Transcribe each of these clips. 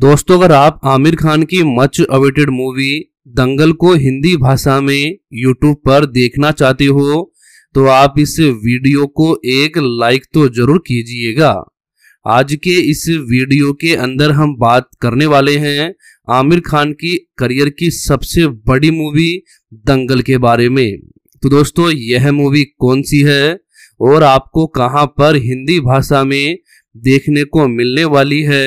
दोस्तों अगर आप आमिर खान की मच अवेटेड मूवी दंगल को हिंदी भाषा में यूट्यूब पर देखना चाहते हो तो आप इस वीडियो को एक लाइक तो जरूर कीजिएगा आज के इस वीडियो के अंदर हम बात करने वाले हैं आमिर खान की करियर की सबसे बड़ी मूवी दंगल के बारे में तो दोस्तों यह मूवी कौन सी है और आपको कहाँ पर हिंदी भाषा में देखने को मिलने वाली है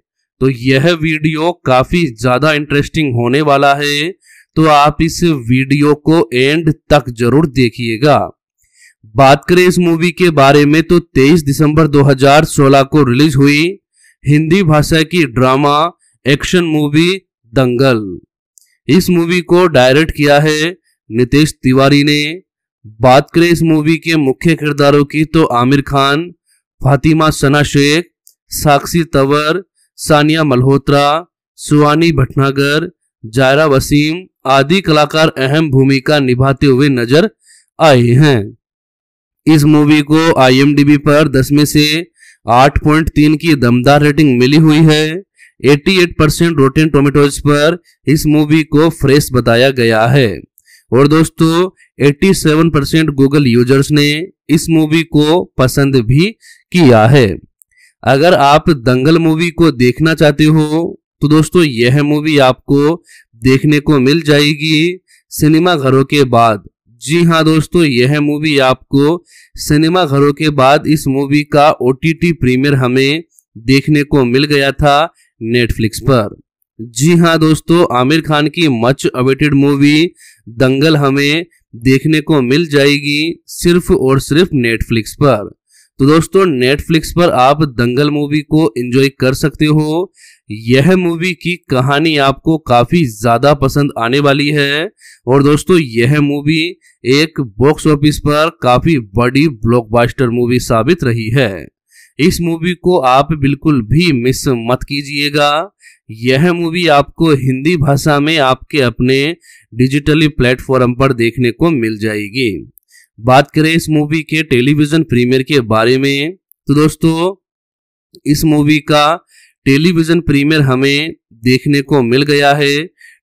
तो यह वीडियो काफी ज्यादा इंटरेस्टिंग होने वाला है तो आप इस वीडियो को एंड तक जरूर देखिएगा बात करें इस मूवी के बारे में तो 23 दिसंबर 2016 को रिलीज हुई हिंदी भाषा की ड्रामा एक्शन मूवी दंगल इस मूवी को डायरेक्ट किया है नितेश तिवारी ने बात करें इस मूवी के मुख्य किरदारों की तो आमिर खान फातिमा सना शेख साक्षी तंवर सानिया मल्होत्रा सुहानी भटनागर जायरा वसीम आदि कलाकार अहम भूमिका निभाते हुए नजर आए हैं इस मूवी को आई पर दस में से 8.3 की दमदार रेटिंग मिली हुई है 88 परसेंट रोटेन टोमेटोज पर इस मूवी को फ्रेश बताया गया है और दोस्तों 87 परसेंट गूगल यूजर्स ने इस मूवी को पसंद भी किया है अगर आप दंगल मूवी को देखना चाहते हो तो दोस्तों यह मूवी आपको देखने को मिल जाएगी सिनेमा घरों के बाद जी हाँ दोस्तों यह मूवी आपको सिनेमा घरों के बाद इस मूवी का ओ प्रीमियर हमें देखने को मिल गया था नेटफ्लिक्स पर जी हाँ दोस्तों आमिर खान की मच अवेटेड मूवी दंगल हमें देखने को मिल जाएगी सिर्फ और सिर्फ नेटफ्लिक्स पर तो दोस्तों नेटफ्लिक्स पर आप दंगल मूवी को एंजॉय कर सकते हो यह मूवी की कहानी आपको काफी ज्यादा पसंद आने वाली है और दोस्तों यह मूवी एक बॉक्स ऑफिस पर काफी बड़ी ब्लॉकबस्टर मूवी साबित रही है इस मूवी को आप बिल्कुल भी मिस मत कीजिएगा यह मूवी आपको हिंदी भाषा में आपके अपने डिजिटली प्लेटफॉर्म पर देखने को मिल जाएगी बात करें इस मूवी के टेलीविजन प्रीमियर के बारे में तो दोस्तों इस मूवी का टेलीविजन प्रीमियर हमें देखने को मिल गया है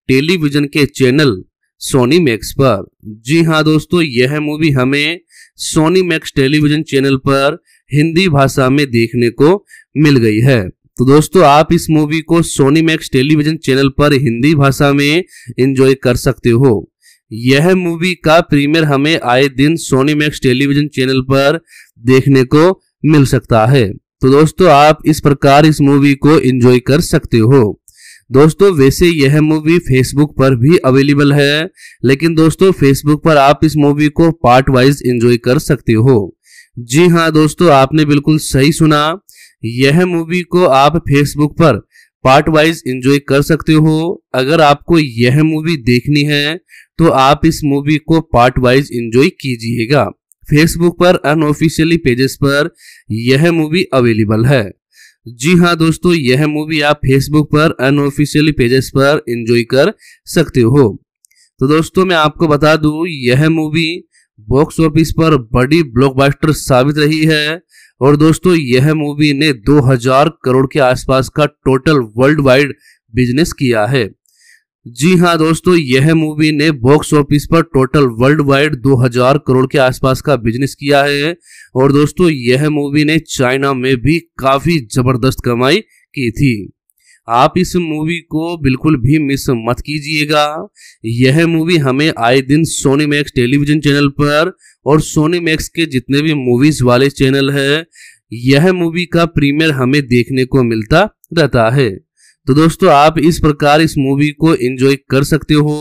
टेलीविजन के चैनल सोनी मैक्स पर जी हाँ दोस्तों यह मूवी हमें सोनी मैक्स टेलीविजन चैनल पर हिंदी भाषा में देखने को मिल गई है तो दोस्तों आप इस मूवी को सोनी मैक्स टेलीविजन चैनल पर हिंदी भाषा में एंजॉय कर सकते हो यह मूवी का प्रीमियर हमें आए दिन सोनी मैक्स टेलीविजन चैनल पर देखने को मिल सकता है तो दोस्तों आप इस प्रकार इस मूवी को एंजॉय कर सकते हो दोस्तों वैसे यह मूवी फेसबुक पर भी अवेलेबल है लेकिन दोस्तों फेसबुक पर आप इस मूवी को पार्ट वाइज एंजॉय कर सकते हो जी हाँ दोस्तों आपने बिल्कुल सही सुना यह मूवी को आप फेसबुक पर पार्ट वाइज एंजॉय कर सकते हो अगर आपको यह मूवी देखनी है तो आप इस मूवी को पार्ट वाइज एंजॉय कीजिएगा फेसबुक पर अनऑफिशियली पेजेस पर यह मूवी अवेलेबल है जी हाँ दोस्तों यह मूवी आप फेसबुक पर अनऑफिशियली पेजेस पर एंजॉय कर सकते हो तो दोस्तों मैं आपको बता दूं यह मूवी बॉक्स ऑफिस पर बड़ी ब्लॉकबस्टर साबित रही है और दोस्तों यह मूवी ने 2000 करोड़ के आसपास का टोटल वर्ल्ड वाइड बिजनेस किया है जी हाँ दोस्तों यह मूवी ने बॉक्स ऑफिस पर टोटल वर्ल्ड वाइड 2000 करोड़ के आसपास का बिजनेस किया है और दोस्तों यह मूवी ने चाइना में भी काफी जबरदस्त कमाई की थी आप इस मूवी को बिल्कुल भी मिस मत कीजिएगा यह मूवी हमें आए दिन सोनी मैक्स टेलीविजन चैनल पर और सोनी मैक्स के जितने भी मूवीज वाले चैनल है यह मूवी का प्रीमियर हमें देखने को मिलता रहता है तो दोस्तों आप इस प्रकार इस मूवी को एंजॉय कर सकते हो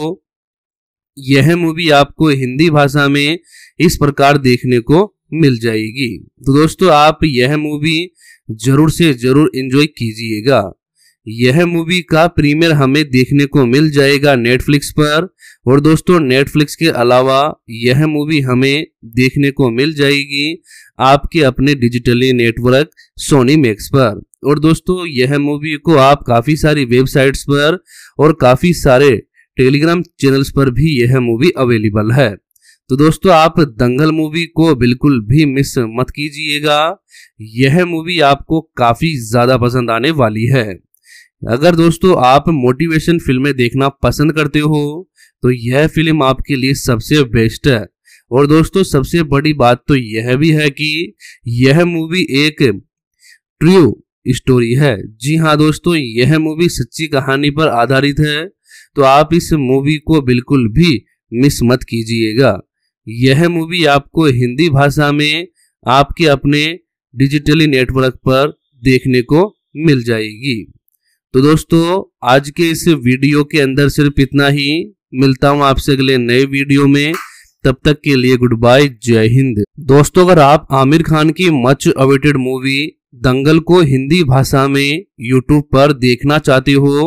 यह मूवी आपको हिंदी भाषा में इस प्रकार देखने को मिल जाएगी तो दोस्तों आप यह मूवी जरूर से जरूर एंजॉय कीजिएगा यह मूवी का प्रीमियर हमें देखने को मिल जाएगा नेटफ्लिक्स पर और दोस्तों नेटफ्लिक्स के अलावा यह मूवी हमें देखने को मिल जाएगी आपके अपने डिजिटली नेटवर्क सोनी मैक्स पर और दोस्तों यह मूवी को आप काफ़ी सारी वेबसाइट्स पर और काफ़ी सारे टेलीग्राम चैनल्स पर भी यह मूवी अवेलेबल है तो दोस्तों आप दंगल मूवी को बिल्कुल भी मिस मत कीजिएगा यह मूवी आपको काफ़ी ज़्यादा पसंद आने वाली है अगर दोस्तों आप मोटिवेशन फिल्में देखना पसंद करते हो तो यह फिल्म आपके लिए सबसे बेस्ट है और दोस्तों सबसे बड़ी बात तो यह भी है कि यह मूवी एक ट्रू स्टोरी है जी हाँ दोस्तों यह मूवी सच्ची कहानी पर आधारित है तो आप इस मूवी को बिल्कुल भी मिस मत कीजिएगा यह मूवी आपको हिंदी भाषा में आपके अपने डिजिटली नेटवर्क पर देखने को मिल जाएगी तो दोस्तों आज के इस वीडियो के अंदर सिर्फ इतना ही मिलता हूं आपसे अगले नए वीडियो में तब तक के लिए गुड बाय जय हिंद दोस्तों अगर आप आमिर खान की मच अवेटेड मूवी दंगल को हिंदी भाषा में यूट्यूब पर देखना चाहते हो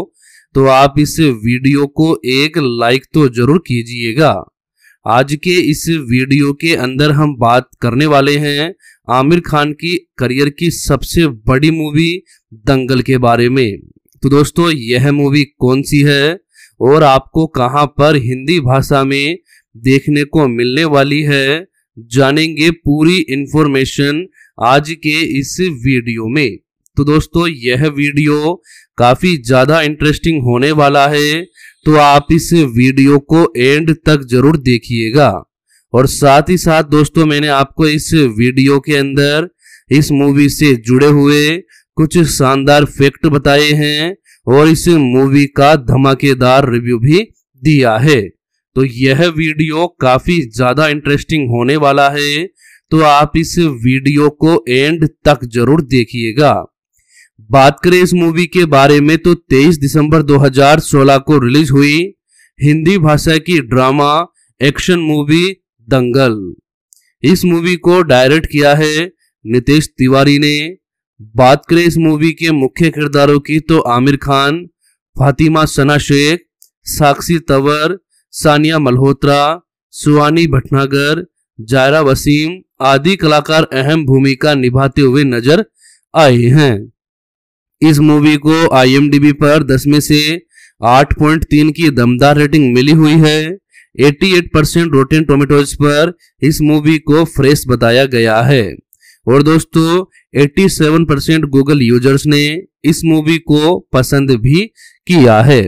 तो आप इस वीडियो को एक लाइक तो जरूर कीजिएगा आज के इस वीडियो के अंदर हम बात करने वाले हैं आमिर खान की करियर की सबसे बड़ी मूवी दंगल के बारे में तो दोस्तों यह मूवी कौन सी है और आपको कहां पर हिंदी भाषा में देखने को मिलने वाली है जानेंगे पूरी इंफॉर्मेशन आज के इस वीडियो में तो दोस्तों यह वीडियो काफ़ी ज़्यादा इंटरेस्टिंग होने वाला है तो आप इस वीडियो को एंड तक ज़रूर देखिएगा और साथ ही साथ दोस्तों मैंने आपको इस वीडियो के अंदर इस मूवी से जुड़े हुए कुछ शानदार फैक्ट बताए हैं और इस मूवी का धमाकेदार रिव्यू भी दिया है तो यह वीडियो काफी ज्यादा इंटरेस्टिंग होने वाला है तो आप इस वीडियो को एंड तक जरूर देखिएगा बात करें इस मूवी के बारे में तो 23 दिसंबर 2016 को रिलीज हुई हिंदी भाषा की ड्रामा एक्शन मूवी दंगल इस मूवी को डायरेक्ट किया है नितेश तिवारी ने बात करें इस मूवी के मुख्य किरदारों की तो आमिर खान फातिमा सना शेख साक्षी तंवर सानिया मल्होत्रा सुहानी भटनागर जायरा वसीम आदि कलाकार अहम भूमिका निभाते हुए नजर आए हैं इस मूवी को आईएमडीबी पर 10 में से 8.3 की दमदार रेटिंग मिली हुई है 88 परसेंट रोटेन टोमेटोज पर इस मूवी को फ्रेश बताया गया है और दोस्तों 87 परसेंट गूगल यूजर्स ने इस मूवी को पसंद भी किया है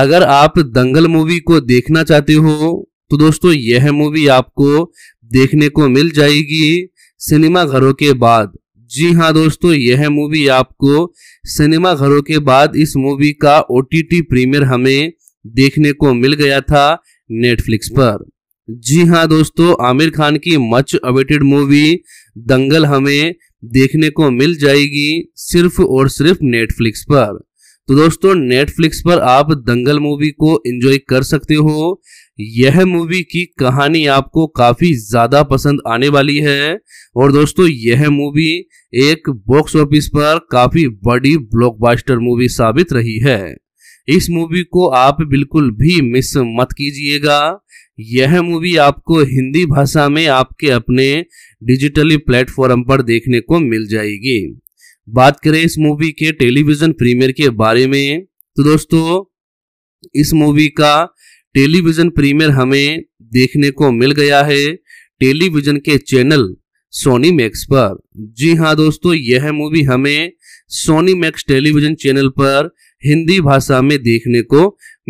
अगर आप दंगल मूवी को देखना चाहते हो तो दोस्तों यह मूवी आपको देखने को मिल जाएगी सिनेमा घरों के बाद जी हाँ दोस्तों यह मूवी आपको सिनेमा घरों के बाद इस मूवी का ओ टी प्रीमियर हमें देखने को मिल गया था नेटफ्लिक्स पर जी हाँ दोस्तों आमिर खान की मच अवेटेड मूवी दंगल हमें देखने को मिल जाएगी सिर्फ और सिर्फ नेटफ्लिक्स पर तो दोस्तों नेटफ्लिक्स पर आप दंगल मूवी को एंजॉय कर सकते हो यह मूवी की कहानी आपको काफ़ी ज़्यादा पसंद आने वाली है और दोस्तों यह मूवी एक बॉक्स ऑफिस पर काफ़ी बड़ी ब्लॉकबस्टर मूवी साबित रही है इस मूवी को आप बिल्कुल भी मिस मत कीजिएगा यह मूवी आपको हिंदी भाषा में आपके अपने डिजिटली प्लेटफॉर्म पर देखने को मिल जाएगी बात करें इस मूवी के टेलीविज़न प्रीमियर के बारे में तो दोस्तों इस मूवी का टेलीविज़न प्रीमियर हमें देखने को मिल गया है टेलीविज़न के चैनल सोनी मैक्स पर जी हाँ दोस्तों यह मूवी हमें सोनी मैक्स टेलीविज़न चैनल पर हिंदी भाषा में देखने को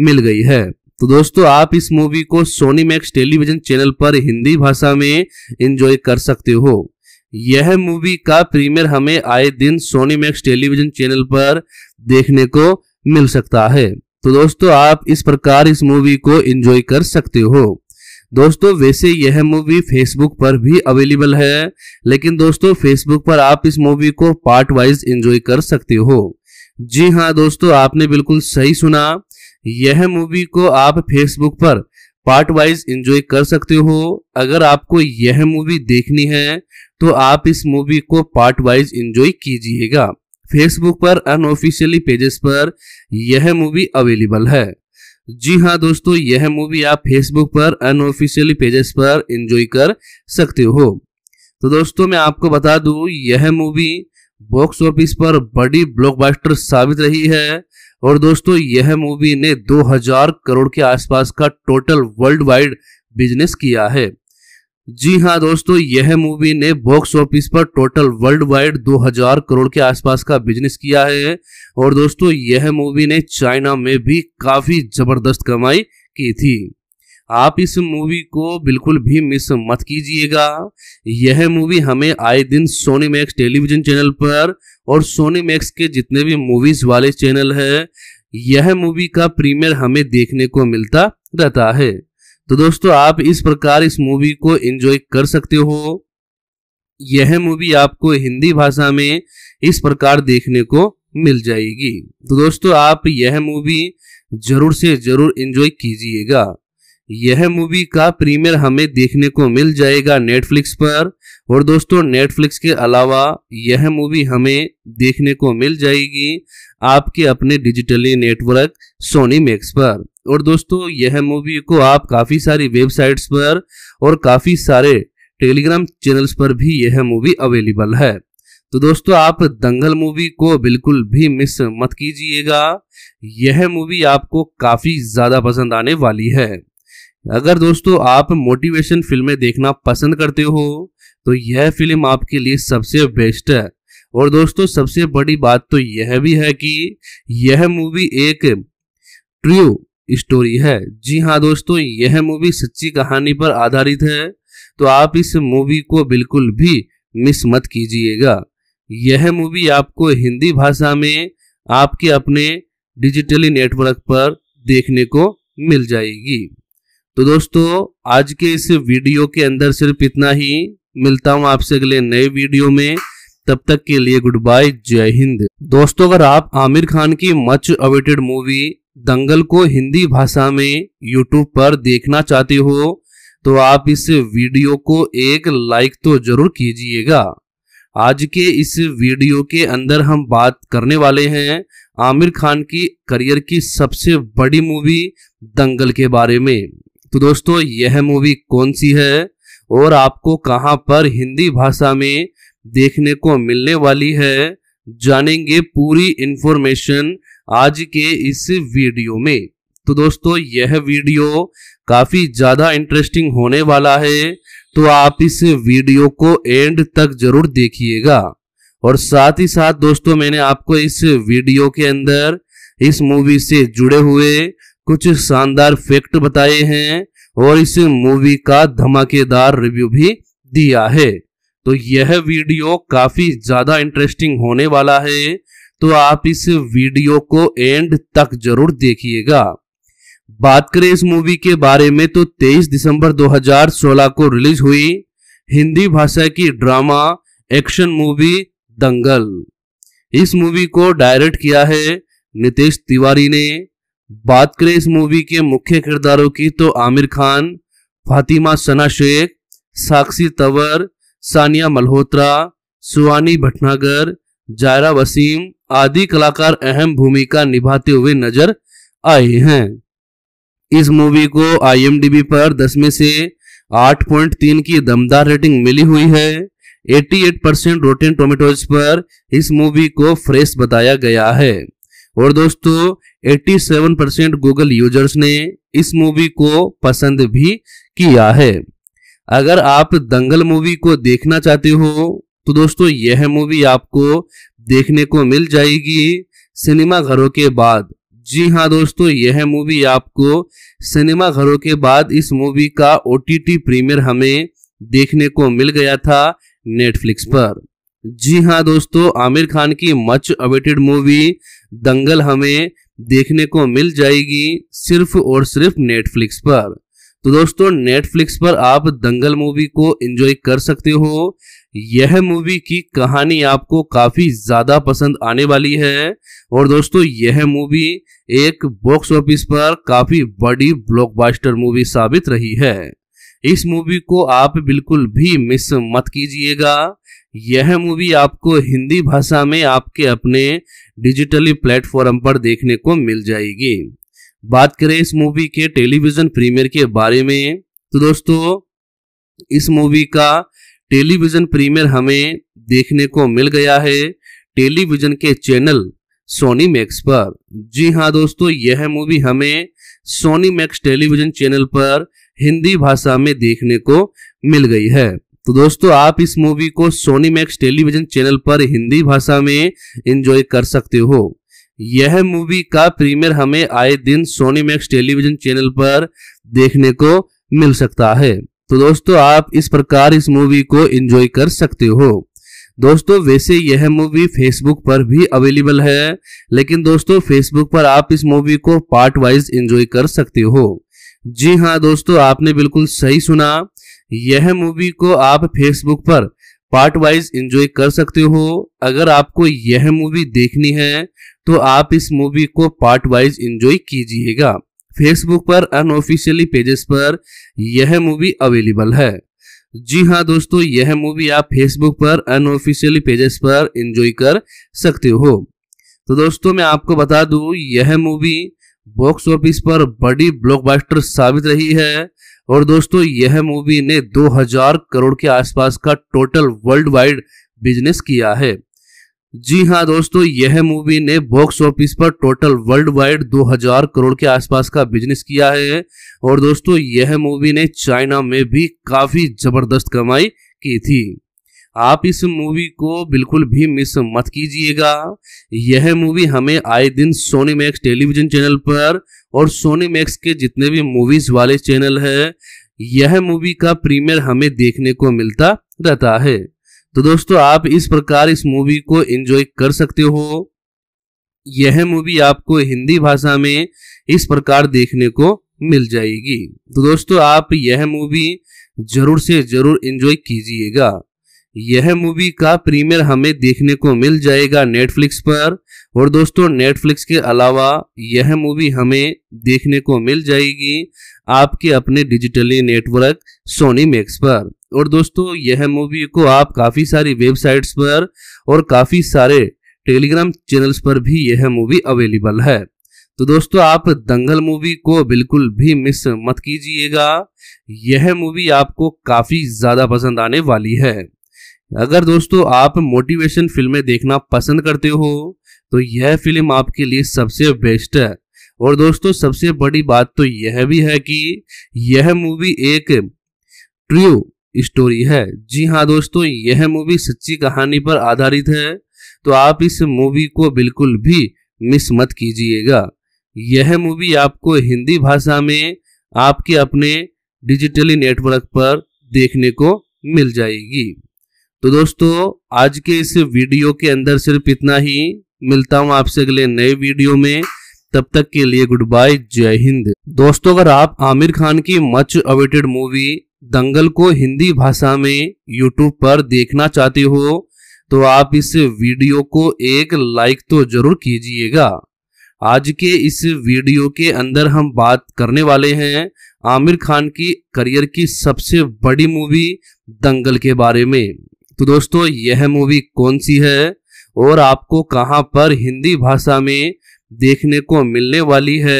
मिल गई है तो दोस्तों आप इस मूवी को सोनी मैक्स टेलीविजन चैनल पर हिंदी भाषा में एंजॉय कर सकते हो यह मूवी का प्रीमियर हमें आए दिन सोनी मैक्स टेलीविजन चैनल पर देखने को मिल सकता है तो दोस्तों आप इस प्रकार इस मूवी को एंजॉय कर सकते हो दोस्तों वैसे यह मूवी फेसबुक पर भी अवेलेबल है लेकिन दोस्तों फेसबुक पर आप इस मूवी को पार्ट वाइज एंजॉय कर सकते हो जी हाँ दोस्तों आपने बिल्कुल सही सुना यह मूवी को आप फेसबुक पर पार्ट वाइज एंजॉय कर सकते हो अगर आपको यह मूवी देखनी है तो आप इस मूवी को पार्ट वाइज एंजॉय कीजिएगा फेसबुक पर अनऑफिशियली पेजेस पर यह मूवी अवेलेबल है जी हाँ दोस्तों यह मूवी आप फेसबुक पर अनऑफिशियली पेजेस पर एंजॉय कर सकते हो तो दोस्तों मैं आपको बता दूं यह मूवी बॉक्स ऑफिस पर बड़ी ब्लॉकबस्टर साबित रही है और दोस्तों यह मूवी ने 2000 करोड़ के आसपास का टोटल वर्ल्ड वाइड बिजनेस किया है जी हाँ दोस्तों यह मूवी ने बॉक्स ऑफिस पर टोटल वर्ल्ड वाइड 2000 करोड़ के आसपास का बिजनेस किया है और दोस्तों यह मूवी ने चाइना में भी काफ़ी ज़बरदस्त कमाई की थी आप इस मूवी को बिल्कुल भी मिस मत कीजिएगा यह मूवी हमें आए दिन सोनी मैक्स टेलीविजन चैनल पर और सोनी मैक्स के जितने भी मूवीज वाले चैनल है यह मूवी का प्रीमियर हमें देखने को मिलता रहता है तो दोस्तों आप इस प्रकार इस मूवी को एंजॉय कर सकते हो यह मूवी आपको हिंदी भाषा में इस प्रकार देखने को मिल जाएगी तो दोस्तों आप यह मूवी जरूर से जरूर एंजॉय कीजिएगा यह मूवी का प्रीमियर हमें देखने को मिल जाएगा नेटफ्लिक्स पर और दोस्तों नेटफ्लिक्स के अलावा यह मूवी हमें देखने को मिल जाएगी आपके अपने डिजिटली नेटवर्क सोनी मैक्स पर और दोस्तों यह मूवी को आप काफ़ी सारी वेबसाइट्स पर और काफ़ी सारे टेलीग्राम चैनल्स पर भी यह मूवी अवेलेबल है तो दोस्तों आप दंगल मूवी को बिल्कुल भी मिस मत कीजिएगा यह मूवी आपको काफ़ी ज़्यादा पसंद आने वाली है अगर दोस्तों आप मोटिवेशन फिल्में देखना पसंद करते हो तो यह फिल्म आपके लिए सबसे बेस्ट है और दोस्तों सबसे बड़ी बात तो यह भी है कि यह मूवी एक ट्रू स्टोरी है जी हाँ दोस्तों यह मूवी सच्ची कहानी पर आधारित है तो आप इस मूवी को बिल्कुल भी मिस मत कीजिएगा यह मूवी आपको हिंदी भाषा में आपके अपने डिजिटली नेटवर्क पर देखने को मिल जाएगी तो दोस्तों आज के इस वीडियो के अंदर सिर्फ इतना ही मिलता हूं आपसे अगले नए वीडियो में तब तक के लिए गुड बाय जय हिंद दोस्तों अगर आप आमिर खान की मच अवेटेड मूवी दंगल को हिंदी भाषा में यूट्यूब पर देखना चाहते हो तो आप इस वीडियो को एक लाइक तो जरूर कीजिएगा आज के इस वीडियो के अंदर हम बात करने वाले हैं आमिर खान की करियर की सबसे बड़ी मूवी दंगल के बारे में तो दोस्तों यह मूवी कौन सी है और आपको कहां पर हिंदी भाषा में देखने को मिलने वाली है जानेंगे पूरी इंफॉर्मेशन आज के इस वीडियो में तो दोस्तों यह वीडियो काफ़ी ज़्यादा इंटरेस्टिंग होने वाला है तो आप इस वीडियो को एंड तक जरूर देखिएगा और साथ ही साथ दोस्तों मैंने आपको इस वीडियो के अंदर इस मूवी से जुड़े हुए कुछ शानदार फैक्ट बताए हैं और इस मूवी का धमाकेदार रिव्यू भी दिया है तो यह वीडियो काफी ज्यादा इंटरेस्टिंग होने वाला है तो आप इस वीडियो को एंड तक जरूर देखिएगा बात करें इस मूवी के बारे में तो 23 दिसंबर 2016 को रिलीज हुई हिंदी भाषा की ड्रामा एक्शन मूवी दंगल इस मूवी को डायरेक्ट किया है नितेश तिवारी ने बात करें इस मूवी के मुख्य किरदारों की तो आमिर खान फातिमा सना शेख साक्षी तंवर सानिया मल्होत्रा सुहानी भटनागर जायरा वसीम आदि कलाकार अहम भूमिका निभाते हुए नजर आए हैं इस मूवी को आईएमडीबी पर 10 में से 8.3 की दमदार रेटिंग मिली हुई है 88 परसेंट रोटेन टोमेटोज पर इस मूवी को फ्रेश बताया गया है और दोस्तों 87 परसेंट गूगल यूजर्स ने इस मूवी को पसंद भी किया है अगर आप दंगल मूवी को देखना चाहते हो तो दोस्तों यह मूवी आपको देखने को मिल जाएगी सिनेमा घरों के बाद जी हाँ दोस्तों यह मूवी आपको सिनेमा घरों के बाद इस मूवी का ओ टी प्रीमियर हमें देखने को मिल गया था नेटफ्लिक्स पर जी हाँ दोस्तों आमिर खान की मच अवेटेड मूवी दंगल हमें देखने को मिल जाएगी सिर्फ और सिर्फ नेटफ्लिक्स पर तो दोस्तों नेटफ्लिक्स पर आप दंगल मूवी को एंजॉय कर सकते हो यह मूवी की कहानी आपको काफ़ी ज़्यादा पसंद आने वाली है और दोस्तों यह मूवी एक बॉक्स ऑफिस पर काफ़ी बड़ी ब्लॉकबस्टर मूवी साबित रही है इस मूवी को आप बिल्कुल भी मिस मत कीजिएगा यह मूवी आपको हिंदी भाषा में आपके अपने डिजिटली प्लेटफॉर्म पर देखने को मिल जाएगी बात करें इस मूवी के टेलीविज़न प्रीमियर के बारे में तो दोस्तों इस मूवी का टेलीविज़न प्रीमियर हमें देखने को मिल गया है टेलीविज़न के चैनल सोनी मैक्स पर जी हाँ दोस्तों यह मूवी हमें सोनी मैक्स टेलीविज़न चैनल पर हिंदी भाषा में देखने को मिल गई है तो दोस्तों आप इस मूवी को सोनी मैक्स टेलीविजन चैनल पर हिंदी भाषा में एंजॉय कर सकते हो यह मूवी का प्रीमियर हमें आए दिन सोनी मैक्स टेलीविजन चैनल पर देखने को मिल सकता है तो दोस्तों आप इस प्रकार इस मूवी को एंजॉय कर सकते हो दोस्तों वैसे यह मूवी फेसबुक पर भी अवेलेबल है लेकिन दोस्तों फेसबुक पर आप इस मूवी को पार्ट वाइज एंजॉय कर सकते हो जी हाँ दोस्तों आपने बिल्कुल सही सुना यह मूवी को आप फेसबुक पर पार्ट वाइज एंजॉय कर सकते हो अगर आपको यह मूवी देखनी है तो आप इस मूवी को पार्ट वाइज एंजॉय कीजिएगा फेसबुक पर अनऑफिशियली पेजेस पर यह मूवी अवेलेबल है जी हाँ दोस्तों यह मूवी आप फेसबुक पर अनऑफिशियली पेजेस पर एंजॉय कर सकते हो तो दोस्तों मैं आपको बता दूं यह मूवी बॉक्स ऑफिस पर बड़ी ब्लॉकबस्टर साबित रही है और दोस्तों यह मूवी ने 2000 करोड़ के आसपास का टोटल वर्ल्ड वाइड बिजनेस किया है जी हाँ दोस्तों यह मूवी ने बॉक्स ऑफिस पर टोटल वर्ल्ड वाइड 2000 करोड़ के आसपास का बिजनेस किया है और दोस्तों यह मूवी ने चाइना में भी काफ़ी ज़बरदस्त कमाई की थी आप इस मूवी को बिल्कुल भी मिस मत कीजिएगा यह मूवी हमें आए दिन सोनी मैक्स टेलीविजन चैनल पर और सोनी मैक्स के जितने भी मूवीज वाले चैनल है यह मूवी का प्रीमियर हमें देखने को मिलता रहता है तो दोस्तों आप इस प्रकार इस मूवी को एंजॉय कर सकते हो यह मूवी आपको हिंदी भाषा में इस प्रकार देखने को मिल जाएगी तो दोस्तों आप यह मूवी जरूर से जरूर एंजॉय कीजिएगा यह मूवी का प्रीमियर हमें देखने को मिल जाएगा नेटफ्लिक्स पर और दोस्तों नेटफ्लिक्स के अलावा यह मूवी हमें देखने को मिल जाएगी आपके अपने डिजिटली नेटवर्क सोनी मैक्स पर और दोस्तों यह मूवी को आप काफ़ी सारी वेबसाइट्स पर और काफ़ी सारे टेलीग्राम चैनल्स पर भी यह मूवी अवेलेबल है तो दोस्तों आप दंगल मूवी को बिल्कुल भी मिस मत कीजिएगा यह मूवी आपको काफ़ी ज़्यादा पसंद आने वाली है अगर दोस्तों आप मोटिवेशन फिल्में देखना पसंद करते हो तो यह फिल्म आपके लिए सबसे बेस्ट है और दोस्तों सबसे बड़ी बात तो यह भी है कि यह मूवी एक ट्रू स्टोरी है जी हाँ दोस्तों यह मूवी सच्ची कहानी पर आधारित है तो आप इस मूवी को बिल्कुल भी मिस मत कीजिएगा यह मूवी आपको हिंदी भाषा में आपके अपने डिजिटली नेटवर्क पर देखने को मिल जाएगी तो दोस्तों आज के इस वीडियो के अंदर सिर्फ इतना ही मिलता हूं आपसे अगले नए वीडियो में तब तक के लिए गुड बाय जय हिंद दोस्तों अगर आप आमिर खान की मच अवेटेड मूवी दंगल को हिंदी भाषा में यूट्यूब पर देखना चाहते हो तो आप इस वीडियो को एक लाइक तो जरूर कीजिएगा आज के इस वीडियो के अंदर हम बात करने वाले हैं आमिर खान की करियर की सबसे बड़ी मूवी दंगल के बारे में तो दोस्तों यह मूवी कौन सी है और आपको कहां पर हिंदी भाषा में देखने को मिलने वाली है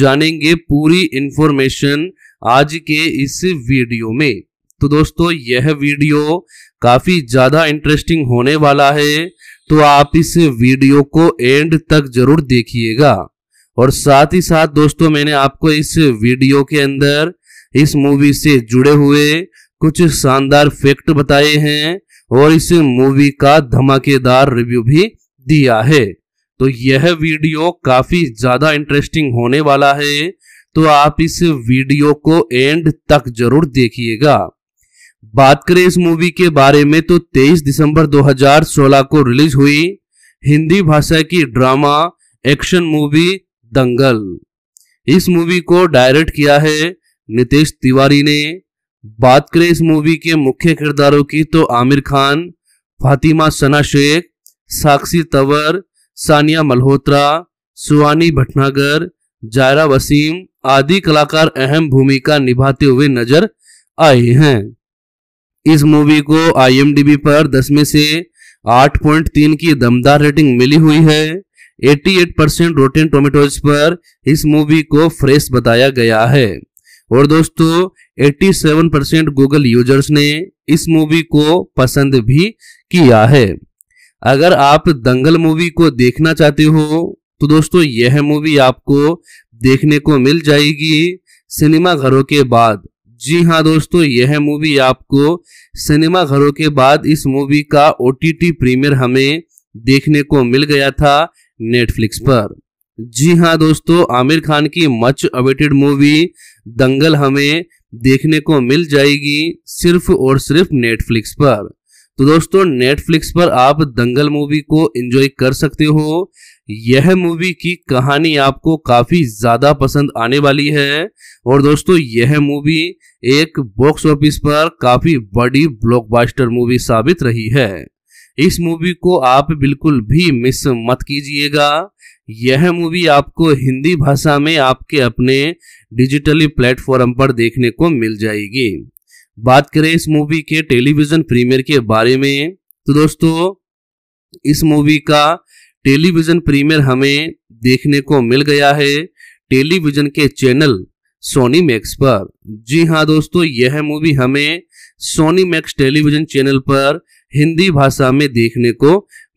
जानेंगे पूरी इंफॉर्मेशन आज के इस वीडियो में तो दोस्तों यह वीडियो काफ़ी ज़्यादा इंटरेस्टिंग होने वाला है तो आप इस वीडियो को एंड तक ज़रूर देखिएगा और साथ ही साथ दोस्तों मैंने आपको इस वीडियो के अंदर इस मूवी से जुड़े हुए कुछ शानदार फैक्ट बताए हैं और इस मूवी का धमाकेदार रिव्यू भी दिया है तो यह वीडियो काफी ज्यादा इंटरेस्टिंग होने वाला है तो आप इस वीडियो को एंड तक जरूर देखिएगा बात करें इस मूवी के बारे में तो 23 दिसंबर 2016 को रिलीज हुई हिंदी भाषा की ड्रामा एक्शन मूवी दंगल इस मूवी को डायरेक्ट किया है नितेश तिवारी ने बात करें इस मूवी के मुख्य किरदारों की तो आमिर खान फातिमा सना शेख साक्षी तंवर सानिया मल्होत्रा सुहानी भटनागर जायरा वसीम आदि कलाकार अहम भूमिका निभाते हुए नजर आए हैं इस मूवी को आईएमडीबी पर 10 में से 8.3 की दमदार रेटिंग मिली हुई है 88 परसेंट रोटेन टोमेटोज पर इस मूवी को फ्रेश बताया गया है और दोस्तों 87 परसेंट गूगल यूजर्स ने इस मूवी को पसंद भी किया है अगर आप दंगल मूवी को देखना चाहते हो तो दोस्तों यह मूवी आपको देखने को मिल जाएगी सिनेमा घरों के बाद जी हाँ दोस्तों यह मूवी आपको सिनेमा घरों के बाद इस मूवी का ओ टी प्रीमियर हमें देखने को मिल गया था नेटफ्लिक्स पर जी हाँ दोस्तों आमिर खान की मच अवेटेड मूवी दंगल हमें देखने को मिल जाएगी सिर्फ और सिर्फ नेटफ्लिक्स पर तो दोस्तों नेटफ्लिक्स पर आप दंगल मूवी को एंजॉय कर सकते हो यह मूवी की कहानी आपको काफ़ी ज़्यादा पसंद आने वाली है और दोस्तों यह मूवी एक बॉक्स ऑफिस पर काफ़ी बड़ी ब्लॉकबस्टर मूवी साबित रही है इस मूवी को आप बिल्कुल भी मिस मत कीजिएगा यह मूवी आपको हिंदी भाषा में आपके अपने डिजिटली प्लेटफॉर्म पर देखने को मिल जाएगी बात करें इस मूवी के टेलीविज़न प्रीमियर के बारे में तो दोस्तों इस मूवी का टेलीविज़न प्रीमियर हमें देखने को मिल गया है टेलीविज़न के चैनल सोनी मैक्स पर जी हाँ दोस्तों यह मूवी हमें सोनी मैक्स टेलीविज़न चैनल पर हिंदी भाषा में देखने को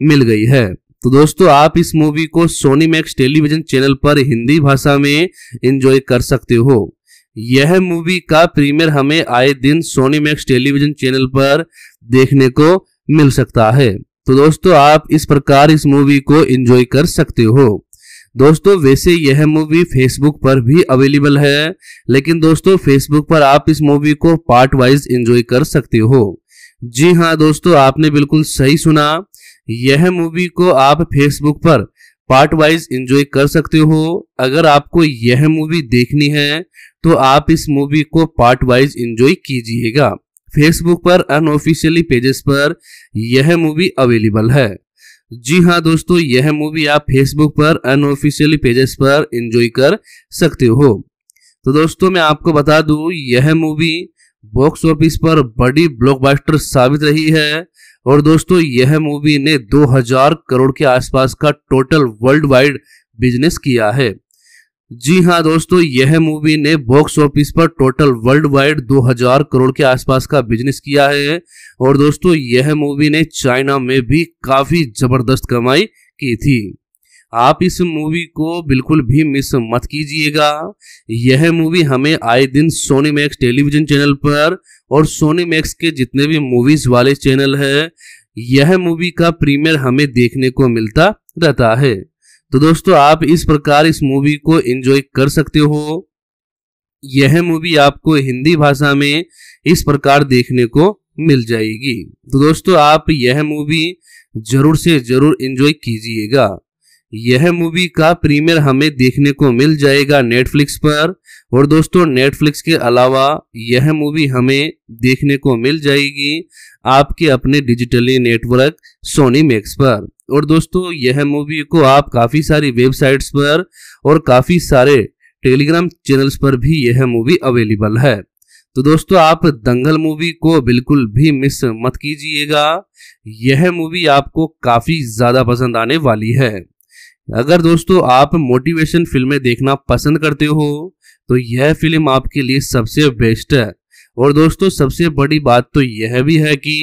मिल गई है तो दोस्तों आप इस मूवी को सोनी मैक्स टेलीविजन चैनल पर हिंदी भाषा में एंजॉय कर सकते हो यह मूवी का प्रीमियर हमें आए दिन सोनी मैक्स टेलीविजन चैनल पर देखने को मिल सकता है तो दोस्तों आप इस प्रकार इस मूवी को एंजॉय कर सकते हो दोस्तों वैसे यह मूवी फेसबुक पर भी अवेलेबल है लेकिन दोस्तों फेसबुक पर आप इस मूवी को पार्ट वाइज एंजॉय कर सकते हो जी हाँ दोस्तों आपने बिल्कुल सही सुना यह मूवी को आप फेसबुक पर पार्ट वाइज एंजॉय कर सकते हो अगर आपको यह मूवी देखनी है तो आप इस मूवी को पार्ट वाइज एंजॉय कीजिएगा फेसबुक पर अनऑफिशियली पेजेस पर यह मूवी अवेलेबल है जी हाँ दोस्तों यह मूवी आप फेसबुक पर अनऑफिशियली पेजेस पर एंजॉय कर सकते हो तो दोस्तों मैं आपको बता दूं यह मूवी बॉक्स ऑफिस पर बड़ी ब्लॉकबस्टर साबित रही है और दोस्तों यह मूवी ने 2000 करोड़ के आसपास का टोटल वर्ल्ड वाइड बिजनेस किया है जी हाँ दोस्तों यह मूवी ने बॉक्स ऑफिस पर टोटल वर्ल्ड वाइड 2000 करोड़ के आसपास का बिजनेस किया है और दोस्तों यह मूवी ने चाइना में भी काफी जबरदस्त कमाई की थी आप इस मूवी को बिल्कुल भी मिस मत कीजिएगा यह मूवी हमें आए दिन सोनी मैक्स टेलीविजन चैनल पर और सोनी मैक्स के जितने भी मूवीज वाले चैनल है यह मूवी का प्रीमियर हमें देखने को मिलता रहता है तो दोस्तों आप इस प्रकार इस मूवी को एंजॉय कर सकते हो यह मूवी आपको हिंदी भाषा में इस प्रकार देखने को मिल जाएगी तो दोस्तों आप यह मूवी जरूर से जरूर एंजॉय कीजिएगा यह मूवी का प्रीमियर हमें देखने को मिल जाएगा नेटफ्लिक्स पर और दोस्तों नेटफ्लिक्स के अलावा यह मूवी हमें देखने को मिल जाएगी आपके अपने डिजिटली नेटवर्क सोनी मैक्स पर और दोस्तों यह मूवी को आप काफ़ी सारी वेबसाइट्स पर और काफ़ी सारे टेलीग्राम चैनल्स पर भी यह मूवी अवेलेबल है तो दोस्तों आप दंगल मूवी को बिल्कुल भी मिस मत कीजिएगा यह मूवी आपको काफ़ी ज़्यादा पसंद आने वाली है अगर दोस्तों आप मोटिवेशन फिल्में देखना पसंद करते हो तो यह फिल्म आपके लिए सबसे बेस्ट है और दोस्तों सबसे बड़ी बात तो यह भी है कि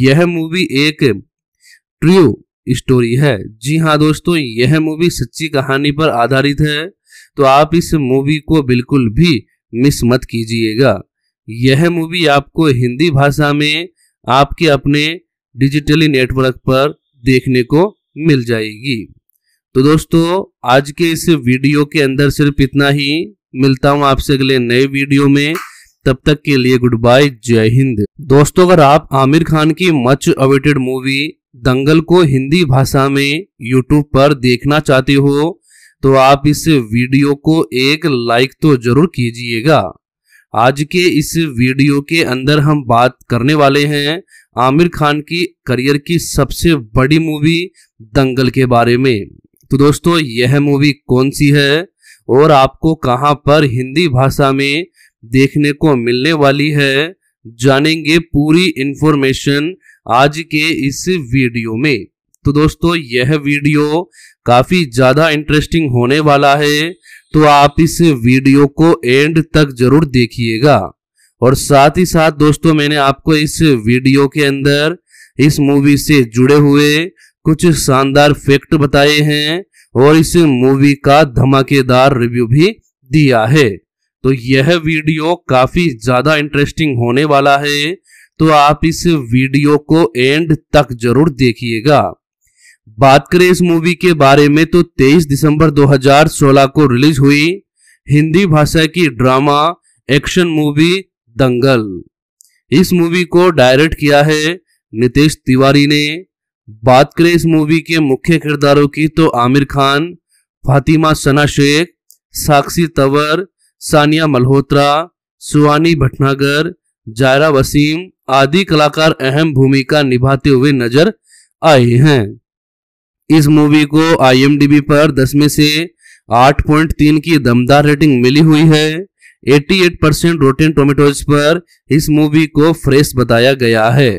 यह मूवी एक ट्रू स्टोरी है जी हाँ दोस्तों यह मूवी सच्ची कहानी पर आधारित है तो आप इस मूवी को बिल्कुल भी मिस मत कीजिएगा यह मूवी आपको हिंदी भाषा में आपके अपने डिजिटली नेटवर्क पर देखने को मिल जाएगी तो दोस्तों आज के इस वीडियो के अंदर सिर्फ इतना ही मिलता हूं आपसे अगले नए वीडियो में तब तक के लिए गुड बाय जय हिंद दोस्तों अगर आप आमिर खान की मच अवेटेड मूवी दंगल को हिंदी भाषा में यूट्यूब पर देखना चाहते हो तो आप इस वीडियो को एक लाइक तो जरूर कीजिएगा आज के इस वीडियो के अंदर हम बात करने वाले हैं आमिर खान की करियर की सबसे बड़ी मूवी दंगल के बारे में तो दोस्तों यह मूवी कौन सी है और आपको कहां पर हिंदी भाषा में देखने को मिलने वाली है जानेंगे पूरी इंफॉर्मेशन आज के इस वीडियो में तो दोस्तों यह वीडियो काफ़ी ज़्यादा इंटरेस्टिंग होने वाला है तो आप इस वीडियो को एंड तक ज़रूर देखिएगा और साथ ही साथ दोस्तों मैंने आपको इस वीडियो के अंदर इस मूवी से जुड़े हुए कुछ शानदार फैक्ट बताए हैं और इस मूवी का धमाकेदार रिव्यू भी दिया है तो यह वीडियो काफी ज्यादा इंटरेस्टिंग होने वाला है तो आप इस वीडियो को एंड तक जरूर देखिएगा बात करें इस मूवी के बारे में तो 23 दिसंबर 2016 को रिलीज हुई हिंदी भाषा की ड्रामा एक्शन मूवी दंगल इस मूवी को डायरेक्ट किया है नितेश तिवारी ने बात करें इस मूवी के मुख्य किरदारों की तो आमिर खान फातिमा सना शेख साक्षी तवर सानिया मल्होत्रा सुहानी भटनागर जायरा वसीम आदि कलाकार अहम भूमिका निभाते हुए नजर आए हैं इस मूवी को आईएमडीबी पर 10 में से 8.3 की दमदार रेटिंग मिली हुई है 88 परसेंट रोटेन टोमेटोज पर इस मूवी को फ्रेश बताया गया है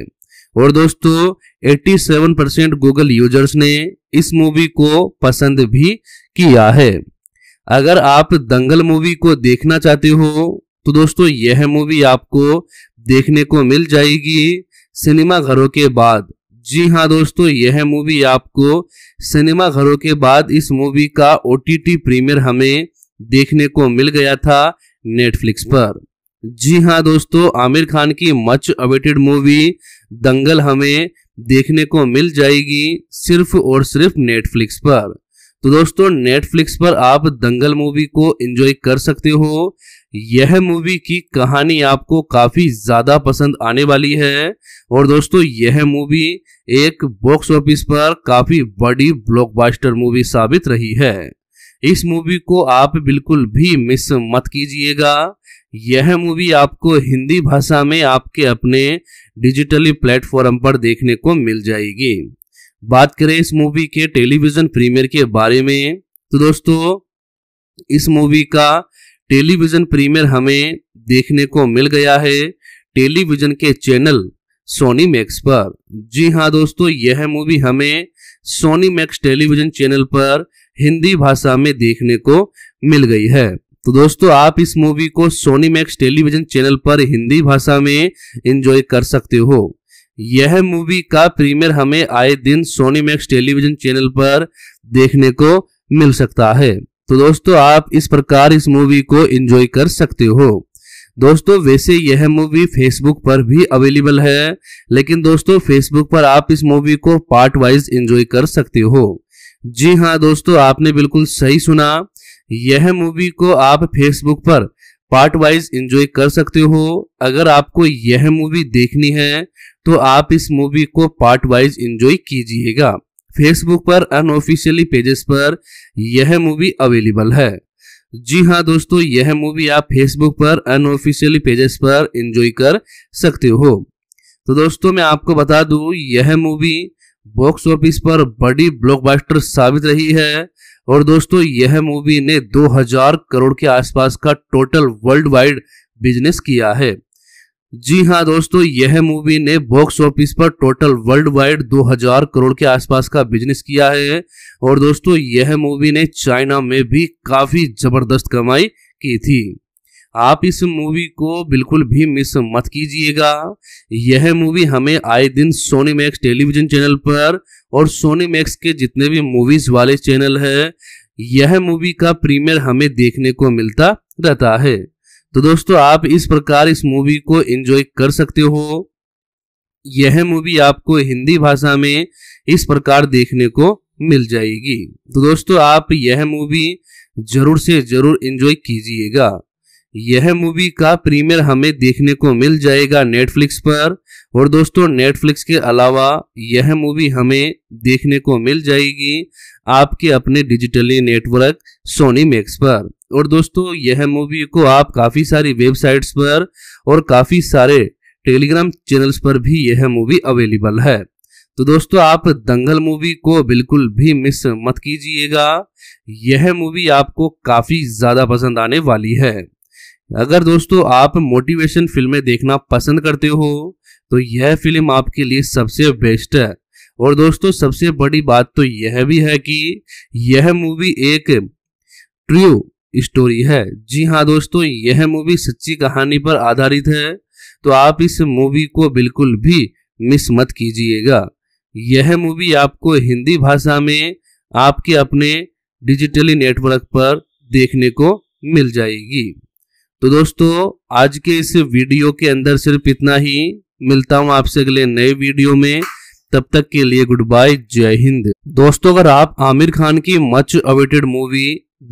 और दोस्तों 87 परसेंट गूगल यूजर्स ने इस मूवी को पसंद भी किया है अगर आप दंगल मूवी को देखना चाहते हो तो दोस्तों यह मूवी आपको देखने को मिल जाएगी सिनेमा घरों के बाद जी हाँ दोस्तों यह मूवी आपको सिनेमा घरों के बाद इस मूवी का ओ प्रीमियर हमें देखने को मिल गया था नेटफ्लिक्स पर जी हाँ दोस्तों आमिर खान की मच अवेटेड मूवी दंगल हमें देखने को मिल जाएगी सिर्फ और सिर्फ नेटफ्लिक्स पर तो दोस्तों नेटफ्लिक्स पर आप दंगल मूवी को एंजॉय कर सकते हो यह मूवी की कहानी आपको काफ़ी ज़्यादा पसंद आने वाली है और दोस्तों यह मूवी एक बॉक्स ऑफिस पर काफ़ी बड़ी ब्लॉकबस्टर मूवी साबित रही है इस मूवी को आप बिल्कुल भी मिस मत कीजिएगा यह मूवी आपको हिंदी भाषा में आपके अपने डिजिटली प्लेटफॉर्म पर देखने को मिल जाएगी बात करें इस मूवी के टेलीविज़न प्रीमियर के बारे में तो दोस्तों इस मूवी का टेलीविज़न प्रीमियर हमें देखने को मिल गया है टेलीविज़न के चैनल सोनी मैक्स पर जी हाँ दोस्तों यह मूवी हमें सोनी मैक्स टेलीविज़न चैनल पर हिंदी भाषा में देखने को मिल गई है तो दोस्तों आप इस मूवी को सोनी मैक्स टेलीविजन चैनल पर हिंदी भाषा में एंजॉय कर सकते हो यह मूवी का प्रीमियर हमें आए दिन सोनी मैक्स टेलीविजन चैनल पर देखने को मिल सकता है तो दोस्तों आप इस प्रकार इस मूवी को एंजॉय कर सकते हो दोस्तों वैसे यह मूवी फेसबुक पर भी अवेलेबल है लेकिन दोस्तों फेसबुक पर आप इस मूवी को पार्ट वाइज एंजॉय कर सकते हो जी हाँ दोस्तों आपने बिल्कुल सही सुना यह मूवी को आप फेसबुक पर पार्ट वाइज एंजॉय कर सकते हो अगर आपको यह मूवी देखनी है तो आप इस मूवी को पार्ट वाइज एंजॉय कीजिएगा फेसबुक पर अनऑफिशियली पेजेस पर यह मूवी अवेलेबल है जी हाँ दोस्तों यह मूवी आप फेसबुक पर अनऑफिशियली पेजेस पर एंजॉय कर सकते हो तो दोस्तों मैं आपको बता दूं यह मूवी बॉक्स ऑफिस पर बड़ी ब्लॉकबस्टर साबित रही है और दोस्तों यह मूवी ने 2000 करोड़ के आसपास का टोटल वर्ल्ड वाइड बिजनेस किया है जी हाँ दोस्तों यह मूवी ने बॉक्स ऑफिस पर टोटल वर्ल्ड वाइड 2000 करोड़ के आसपास का बिजनेस किया है और दोस्तों यह मूवी ने चाइना में भी काफ़ी ज़बरदस्त कमाई की थी आप इस मूवी को बिल्कुल भी मिस मत कीजिएगा यह मूवी हमें आए दिन सोनी मैक्स टेलीविजन चैनल पर और सोनी मैक्स के जितने भी मूवीज वाले चैनल है यह मूवी का प्रीमियर हमें देखने को मिलता रहता है तो दोस्तों आप इस प्रकार इस मूवी को एंजॉय कर सकते हो यह मूवी आपको हिंदी भाषा में इस प्रकार देखने को मिल जाएगी तो दोस्तों आप यह मूवी जरूर से जरूर एंजॉय कीजिएगा यह मूवी का प्रीमियर हमें देखने को मिल जाएगा नेटफ्लिक्स पर और दोस्तों नेटफ्लिक्स के अलावा यह मूवी हमें देखने को मिल जाएगी आपके अपने डिजिटली नेटवर्क सोनी मैक्स पर और दोस्तों यह मूवी को आप काफ़ी सारी वेबसाइट्स पर और काफ़ी सारे टेलीग्राम चैनल्स पर भी यह मूवी अवेलेबल है तो दोस्तों आप दंगल मूवी को बिल्कुल भी मिस मत कीजिएगा यह मूवी आपको काफ़ी ज़्यादा पसंद आने वाली है अगर दोस्तों आप मोटिवेशन फिल्में देखना पसंद करते हो तो यह फिल्म आपके लिए सबसे बेस्ट है और दोस्तों सबसे बड़ी बात तो यह भी है कि यह मूवी एक ट्रू स्टोरी है जी हाँ दोस्तों यह मूवी सच्ची कहानी पर आधारित है तो आप इस मूवी को बिल्कुल भी मिस मत कीजिएगा यह मूवी आपको हिंदी भाषा में आपके अपने डिजिटली नेटवर्क पर देखने को मिल जाएगी तो दोस्तों आज के इस वीडियो के अंदर सिर्फ इतना ही मिलता हूं आपसे अगले नए वीडियो में तब तक के लिए गुड बाय जय हिंद दोस्तों अगर आप आमिर खान की मच अवेटेड मूवी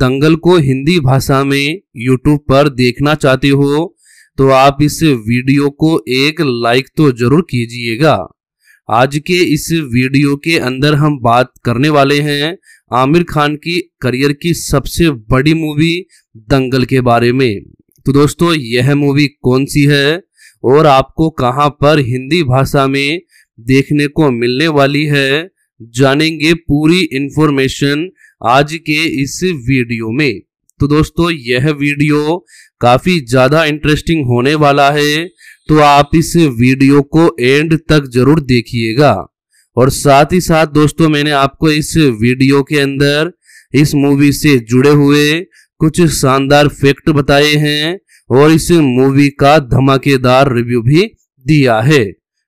दंगल को हिंदी भाषा में यूट्यूब पर देखना चाहते हो तो आप इस वीडियो को एक लाइक तो जरूर कीजिएगा आज के इस वीडियो के अंदर हम बात करने वाले हैं आमिर खान की करियर की सबसे बड़ी मूवी दंगल के बारे में तो दोस्तों यह मूवी कौन सी है और आपको कहां पर हिंदी भाषा में देखने को मिलने वाली है जानेंगे पूरी इंफॉर्मेशन आज के इस वीडियो में तो दोस्तों यह वीडियो काफ़ी ज़्यादा इंटरेस्टिंग होने वाला है तो आप इस वीडियो को एंड तक जरूर देखिएगा और साथ ही साथ दोस्तों मैंने आपको इस वीडियो के अंदर इस मूवी से जुड़े हुए कुछ शानदार फैक्ट बताए हैं और इस मूवी का धमाकेदार रिव्यू भी दिया है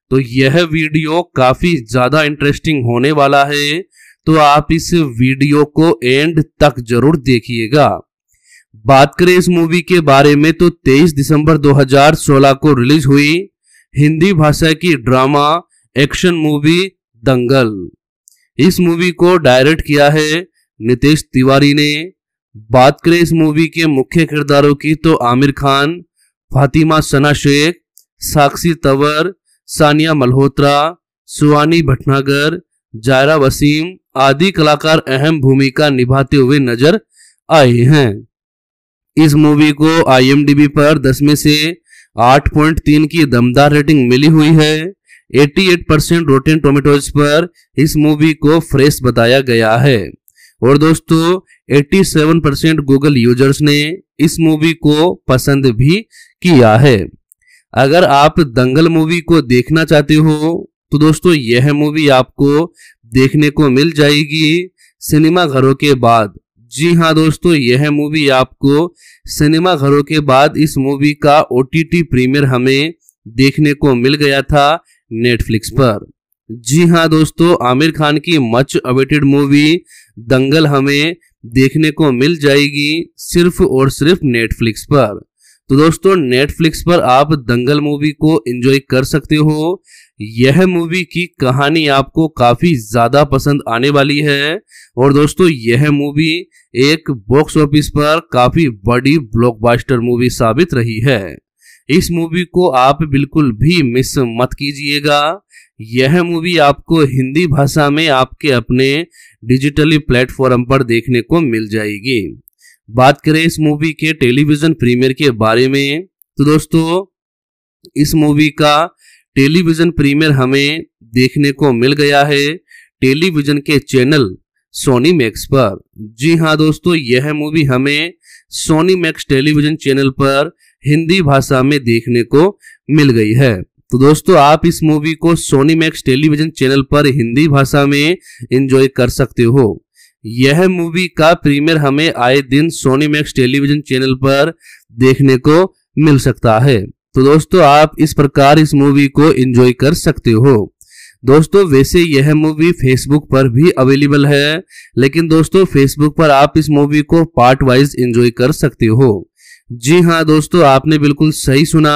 तो यह वीडियो काफी ज्यादा इंटरेस्टिंग होने वाला है तो आप इस वीडियो को एंड तक जरूर देखिएगा बात करें इस मूवी के बारे में तो 23 दिसंबर 2016 को रिलीज हुई हिंदी भाषा की ड्रामा एक्शन मूवी दंगल इस मूवी को डायरेक्ट किया है नितेश तिवारी ने बात करें इस मूवी के मुख्य किरदारों की तो आमिर खान फातिमा सना शेख साक्षी तवर सानिया मल्होत्रा सुहानी भटनागर जायरा वसीम आदि कलाकार अहम भूमिका निभाते हुए नजर आए हैं इस मूवी को आईएमडीबी पर 10 में से 8.3 की दमदार रेटिंग मिली हुई है 88 परसेंट रोटेन टोमेटोज पर इस मूवी को फ्रेश बताया गया है और दोस्तों 87 परसेंट गूगल यूजर्स ने इस मूवी को पसंद भी किया है अगर आप दंगल मूवी को देखना चाहते हो तो दोस्तों यह मूवी आपको देखने को मिल जाएगी सिनेमा घरों के बाद जी हाँ दोस्तों यह मूवी आपको सिनेमा घरों के बाद इस मूवी का ओ टी प्रीमियर हमें देखने को मिल गया था नेटफ्लिक्स पर जी हाँ दोस्तों आमिर खान की मच अवेटेड मूवी दंगल हमें देखने को मिल जाएगी सिर्फ और सिर्फ नेटफ्लिक्स पर तो दोस्तों नेटफ्लिक्स पर आप दंगल मूवी को एंजॉय कर सकते हो यह मूवी की कहानी आपको काफ़ी ज़्यादा पसंद आने वाली है और दोस्तों यह मूवी एक बॉक्स ऑफिस पर काफ़ी बड़ी ब्लॉकबस्टर मूवी साबित रही है इस मूवी को आप बिल्कुल भी मिस मत कीजिएगा यह मूवी आपको हिंदी भाषा में आपके अपने डिजिटली प्लेटफॉर्म पर देखने को मिल जाएगी बात करें इस मूवी के टेलीविज़न प्रीमियर के बारे में तो दोस्तों इस मूवी का टेलीविज़न प्रीमियर हमें देखने को मिल गया है टेलीविज़न के चैनल सोनी मैक्स पर जी हाँ दोस्तों यह मूवी हमें सोनी मैक्स टेलीविज़न चैनल पर हिंदी भाषा में देखने को मिल गई है तो दोस्तों आप इस मूवी को सोनी मैक्स टेलीविजन चैनल पर हिंदी भाषा में एंजॉय कर सकते हो यह मूवी का प्रीमियर हमें आए दिन सोनी मैक्स टेलीविजन चैनल पर देखने को मिल सकता है तो दोस्तों आप इस प्रकार इस मूवी को एंजॉय कर सकते हो दोस्तों वैसे यह मूवी फेसबुक पर भी अवेलेबल है लेकिन दोस्तों फेसबुक पर आप इस मूवी को पार्ट वाइज एंजॉय कर सकते हो जी हाँ दोस्तों आपने बिल्कुल सही सुना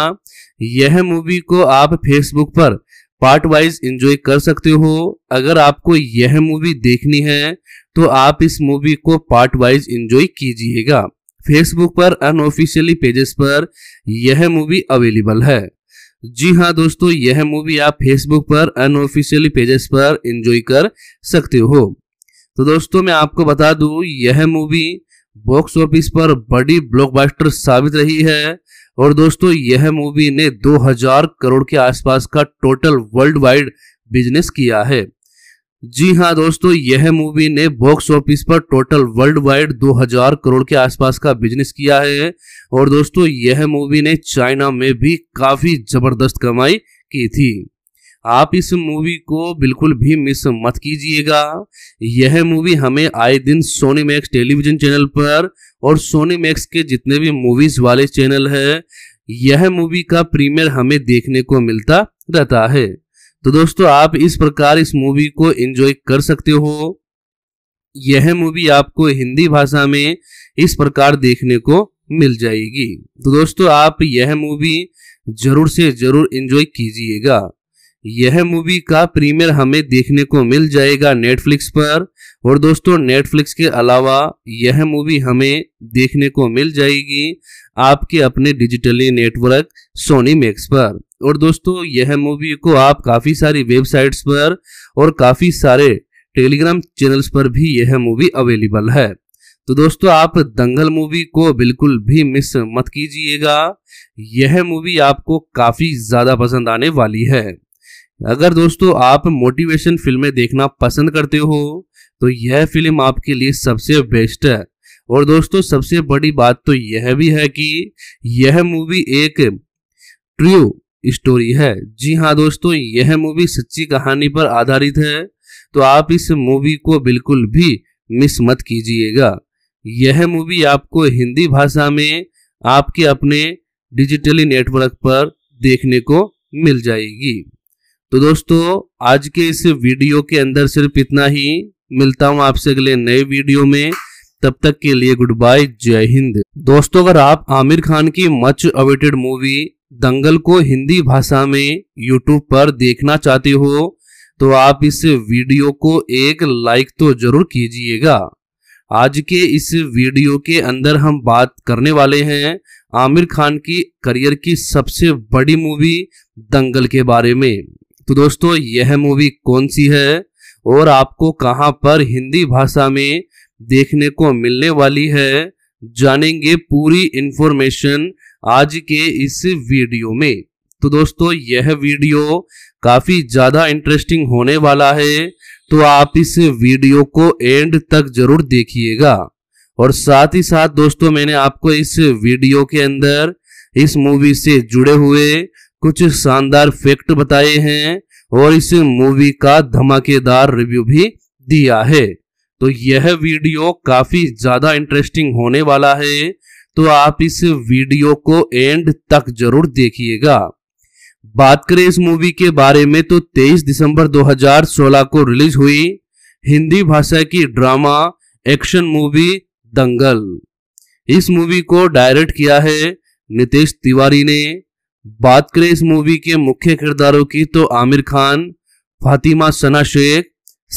यह मूवी को आप फेसबुक पर पार्ट वाइज एंजॉय कर सकते हो अगर आपको यह मूवी देखनी है तो आप इस मूवी को पार्ट वाइज एंजॉय कीजिएगा फेसबुक पर अनऑफिशियली पेजेस पर यह मूवी अवेलेबल है जी हाँ दोस्तों यह मूवी आप फेसबुक पर अनऑफिशियली पेजेस पर एंजॉय कर सकते हो तो दोस्तों मैं आपको बता दूं यह मूवी बॉक्स ऑफिस पर बड़ी ब्लॉकबस्टर साबित रही है और दोस्तों यह मूवी ने 2000 करोड़ के आसपास का टोटल वर्ल्ड वाइड बिजनेस किया है जी हाँ दोस्तों यह मूवी ने बॉक्स ऑफिस पर टोटल वर्ल्ड वाइड 2000 करोड़ के आसपास का बिजनेस किया है और दोस्तों यह मूवी ने चाइना में भी काफी जबरदस्त कमाई की थी आप इस मूवी को बिल्कुल भी मिस मत कीजिएगा यह मूवी हमें आए दिन सोनी मैक्स टेलीविजन चैनल पर और सोनी मैक्स के जितने भी मूवीज वाले चैनल है यह मूवी का प्रीमियर हमें देखने को मिलता रहता है तो दोस्तों आप इस प्रकार इस मूवी को एंजॉय कर सकते हो यह मूवी आपको हिंदी भाषा में इस प्रकार देखने को मिल जाएगी तो दोस्तों आप यह मूवी जरूर से जरूर एंजॉय कीजिएगा यह मूवी का प्रीमियर हमें देखने को मिल जाएगा नेटफ्लिक्स पर और दोस्तों नेटफ्लिक्स के अलावा यह मूवी हमें देखने को मिल जाएगी आपके अपने डिजिटली नेटवर्क सोनी मैक्स पर और दोस्तों यह मूवी को आप काफ़ी सारी वेबसाइट्स पर और काफ़ी सारे टेलीग्राम चैनल्स पर भी यह मूवी अवेलेबल है तो दोस्तों आप दंगल मूवी को बिल्कुल भी मिस मत कीजिएगा यह मूवी आपको काफ़ी ज़्यादा पसंद आने वाली है अगर दोस्तों आप मोटिवेशन फिल्में देखना पसंद करते हो तो यह फिल्म आपके लिए सबसे बेस्ट है और दोस्तों सबसे बड़ी बात तो यह भी है कि यह मूवी एक ट्रू स्टोरी है जी हाँ दोस्तों यह मूवी सच्ची कहानी पर आधारित है तो आप इस मूवी को बिल्कुल भी मिस मत कीजिएगा यह मूवी आपको हिंदी भाषा में आपके अपने डिजिटली नेटवर्क पर देखने को मिल जाएगी तो दोस्तों आज के इस वीडियो के अंदर सिर्फ इतना ही मिलता हूं आपसे अगले नए वीडियो में तब तक के लिए गुड बाय जय हिंद दोस्तों अगर आप आमिर खान की मच अवेटेड मूवी दंगल को हिंदी भाषा में यूट्यूब पर देखना चाहते हो तो आप इस वीडियो को एक लाइक तो जरूर कीजिएगा आज के इस वीडियो के अंदर हम बात करने वाले हैं आमिर खान की करियर की सबसे बड़ी मूवी दंगल के बारे में तो दोस्तों यह मूवी कौन सी है और आपको कहां पर हिंदी भाषा में देखने को मिलने वाली है जानेंगे पूरी इंफॉर्मेशन आज के इस वीडियो में तो दोस्तों यह वीडियो काफ़ी ज़्यादा इंटरेस्टिंग होने वाला है तो आप इस वीडियो को एंड तक ज़रूर देखिएगा और साथ ही साथ दोस्तों मैंने आपको इस वीडियो के अंदर इस मूवी से जुड़े हुए कुछ शानदार फैक्ट बताए हैं और इस मूवी का धमाकेदार रिव्यू भी दिया है तो यह वीडियो काफी ज्यादा इंटरेस्टिंग होने वाला है तो आप इस वीडियो को एंड तक जरूर देखिएगा बात करें इस मूवी के बारे में तो 23 दिसंबर 2016 को रिलीज हुई हिंदी भाषा की ड्रामा एक्शन मूवी दंगल इस मूवी को डायरेक्ट किया है नितेश तिवारी ने बात करें इस मूवी के मुख्य किरदारों की तो आमिर खान फातिमा सना शेख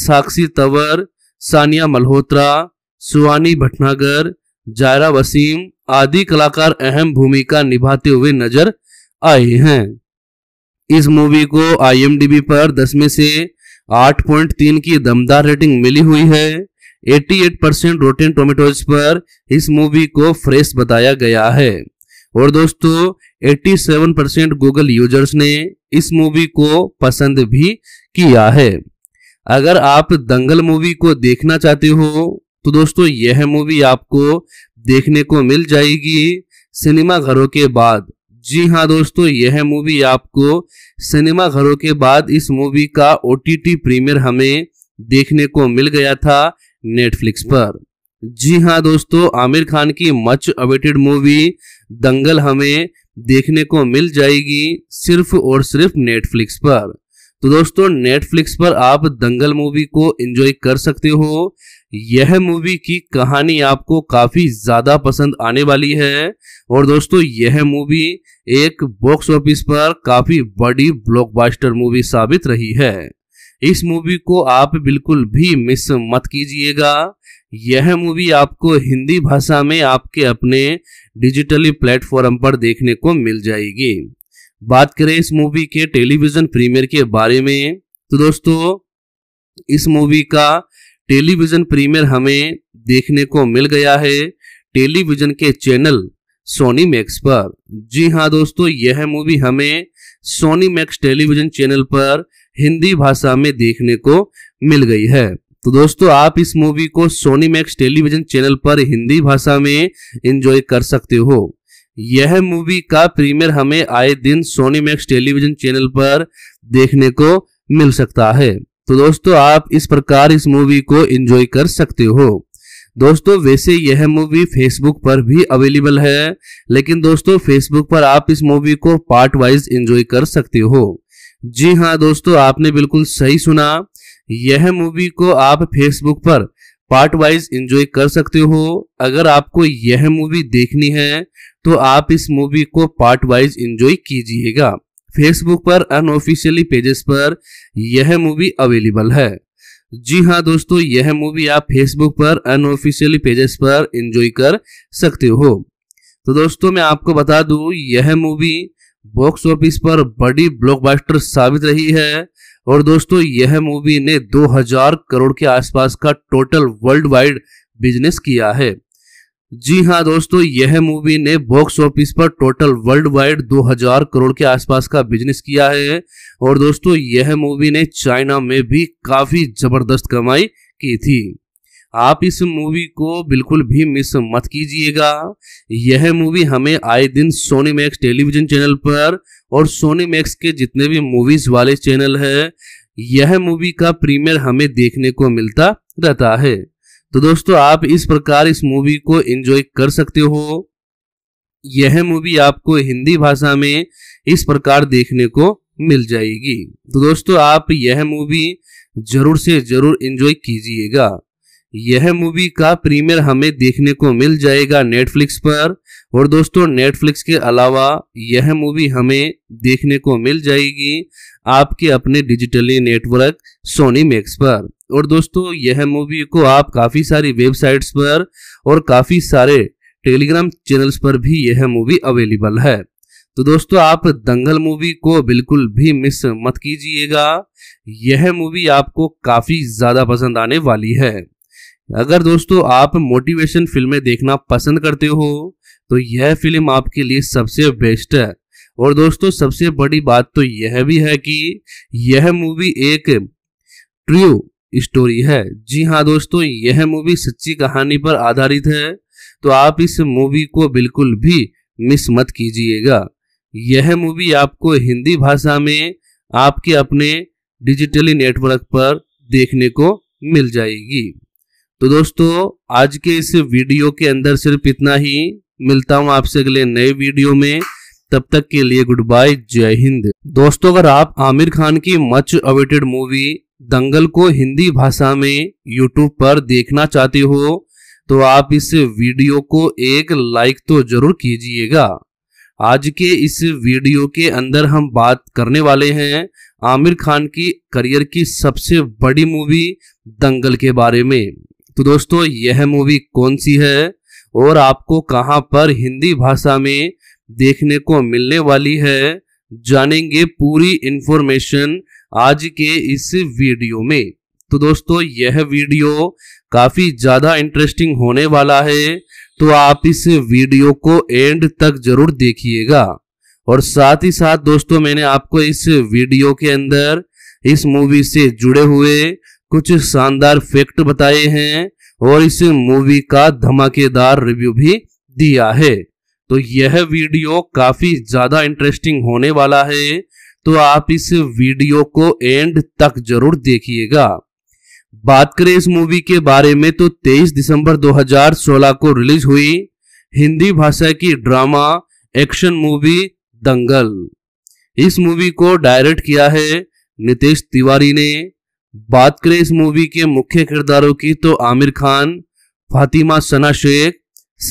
साक्षी तवर सानिया मल्होत्रा सुहानी भटनागर जायरा वसीम आदि कलाकार अहम भूमिका निभाते हुए नजर आए हैं इस मूवी को आईएमडीबी पर 10 में से 8.3 की दमदार रेटिंग मिली हुई है 88 परसेंट रोटेन टोमेटोज पर इस मूवी को फ्रेश बताया गया है और दोस्तों 87 परसेंट गूगल यूजर्स ने इस मूवी को पसंद भी किया है अगर आप दंगल मूवी को देखना चाहते हो तो दोस्तों यह मूवी आपको देखने को मिल जाएगी सिनेमा घरों के बाद जी हाँ दोस्तों यह मूवी आपको सिनेमा घरों के बाद इस मूवी का ओ टी प्रीमियर हमें देखने को मिल गया था नेटफ्लिक्स पर जी हाँ दोस्तों आमिर खान की मच अवेटेड मूवी दंगल हमें देखने को मिल जाएगी सिर्फ और सिर्फ नेटफ्लिक्स पर तो दोस्तों नेटफ्लिक्स पर आप दंगल मूवी को एंजॉय कर सकते हो यह मूवी की कहानी आपको काफ़ी ज़्यादा पसंद आने वाली है और दोस्तों यह मूवी एक बॉक्स ऑफिस पर काफ़ी बड़ी ब्लॉकबस्टर मूवी साबित रही है इस मूवी को आप बिल्कुल भी मिस मत कीजिएगा यह मूवी आपको हिंदी भाषा में आपके अपने डिजिटली प्लेटफॉर्म पर देखने को मिल जाएगी बात करें इस मूवी के टेलीविज़न प्रीमियर के बारे में तो दोस्तों इस मूवी का टेलीविज़न प्रीमियर हमें देखने को मिल गया है टेलीविज़न के चैनल सोनी मैक्स पर जी हाँ दोस्तों यह मूवी हमें सोनी मैक्स टेलीविज़न चैनल पर हिंदी भाषा में देखने को मिल गई है तो दोस्तों आप इस मूवी को सोनी मैक्स टेलीविजन चैनल पर हिंदी भाषा में एंजॉय कर सकते हो यह मूवी का प्रीमियर हमें आए दिन सोनी मैक्स टेलीविजन चैनल पर देखने को मिल सकता है तो दोस्तों आप इस प्रकार इस मूवी को एंजॉय कर सकते हो दोस्तों वैसे यह मूवी फेसबुक पर भी अवेलेबल है लेकिन दोस्तों फेसबुक पर आप इस मूवी को पार्ट वाइज एंजॉय कर सकते हो जी हाँ दोस्तों आपने बिल्कुल सही सुना यह मूवी को आप फेसबुक पर पार्ट वाइज एंजॉय कर सकते हो अगर आपको यह मूवी देखनी है तो आप इस मूवी को पार्ट वाइज एंजॉय कीजिएगा फेसबुक पर अनऑफिशियली पेजेस पर यह मूवी अवेलेबल है जी हाँ दोस्तों यह मूवी आप फेसबुक पर अनऑफिशियली पेजेस पर एंजॉय कर सकते हो तो दोस्तों मैं आपको बता दूं यह मूवी बॉक्स ऑफिस पर बड़ी ब्लॉकबस्टर साबित रही है और दोस्तों यह मूवी ने 2000 करोड़ के आसपास का टोटल वर्ल्ड वाइड बिजनेस किया है जी हाँ दोस्तों यह मूवी ने बॉक्स ऑफिस पर टोटल वर्ल्ड वाइड 2000 करोड़ के आसपास का बिजनेस किया है और दोस्तों यह मूवी ने चाइना में भी काफी जबरदस्त कमाई की थी आप इस मूवी को बिल्कुल भी मिस मत कीजिएगा यह मूवी हमें आए दिन सोनी मैक्स टेलीविजन चैनल पर और सोनी मैक्स के जितने भी मूवीज वाले चैनल है यह मूवी का प्रीमियर हमें देखने को मिलता रहता है तो दोस्तों आप इस प्रकार इस मूवी को एंजॉय कर सकते हो यह मूवी आपको हिंदी भाषा में इस प्रकार देखने को मिल जाएगी तो दोस्तों आप यह मूवी जरूर से जरूर एंजॉय कीजिएगा यह मूवी का प्रीमियर हमें देखने को मिल जाएगा नेटफ्लिक्स पर और दोस्तों नेटफ्लिक्स के अलावा यह मूवी हमें देखने को मिल जाएगी आपके अपने डिजिटली नेटवर्क सोनी मैक्स पर और दोस्तों यह मूवी को आप काफ़ी सारी वेबसाइट्स पर और काफ़ी सारे टेलीग्राम चैनल्स पर भी यह मूवी अवेलेबल है तो दोस्तों आप दंगल मूवी को बिल्कुल भी मिस मत कीजिएगा यह मूवी आपको काफ़ी ज़्यादा पसंद आने वाली है अगर दोस्तों आप मोटिवेशन फिल्में देखना पसंद करते हो तो यह फिल्म आपके लिए सबसे बेस्ट है और दोस्तों सबसे बड़ी बात तो यह भी है कि यह मूवी एक ट्रू स्टोरी है जी हाँ दोस्तों यह मूवी सच्ची कहानी पर आधारित है तो आप इस मूवी को बिल्कुल भी मिस मत कीजिएगा यह मूवी आपको हिंदी भाषा में आपके अपने डिजिटली नेटवर्क पर देखने को मिल जाएगी तो दोस्तों आज के इस वीडियो के अंदर सिर्फ इतना ही मिलता हूं आपसे अगले नए वीडियो में तब तक के लिए गुड बाय जय हिंद दोस्तों अगर आप आमिर खान की मच अवेटेड मूवी दंगल को हिंदी भाषा में यूट्यूब पर देखना चाहते हो तो आप इस वीडियो को एक लाइक तो जरूर कीजिएगा आज के इस वीडियो के अंदर हम बात करने वाले हैं आमिर खान की करियर की सबसे बड़ी मूवी दंगल के बारे में तो दोस्तों यह मूवी कौन सी है और आपको कहां पर हिंदी भाषा में देखने को मिलने वाली है जानेंगे पूरी इंफॉर्मेशन आज के इस वीडियो में तो दोस्तों यह वीडियो काफ़ी ज़्यादा इंटरेस्टिंग होने वाला है तो आप इस वीडियो को एंड तक जरूर देखिएगा और साथ ही साथ दोस्तों मैंने आपको इस वीडियो के अंदर इस मूवी से जुड़े हुए कुछ शानदार फैक्ट बताए हैं और इस मूवी का धमाकेदार रिव्यू भी दिया है तो यह वीडियो काफी ज्यादा इंटरेस्टिंग होने वाला है तो आप इस वीडियो को एंड तक जरूर देखिएगा बात करें इस मूवी के बारे में तो 23 दिसंबर 2016 को रिलीज हुई हिंदी भाषा की ड्रामा एक्शन मूवी दंगल इस मूवी को डायरेक्ट किया है नितेश तिवारी ने बात करें इस मूवी के मुख्य किरदारों की तो आमिर खान फातिमा सना शेख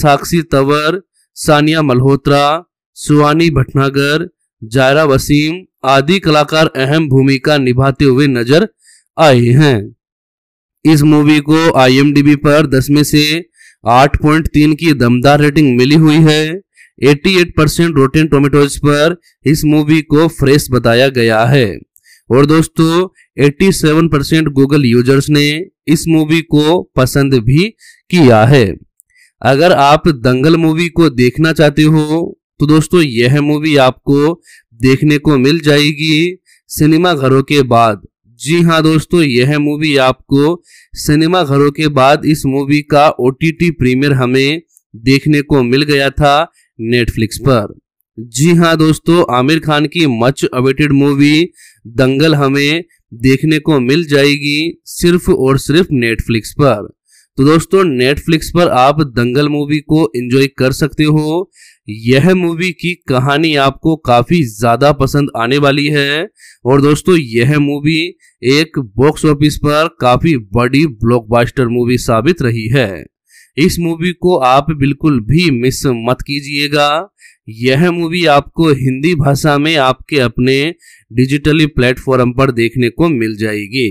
साक्षी तंवर सानिया मल्होत्रा सुहानी भटनागर जायरा वसीम आदि कलाकार अहम भूमिका निभाते हुए नजर आए हैं इस मूवी को आईएमडीबी पर 10 में से 8.3 की दमदार रेटिंग मिली हुई है 88 परसेंट रोटेन टोमेटोज पर इस मूवी को फ्रेश बताया गया है और दोस्तों 87 परसेंट गूगल यूजर्स ने इस मूवी को पसंद भी किया है अगर आप दंगल मूवी को देखना चाहते हो तो दोस्तों यह मूवी आपको देखने को मिल जाएगी सिनेमा घरों के बाद जी हाँ दोस्तों यह मूवी आपको सिनेमा घरों के बाद इस मूवी का ओ टी प्रीमियर हमें देखने को मिल गया था नेटफ्लिक्स पर जी हाँ दोस्तों आमिर खान की मच अवेटेड मूवी दंगल हमें देखने को मिल जाएगी सिर्फ और सिर्फ नेटफ्लिक्स पर तो दोस्तों नेटफ्लिक्स पर आप दंगल मूवी को एंजॉय कर सकते हो यह मूवी की कहानी आपको काफ़ी ज़्यादा पसंद आने वाली है और दोस्तों यह मूवी एक बॉक्स ऑफिस पर काफ़ी बड़ी ब्लॉकबस्टर मूवी साबित रही है इस मूवी को आप बिल्कुल भी मिस मत कीजिएगा यह मूवी आपको हिंदी भाषा में आपके अपने डिजिटली प्लेटफॉर्म पर देखने को मिल जाएगी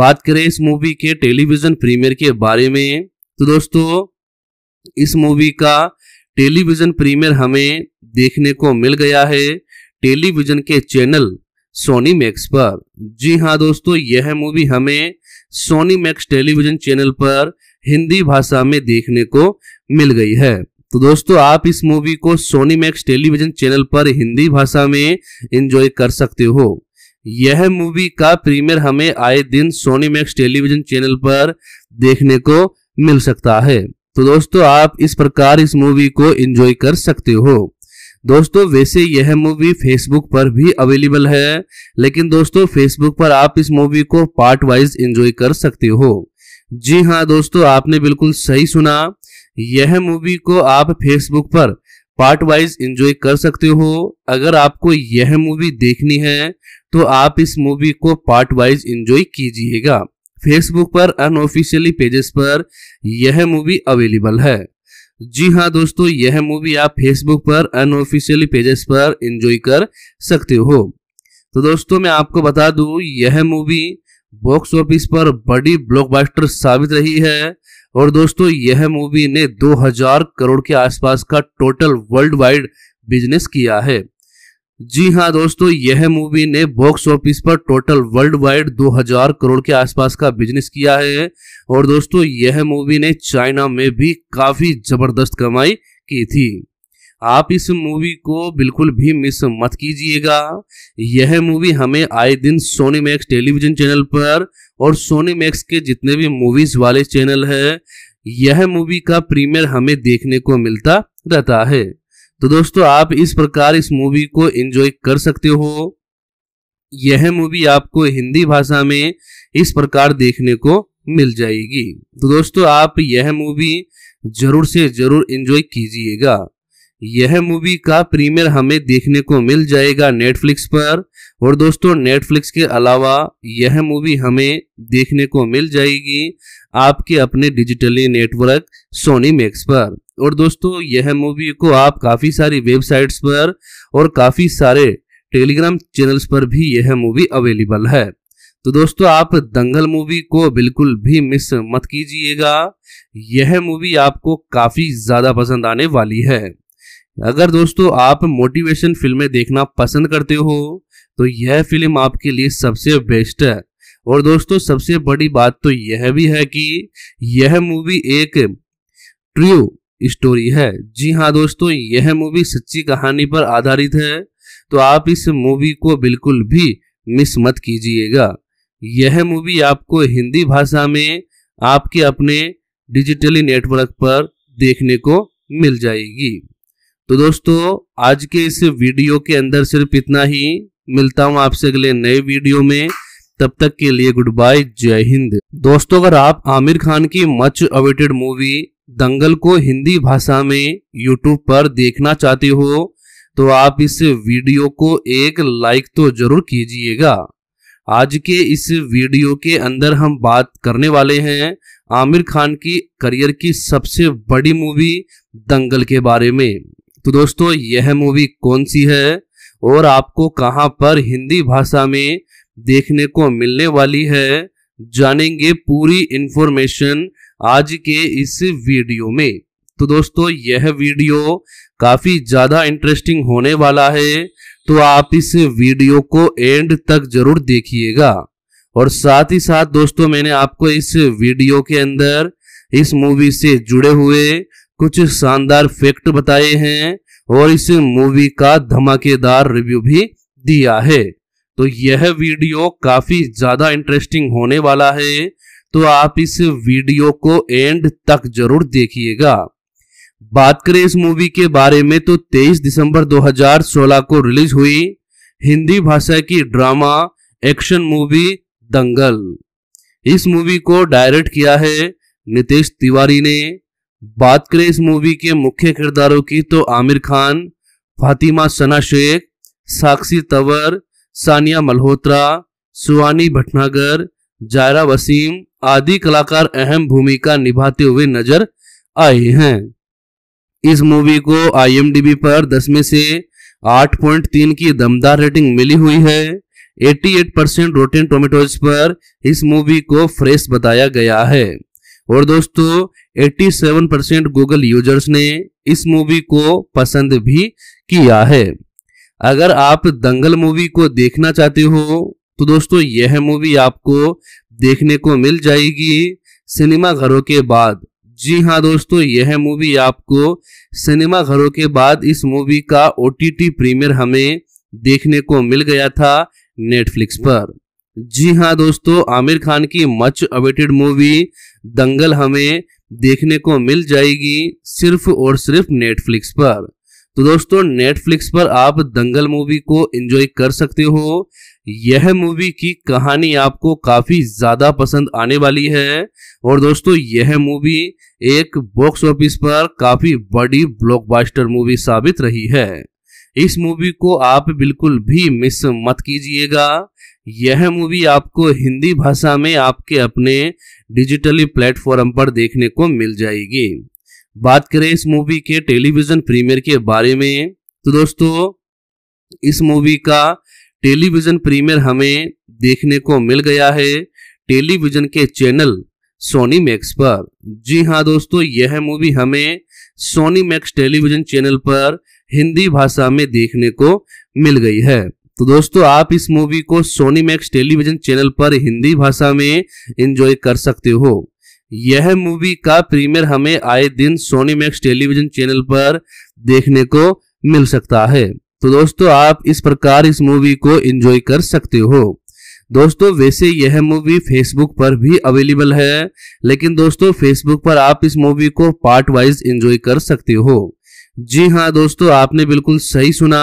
बात करें इस मूवी के टेलीविज़न प्रीमियर के बारे में तो दोस्तों इस मूवी का टेलीविज़न प्रीमियर हमें देखने को मिल गया है टेलीविज़न के चैनल सोनी मैक्स पर जी हाँ दोस्तों यह मूवी हमें सोनी मैक्स टेलीविज़न चैनल पर हिंदी भाषा में देखने को मिल गई है तो दोस्तों आप इस मूवी को सोनी मैक्स टेलीविजन चैनल पर हिंदी भाषा में एंजॉय कर सकते हो यह मूवी का प्रीमियर हमें आए दिन सोनी मैक्स टेलीविजन चैनल पर देखने को मिल सकता है तो दोस्तों आप इस प्रकार इस मूवी को एंजॉय कर सकते हो दोस्तों वैसे यह मूवी फेसबुक पर भी अवेलेबल है लेकिन दोस्तों फेसबुक पर आप इस मूवी को पार्ट वाइज एंजॉय कर सकते हो जी हाँ दोस्तों आपने बिल्कुल सही सुना यह मूवी को आप फेसबुक पर पार्ट वाइज एंजॉय कर सकते हो अगर आपको यह मूवी देखनी है तो आप इस मूवी को पार्ट वाइज एंजॉय कीजिएगा फेसबुक पर अनऑफिशियली पेजेस पर यह मूवी अवेलेबल है जी हाँ दोस्तों यह मूवी आप फेसबुक पर अनऑफिशियली पेजेस पर एंजॉय कर सकते हो तो दोस्तों मैं आपको बता दूं यह मूवी बॉक्स ऑफिस पर बड़ी ब्लॉकबस्टर साबित रही है और दोस्तों यह मूवी ने 2000 करोड़ के आसपास का टोटल वर्ल्ड वाइड बिजनेस किया है जी हाँ दोस्तों यह मूवी ने बॉक्स ऑफिस पर टोटल वर्ल्ड वाइड 2000 करोड़ के आसपास का बिजनेस किया है और दोस्तों यह मूवी ने चाइना में भी काफी जबरदस्त कमाई की थी आप इस मूवी को बिल्कुल भी मिस मत कीजिएगा यह मूवी हमें आए दिन सोनी मैक्स टेलीविजन चैनल पर और सोनी मैक्स के जितने भी मूवीज वाले चैनल है यह मूवी का प्रीमियर हमें देखने को मिलता रहता है तो दोस्तों आप इस प्रकार इस मूवी को एंजॉय कर सकते हो यह मूवी आपको हिंदी भाषा में इस प्रकार देखने को मिल जाएगी तो दोस्तों आप यह मूवी जरूर से जरूर एंजॉय कीजिएगा यह मूवी का प्रीमियर हमें देखने को मिल जाएगा नेटफ्लिक्स पर और दोस्तों नेटफ्लिक्स के अलावा यह मूवी हमें देखने को मिल जाएगी आपके अपने डिजिटली नेटवर्क सोनी मैक्स पर और दोस्तों यह मूवी को आप काफ़ी सारी वेबसाइट्स पर और काफ़ी सारे टेलीग्राम चैनल्स पर भी यह मूवी अवेलेबल है तो दोस्तों आप दंगल मूवी को बिल्कुल भी मिस मत कीजिएगा यह मूवी आपको काफ़ी ज़्यादा पसंद आने वाली है अगर दोस्तों आप मोटिवेशन फिल्में देखना पसंद करते हो तो यह फिल्म आपके लिए सबसे बेस्ट है और दोस्तों सबसे बड़ी बात तो यह भी है कि यह मूवी एक ट्रू स्टोरी है जी हाँ दोस्तों यह मूवी सच्ची कहानी पर आधारित है तो आप इस मूवी को बिल्कुल भी मिस मत कीजिएगा यह मूवी आपको हिंदी भाषा में आपके अपने डिजिटली नेटवर्क पर देखने को मिल जाएगी तो दोस्तों आज के इस वीडियो के अंदर सिर्फ इतना ही मिलता हूं आपसे अगले नए वीडियो में तब तक के लिए गुड बाय जय हिंद दोस्तों अगर आप आमिर खान की मच अवेटेड मूवी दंगल को हिंदी भाषा में यूट्यूब पर देखना चाहते हो तो आप इस वीडियो को एक लाइक तो जरूर कीजिएगा आज के इस वीडियो के अंदर हम बात करने वाले हैं आमिर खान की करियर की सबसे बड़ी मूवी दंगल के बारे में तो दोस्तों यह मूवी कौन सी है और आपको कहां पर हिंदी भाषा में देखने को मिलने वाली है जानेंगे पूरी इंफॉर्मेशन आज के इस वीडियो में तो दोस्तों यह वीडियो काफ़ी ज़्यादा इंटरेस्टिंग होने वाला है तो आप इस वीडियो को एंड तक ज़रूर देखिएगा और साथ ही साथ दोस्तों मैंने आपको इस वीडियो के अंदर इस मूवी से जुड़े हुए कुछ शानदार फैक्ट बताए हैं और इस मूवी का धमाकेदार रिव्यू भी दिया है तो यह वीडियो काफी ज्यादा इंटरेस्टिंग होने वाला है तो आप इस वीडियो को एंड तक जरूर देखिएगा बात करें इस मूवी के बारे में तो 23 दिसंबर 2016 को रिलीज हुई हिंदी भाषा की ड्रामा एक्शन मूवी दंगल इस मूवी को डायरेक्ट किया है नितेश तिवारी ने बात करें इस मूवी के मुख्य किरदारों की तो आमिर खान फातिमा सना शेख साक्षी तंवर सानिया मल्होत्रा सुहानी भटनागर जायरा वसीम आदि कलाकार अहम भूमिका निभाते हुए नजर आए हैं इस मूवी को आईएमडीबी पर 10 में से 8.3 की दमदार रेटिंग मिली हुई है 88 परसेंट रोटेन टोमेटोज पर इस मूवी को फ्रेश बताया गया है और दोस्तों 87 परसेंट गूगल यूजर्स ने इस मूवी को पसंद भी किया है अगर आप दंगल मूवी को देखना चाहते हो तो दोस्तों यह मूवी आपको देखने को मिल जाएगी सिनेमा घरों के बाद जी हाँ दोस्तों यह मूवी आपको सिनेमा घरों के बाद इस मूवी का ओ प्रीमियर हमें देखने को मिल गया था नेटफ्लिक्स पर जी हाँ दोस्तों आमिर खान की मच अवेटेड मूवी दंगल हमें देखने को मिल जाएगी सिर्फ और सिर्फ नेटफ्लिक्स पर तो दोस्तों नेटफ्लिक्स पर आप दंगल मूवी को एंजॉय कर सकते हो यह मूवी की कहानी आपको काफ़ी ज़्यादा पसंद आने वाली है और दोस्तों यह मूवी एक बॉक्स ऑफिस पर काफ़ी बड़ी ब्लॉकबस्टर मूवी साबित रही है इस मूवी को आप बिल्कुल भी मिस मत कीजिएगा यह मूवी आपको हिंदी भाषा में आपके अपने डिजिटली प्लेटफॉर्म पर देखने को मिल जाएगी बात करें इस मूवी के टेलीविज़न प्रीमियर के बारे में तो दोस्तों इस मूवी का टेलीविज़न प्रीमियर हमें देखने को मिल गया है टेलीविज़न के चैनल सोनी मैक्स पर जी हाँ दोस्तों यह मूवी हमें सोनी मैक्स टेलीविज़न चैनल पर हिंदी भाषा में देखने को मिल गई है तो दोस्तों आप इस मूवी को सोनी मैक्स टेलीविजन चैनल पर हिंदी भाषा में एंजॉय कर सकते हो यह मूवी का प्रीमियर हमें आए दिन सोनी मैक्स टेलीविजन चैनल पर देखने को मिल सकता है तो दोस्तों आप इस प्रकार इस मूवी को एंजॉय कर सकते हो दोस्तों वैसे यह मूवी फेसबुक पर भी अवेलेबल है लेकिन दोस्तों फेसबुक पर आप इस मूवी को पार्ट वाइज एंजॉय कर सकते हो जी हाँ दोस्तों आपने बिल्कुल सही सुना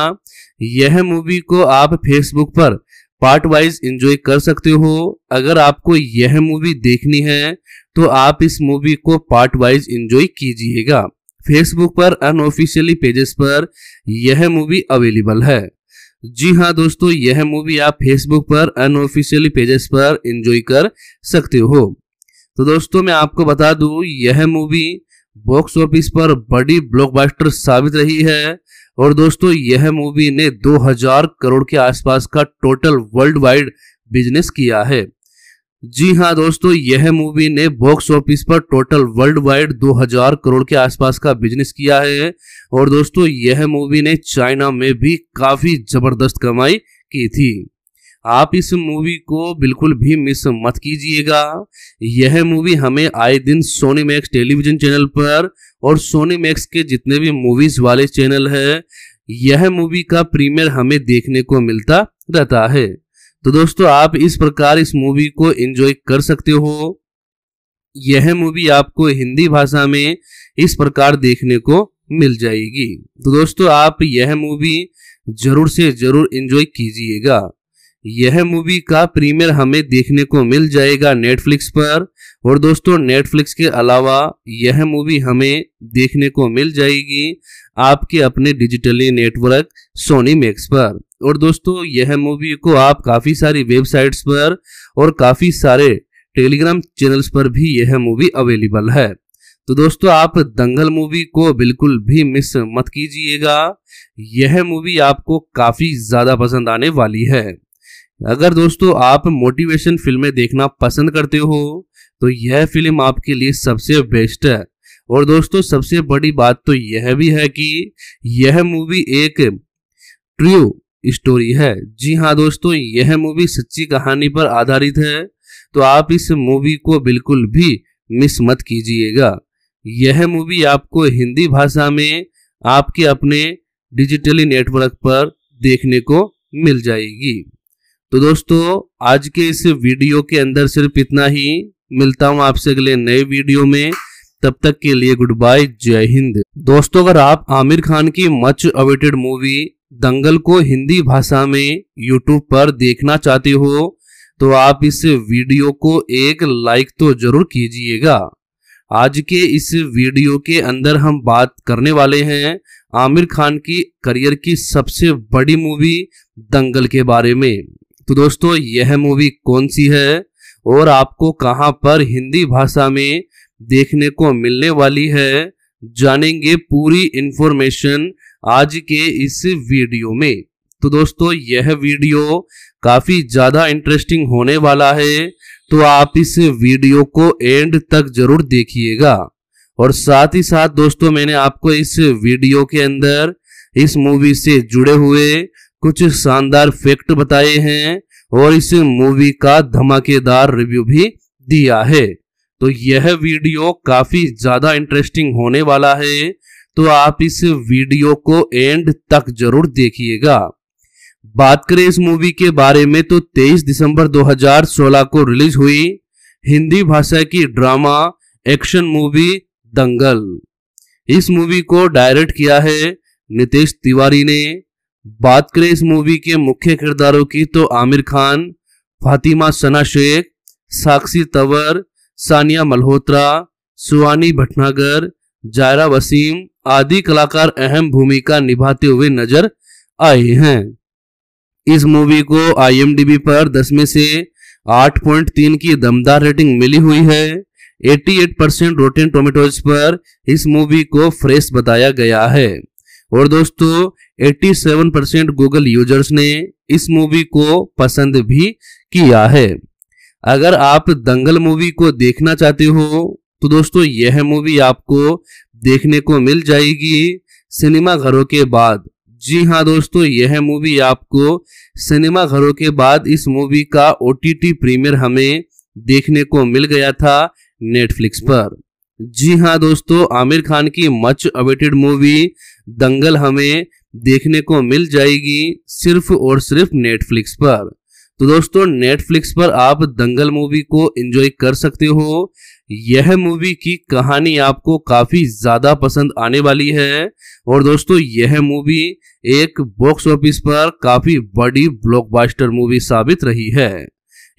यह मूवी को आप फेसबुक पर पार्ट वाइज एंजॉय कर सकते हो अगर आपको यह मूवी देखनी है तो आप इस मूवी को पार्ट वाइज एंजॉय कीजिएगा फेसबुक पर अनऑफिशियली पेजेस पर यह मूवी अवेलेबल है जी हाँ दोस्तों यह मूवी आप फेसबुक पर अनऑफिशियली पेजेस पर एंजॉय कर सकते हो तो दोस्तों मैं आपको बता दूं यह मूवी बॉक्स ऑफिस पर बड़ी ब्लॉकबस्टर साबित रही है और दोस्तों यह मूवी ने 2000 करोड़ के आसपास का टोटल वर्ल्ड वाइड बिजनेस किया है जी हाँ दोस्तों यह मूवी ने बॉक्स ऑफिस पर टोटल वर्ल्ड वाइड 2000 करोड़ के आसपास का बिजनेस किया है और दोस्तों यह मूवी ने चाइना में भी काफी जबरदस्त कमाई की थी आप इस मूवी को बिल्कुल भी मिस मत कीजिएगा यह मूवी हमें आए दिन सोनी मैक्स टेलीविजन चैनल पर और सोनी मैक्स के जितने भी मूवीज वाले चैनल है यह मूवी का प्रीमियर हमें देखने को मिलता रहता है तो दोस्तों आप इस प्रकार इस मूवी को एंजॉय कर सकते हो यह मूवी आपको हिंदी भाषा में इस प्रकार देखने को मिल जाएगी तो दोस्तों आप यह मूवी जरूर से जरूर एंजॉय कीजिएगा यह मूवी का प्रीमियर हमें देखने को मिल जाएगा नेटफ्लिक्स पर और दोस्तों नेटफ्लिक्स के अलावा यह मूवी हमें देखने को मिल जाएगी आपके अपने डिजिटली नेटवर्क सोनी मैक्स पर और दोस्तों यह मूवी को आप काफ़ी सारी वेबसाइट्स पर और काफ़ी सारे टेलीग्राम चैनल्स पर भी यह मूवी अवेलेबल है तो दोस्तों आप दंगल मूवी को बिल्कुल भी मिस मत कीजिएगा यह मूवी आपको काफ़ी ज़्यादा पसंद आने वाली है अगर दोस्तों आप मोटिवेशन फिल्में देखना पसंद करते हो तो यह फिल्म आपके लिए सबसे बेस्ट है और दोस्तों सबसे बड़ी बात तो यह भी है कि यह मूवी एक ट्रू स्टोरी है जी हाँ दोस्तों यह मूवी सच्ची कहानी पर आधारित है तो आप इस मूवी को बिल्कुल भी मिस मत कीजिएगा यह मूवी आपको हिंदी भाषा में आपके अपने डिजिटली नेटवर्क पर देखने को मिल जाएगी तो दोस्तों आज के इस वीडियो के अंदर सिर्फ इतना ही मिलता हूं आपसे अगले नए वीडियो में तब तक के लिए गुड बाय जय हिंद दोस्तों अगर आप आमिर खान की मच अवेटेड मूवी दंगल को हिंदी भाषा में यूट्यूब पर देखना चाहते हो तो आप इस वीडियो को एक लाइक तो जरूर कीजिएगा आज के इस वीडियो के अंदर हम बात करने वाले हैं आमिर खान की करियर की सबसे बड़ी मूवी दंगल के बारे में तो दोस्तों यह मूवी कौन सी है और आपको कहां पर हिंदी भाषा में देखने को मिलने वाली है जानेंगे पूरी इंफॉर्मेशन आज के इस वीडियो में तो दोस्तों यह वीडियो काफ़ी ज़्यादा इंटरेस्टिंग होने वाला है तो आप इस वीडियो को एंड तक ज़रूर देखिएगा और साथ ही साथ दोस्तों मैंने आपको इस वीडियो के अंदर इस मूवी से जुड़े हुए कुछ शानदार फैक्ट बताए हैं और इस मूवी का धमाकेदार रिव्यू भी दिया है तो यह वीडियो काफी ज्यादा इंटरेस्टिंग होने वाला है तो आप इस वीडियो को एंड तक जरूर देखिएगा बात करें इस मूवी के बारे में तो 23 दिसंबर 2016 को रिलीज हुई हिंदी भाषा की ड्रामा एक्शन मूवी दंगल इस मूवी को डायरेक्ट किया है नितेश तिवारी ने बात करें इस मूवी के मुख्य किरदारों की तो आमिर खान फातिमा सना शेख साक्षी तवर सानिया मल्होत्रा सुहानी भटनागर जायरा वसीम आदि कलाकार अहम भूमिका निभाते हुए नजर आए हैं इस मूवी को आईएमडीबी पर 10 में से 8.3 की दमदार रेटिंग मिली हुई है 88 परसेंट रोटेन टोमेटोज पर इस मूवी को फ्रेश बताया गया है और दोस्तों 87 परसेंट गूगल यूजर्स ने इस मूवी को पसंद भी किया है अगर आप दंगल मूवी को देखना चाहते हो तो दोस्तों यह मूवी आपको देखने को मिल जाएगी सिनेमा घरों के बाद जी हाँ दोस्तों यह मूवी आपको सिनेमा घरों के बाद इस मूवी का ओ प्रीमियर हमें देखने को मिल गया था नेटफ्लिक्स पर जी हाँ दोस्तों आमिर खान की मच अवेटेड मूवी दंगल हमें देखने को मिल जाएगी सिर्फ और सिर्फ नेटफ्लिक्स पर तो दोस्तों नेटफ्लिक्स पर आप दंगल मूवी को एंजॉय कर सकते हो यह मूवी की कहानी आपको काफ़ी ज़्यादा पसंद आने वाली है और दोस्तों यह मूवी एक बॉक्स ऑफिस पर काफ़ी बड़ी ब्लॉकबस्टर मूवी साबित रही है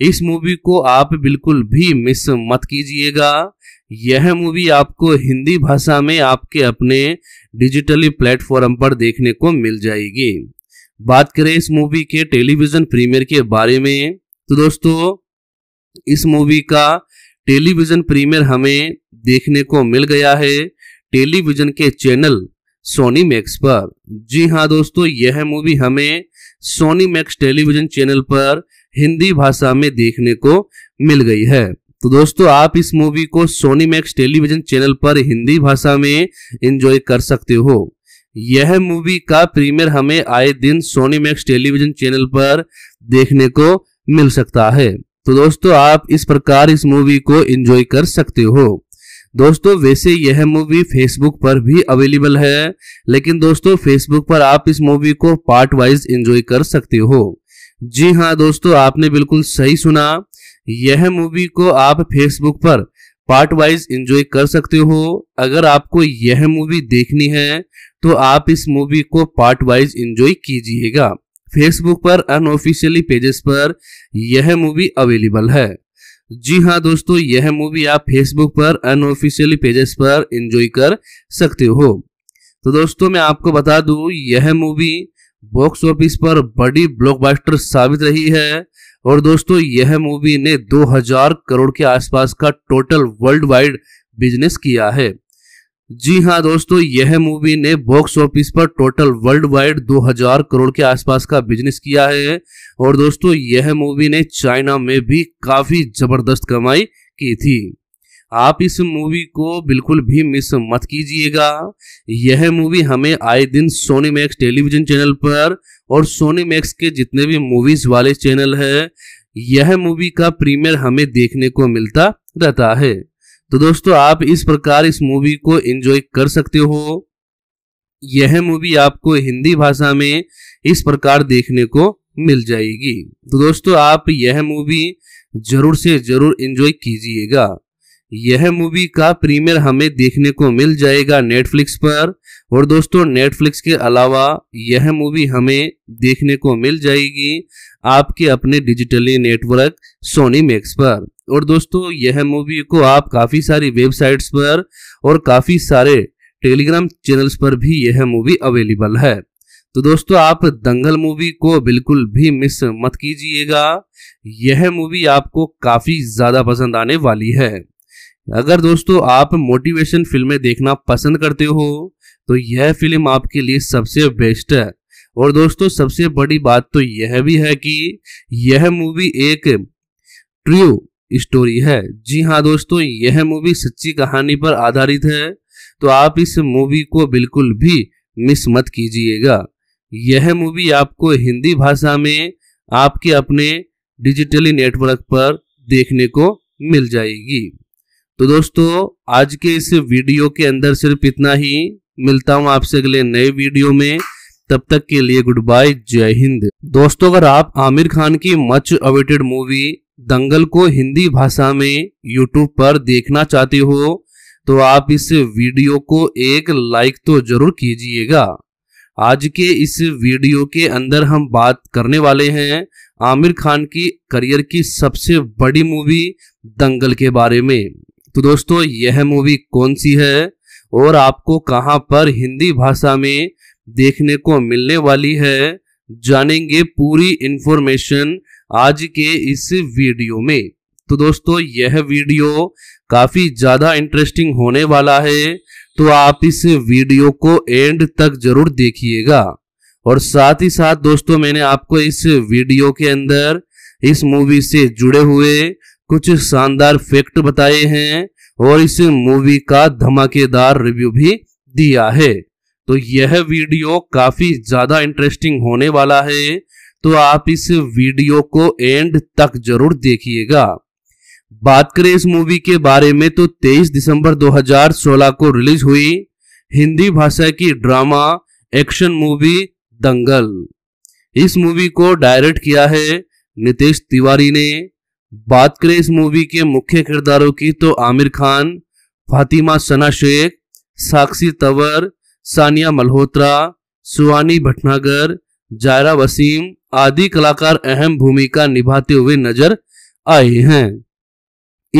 इस मूवी को आप बिल्कुल भी मिस मत कीजिएगा यह मूवी आपको हिंदी भाषा में आपके अपने डिजिटली प्लेटफॉर्म पर देखने को मिल जाएगी बात करें इस मूवी के टेलीविजन प्रीमियर के बारे में तो दोस्तों इस मूवी का टेलीविजन प्रीमियर हमें देखने को मिल गया है टेलीविजन के चैनल सोनी मैक्स पर जी हाँ दोस्तों यह मूवी हमें सोनी मैक्स टेलीविजन चैनल पर हिंदी भाषा में देखने को मिल गई है तो दोस्तों आप इस मूवी को सोनी मैक्स टेलीविजन चैनल पर हिंदी भाषा में एंजॉय कर सकते हो यह मूवी का प्रीमियर हमें आए दिन सोनी मैक्स टेलीविजन चैनल पर देखने को मिल सकता है तो दोस्तों आप इस प्रकार इस मूवी को एंजॉय कर सकते हो दोस्तों वैसे यह मूवी फेसबुक पर भी अवेलेबल है लेकिन दोस्तों फेसबुक पर आप इस मूवी को पार्ट वाइज एंजॉय कर सकते हो जी हाँ दोस्तों आपने बिल्कुल सही सुना यह मूवी को आप फेसबुक पर पार्ट वाइज एंजॉय कर सकते हो अगर आपको यह मूवी देखनी है तो आप इस मूवी को पार्ट वाइज एंजॉय कीजिएगा फेसबुक पर अनऑफिशियली पेजेस पर यह मूवी अवेलेबल है जी हाँ दोस्तों यह मूवी आप फेसबुक पर अनऑफिशियली पेजेस पर एंजॉय कर सकते हो तो दोस्तों मैं आपको बता दूं यह मूवी बॉक्स ऑफिस पर बड़ी ब्लॉकबस्टर साबित रही है और दोस्तों यह मूवी ने 2000 करोड़ के आसपास का टोटल वर्ल्ड वाइड बिजनेस किया है जी हाँ दोस्तों यह मूवी ने बॉक्स ऑफिस पर टोटल वर्ल्ड वाइड 2000 करोड़ के आसपास का बिजनेस किया है और दोस्तों यह मूवी ने चाइना में भी काफ़ी ज़बरदस्त कमाई की थी आप इस मूवी को बिल्कुल भी मिस मत कीजिएगा यह मूवी हमें आए दिन सोनी मैक्स टेलीविजन चैनल पर और सोनी मैक्स के जितने भी मूवीज वाले चैनल है यह मूवी का प्रीमियर हमें देखने को मिलता रहता है तो दोस्तों आप इस प्रकार इस मूवी को एंजॉय कर सकते हो यह मूवी आपको हिंदी भाषा में इस प्रकार देखने को मिल जाएगी तो दोस्तों आप यह मूवी जरूर से जरूर एंजॉय कीजिएगा यह मूवी का प्रीमियर हमें देखने को मिल जाएगा नेटफ्लिक्स पर और दोस्तों नेटफ्लिक्स के अलावा यह मूवी हमें देखने को मिल जाएगी आपके अपने डिजिटली नेटवर्क सोनी मैक्स पर और दोस्तों यह मूवी को आप काफ़ी सारी वेबसाइट्स पर और काफ़ी सारे टेलीग्राम चैनल्स पर भी यह मूवी अवेलेबल है तो दोस्तों आप दंगल मूवी को बिल्कुल भी मिस मत कीजिएगा यह मूवी आपको काफ़ी ज़्यादा पसंद आने वाली है अगर दोस्तों आप मोटिवेशन फिल्में देखना पसंद करते हो तो यह फिल्म आपके लिए सबसे बेस्ट है और दोस्तों सबसे बड़ी बात तो यह भी है कि यह मूवी एक ट्रू स्टोरी है जी हाँ दोस्तों यह मूवी सच्ची कहानी पर आधारित है तो आप इस मूवी को बिल्कुल भी मिस मत कीजिएगा यह मूवी आपको हिंदी भाषा में आपके अपने डिजिटली नेटवर्क पर देखने को मिल जाएगी तो दोस्तों आज के इस वीडियो के अंदर सिर्फ इतना ही मिलता हूं आपसे अगले नए वीडियो में तब तक के लिए गुड बाय जय हिंद दोस्तों अगर आप आमिर खान की मच अवेटेड मूवी दंगल को हिंदी भाषा में यूट्यूब पर देखना चाहते हो तो आप इस वीडियो को एक लाइक तो जरूर कीजिएगा आज के इस वीडियो के अंदर हम बात करने वाले हैं आमिर खान की करियर की सबसे बड़ी मूवी दंगल के बारे में तो दोस्तों यह मूवी कौन सी है और आपको कहां पर हिंदी भाषा में देखने को मिलने वाली है जानेंगे पूरी इंफॉर्मेशन आज के इस वीडियो में तो दोस्तों यह वीडियो काफ़ी ज़्यादा इंटरेस्टिंग होने वाला है तो आप इस वीडियो को एंड तक जरूर देखिएगा और साथ ही साथ दोस्तों मैंने आपको इस वीडियो के अंदर इस मूवी से जुड़े हुए कुछ शानदार फैक्ट बताए हैं और इस मूवी का धमाकेदार रिव्यू भी दिया है तो यह वीडियो काफी ज्यादा इंटरेस्टिंग होने वाला है तो आप इस वीडियो को एंड तक जरूर देखिएगा बात करें इस मूवी के बारे में तो 23 दिसंबर 2016 को रिलीज हुई हिंदी भाषा की ड्रामा एक्शन मूवी दंगल इस मूवी को डायरेक्ट किया है नितेश तिवारी ने बात करें इस मूवी के मुख्य किरदारों की तो आमिर खान फातिमा सना शेख साक्षी तवर सानिया मल्होत्रा सुहानी भटनागर जायरा वसीम आदि कलाकार अहम भूमिका निभाते हुए नजर आए हैं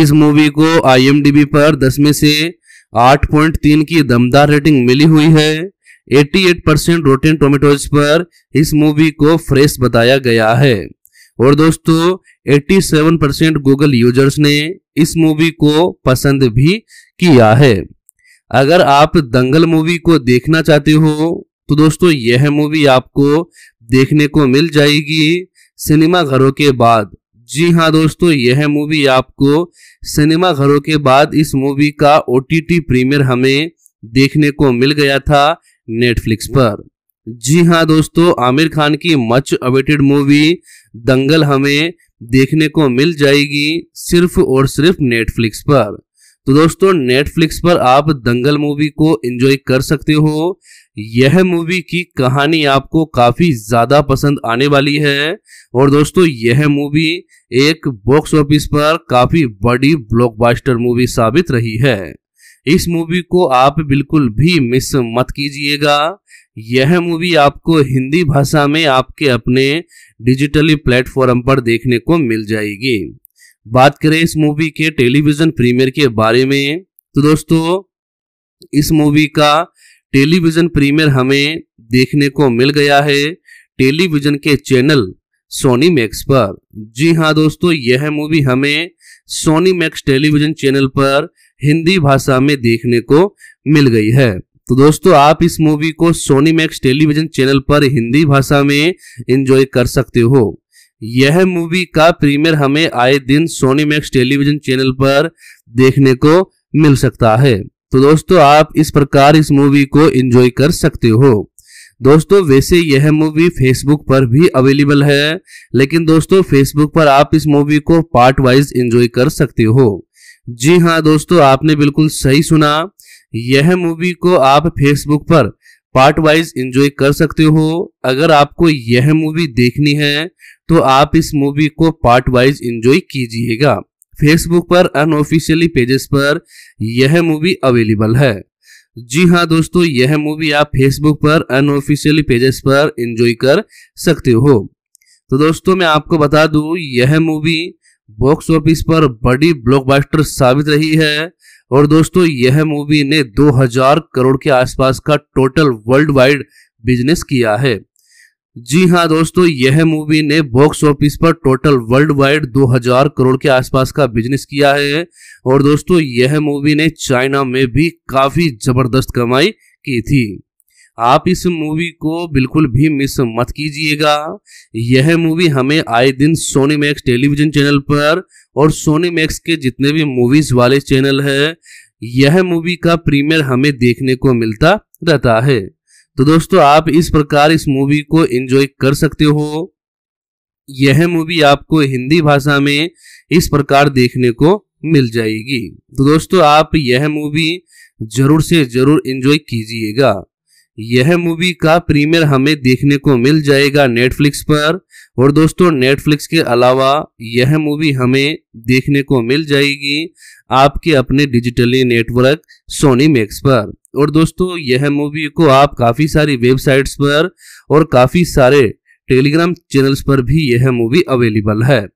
इस मूवी को आईएमडीबी पर 10 में से 8.3 की दमदार रेटिंग मिली हुई है 88 परसेंट रोटेन टोमेटोज पर इस मूवी को फ्रेश बताया गया है और दोस्तों 87 परसेंट गूगल यूजर्स ने इस मूवी को पसंद भी किया है अगर आप दंगल मूवी को देखना चाहते हो तो दोस्तों यह मूवी आपको देखने को मिल जाएगी सिनेमा घरों के बाद जी हाँ दोस्तों यह मूवी आपको सिनेमा घरों के बाद इस मूवी का ओ टी प्रीमियर हमें देखने को मिल गया था नेटफ्लिक्स पर जी हाँ दोस्तों आमिर खान की मच अवेटेड मूवी दंगल हमें देखने को मिल जाएगी सिर्फ और सिर्फ नेटफ्लिक्स पर तो दोस्तों नेटफ्लिक्स पर आप दंगल मूवी को एंजॉय कर सकते हो यह मूवी की कहानी आपको काफ़ी ज़्यादा पसंद आने वाली है और दोस्तों यह मूवी एक बॉक्स ऑफिस पर काफ़ी बड़ी ब्लॉकबस्टर मूवी साबित रही है इस मूवी को आप बिल्कुल भी मिस मत कीजिएगा यह मूवी आपको हिंदी भाषा में आपके अपने डिजिटली प्लेटफॉर्म पर देखने को मिल जाएगी बात करें इस मूवी के टेलीविज़न प्रीमियर के बारे में तो दोस्तों इस मूवी का टेलीविज़न प्रीमियर हमें देखने को मिल गया है टेलीविज़न के चैनल सोनी मैक्स पर जी हाँ दोस्तों यह मूवी हमें सोनी मैक्स टेलीविज़न चैनल पर हिंदी भाषा में देखने को मिल गई है तो दोस्तों आप इस मूवी को सोनी मैक्स टेलीविजन चैनल पर हिंदी भाषा में एंजॉय कर सकते हो यह मूवी का प्रीमियर हमें आए दिन सोनी मैक्स टेलीविजन चैनल पर देखने को मिल सकता है तो दोस्तों आप इस प्रकार इस मूवी को एंजॉय कर सकते हो दोस्तों वैसे यह मूवी फेसबुक पर भी अवेलेबल है लेकिन दोस्तों फेसबुक पर आप इस मूवी को पार्ट वाइज एंजॉय कर सकते हो जी हाँ दोस्तों आपने बिल्कुल सही सुना यह मूवी को आप फेसबुक पर पार्ट वाइज एंजॉय कर सकते हो अगर आपको यह मूवी देखनी है तो आप इस मूवी को पार्ट वाइज एंजॉय कीजिएगा फेसबुक पर अनऑफिशियली पेजेस पर यह मूवी अवेलेबल है जी हाँ दोस्तों यह मूवी आप फेसबुक पर अनऑफिशियली पेजेस पर एंजॉय कर सकते हो तो दोस्तों मैं आपको बता दूं यह मूवी बॉक्स ऑफिस पर बड़ी ब्लॉकबस्टर साबित रही है और दोस्तों यह मूवी ने 2000 करोड़ के आसपास का टोटल वर्ल्ड वाइड बिजनेस किया है जी हाँ दोस्तों यह मूवी ने बॉक्स ऑफिस पर टोटल वर्ल्ड वाइड 2000 करोड़ के आसपास का बिजनेस किया है और दोस्तों यह मूवी ने चाइना में भी काफी जबरदस्त कमाई की थी आप इस मूवी को बिल्कुल भी मिस मत कीजिएगा यह मूवी हमें आए दिन सोनी मैक्स टेलीविजन चैनल पर और सोनी मैक्स के जितने भी मूवीज वाले चैनल है यह मूवी का प्रीमियर हमें देखने को मिलता रहता है तो दोस्तों आप इस प्रकार इस मूवी को एंजॉय कर सकते हो यह मूवी आपको हिंदी भाषा में इस प्रकार देखने को मिल जाएगी तो दोस्तों आप यह मूवी जरूर से जरूर एंजॉय कीजिएगा यह मूवी का प्रीमियर हमें देखने को मिल जाएगा नेटफ्लिक्स पर और दोस्तों नेटफ्लिक्स के अलावा यह मूवी हमें देखने को मिल जाएगी आपके अपने डिजिटली नेटवर्क सोनी मैक्स पर और दोस्तों यह मूवी को आप काफ़ी सारी वेबसाइट्स पर और काफ़ी सारे टेलीग्राम चैनल्स पर भी यह मूवी अवेलेबल है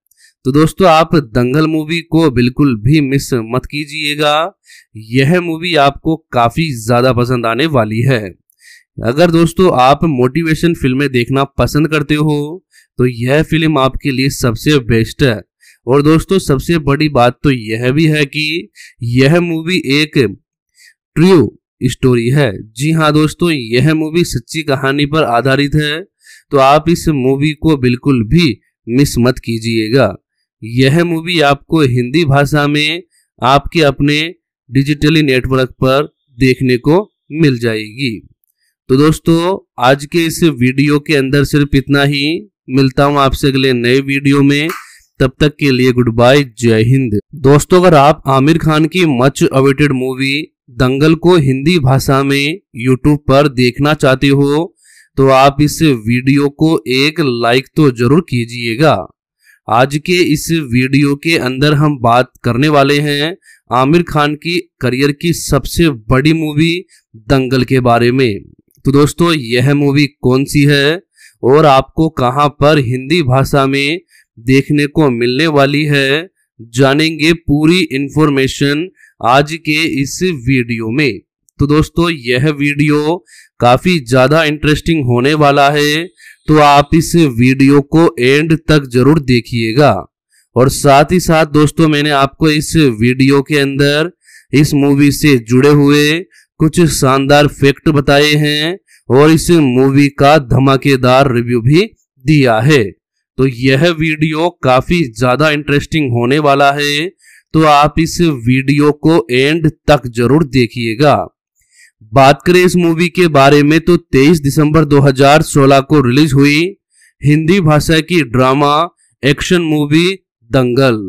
तो दोस्तों आप दंगल मूवी को बिल्कुल भी मिस मत कीजिएगा यह मूवी आपको काफ़ी ज़्यादा पसंद आने वाली है अगर दोस्तों आप मोटिवेशन फिल्में देखना पसंद करते हो तो यह फिल्म आपके लिए सबसे बेस्ट है और दोस्तों सबसे बड़ी बात तो यह भी है कि यह मूवी एक ट्रू स्टोरी है जी हाँ दोस्तों यह मूवी सच्ची कहानी पर आधारित है तो आप इस मूवी को बिल्कुल भी मिस मत कीजिएगा यह मूवी आपको हिंदी भाषा में आपके अपने डिजिटली नेटवर्क पर देखने को मिल जाएगी तो दोस्तों आज के इस वीडियो के अंदर सिर्फ इतना ही मिलता हूँ आपसे अगले नए वीडियो में तब तक के लिए गुड बाय जय हिंद दोस्तों अगर आप आमिर खान की मच अवेटेड मूवी दंगल को हिंदी भाषा में यूट्यूब पर देखना चाहते हो तो आप इस वीडियो को एक लाइक तो जरूर कीजिएगा आज के इस वीडियो के अंदर हम बात करने वाले हैं आमिर खान की करियर की सबसे बड़ी मूवी दंगल के बारे में तो दोस्तों यह मूवी कौन सी है और आपको कहां पर हिंदी भाषा में देखने को मिलने वाली है जानेंगे पूरी इंफॉर्मेशन आज के इस वीडियो में तो दोस्तों यह वीडियो काफ़ी ज़्यादा इंटरेस्टिंग होने वाला है तो आप इस वीडियो को एंड तक ज़रूर देखिएगा और साथ ही साथ दोस्तों मैंने आपको इस वीडियो के अंदर इस मूवी से जुड़े हुए कुछ शानदार फैक्ट बताए हैं और इस मूवी का धमाकेदार रिव्यू भी दिया है तो यह वीडियो काफी ज्यादा इंटरेस्टिंग होने वाला है तो आप इस वीडियो को एंड तक जरूर देखिएगा बात करें इस मूवी के बारे में तो 23 दिसंबर 2016 को रिलीज हुई हिंदी भाषा की ड्रामा एक्शन मूवी दंगल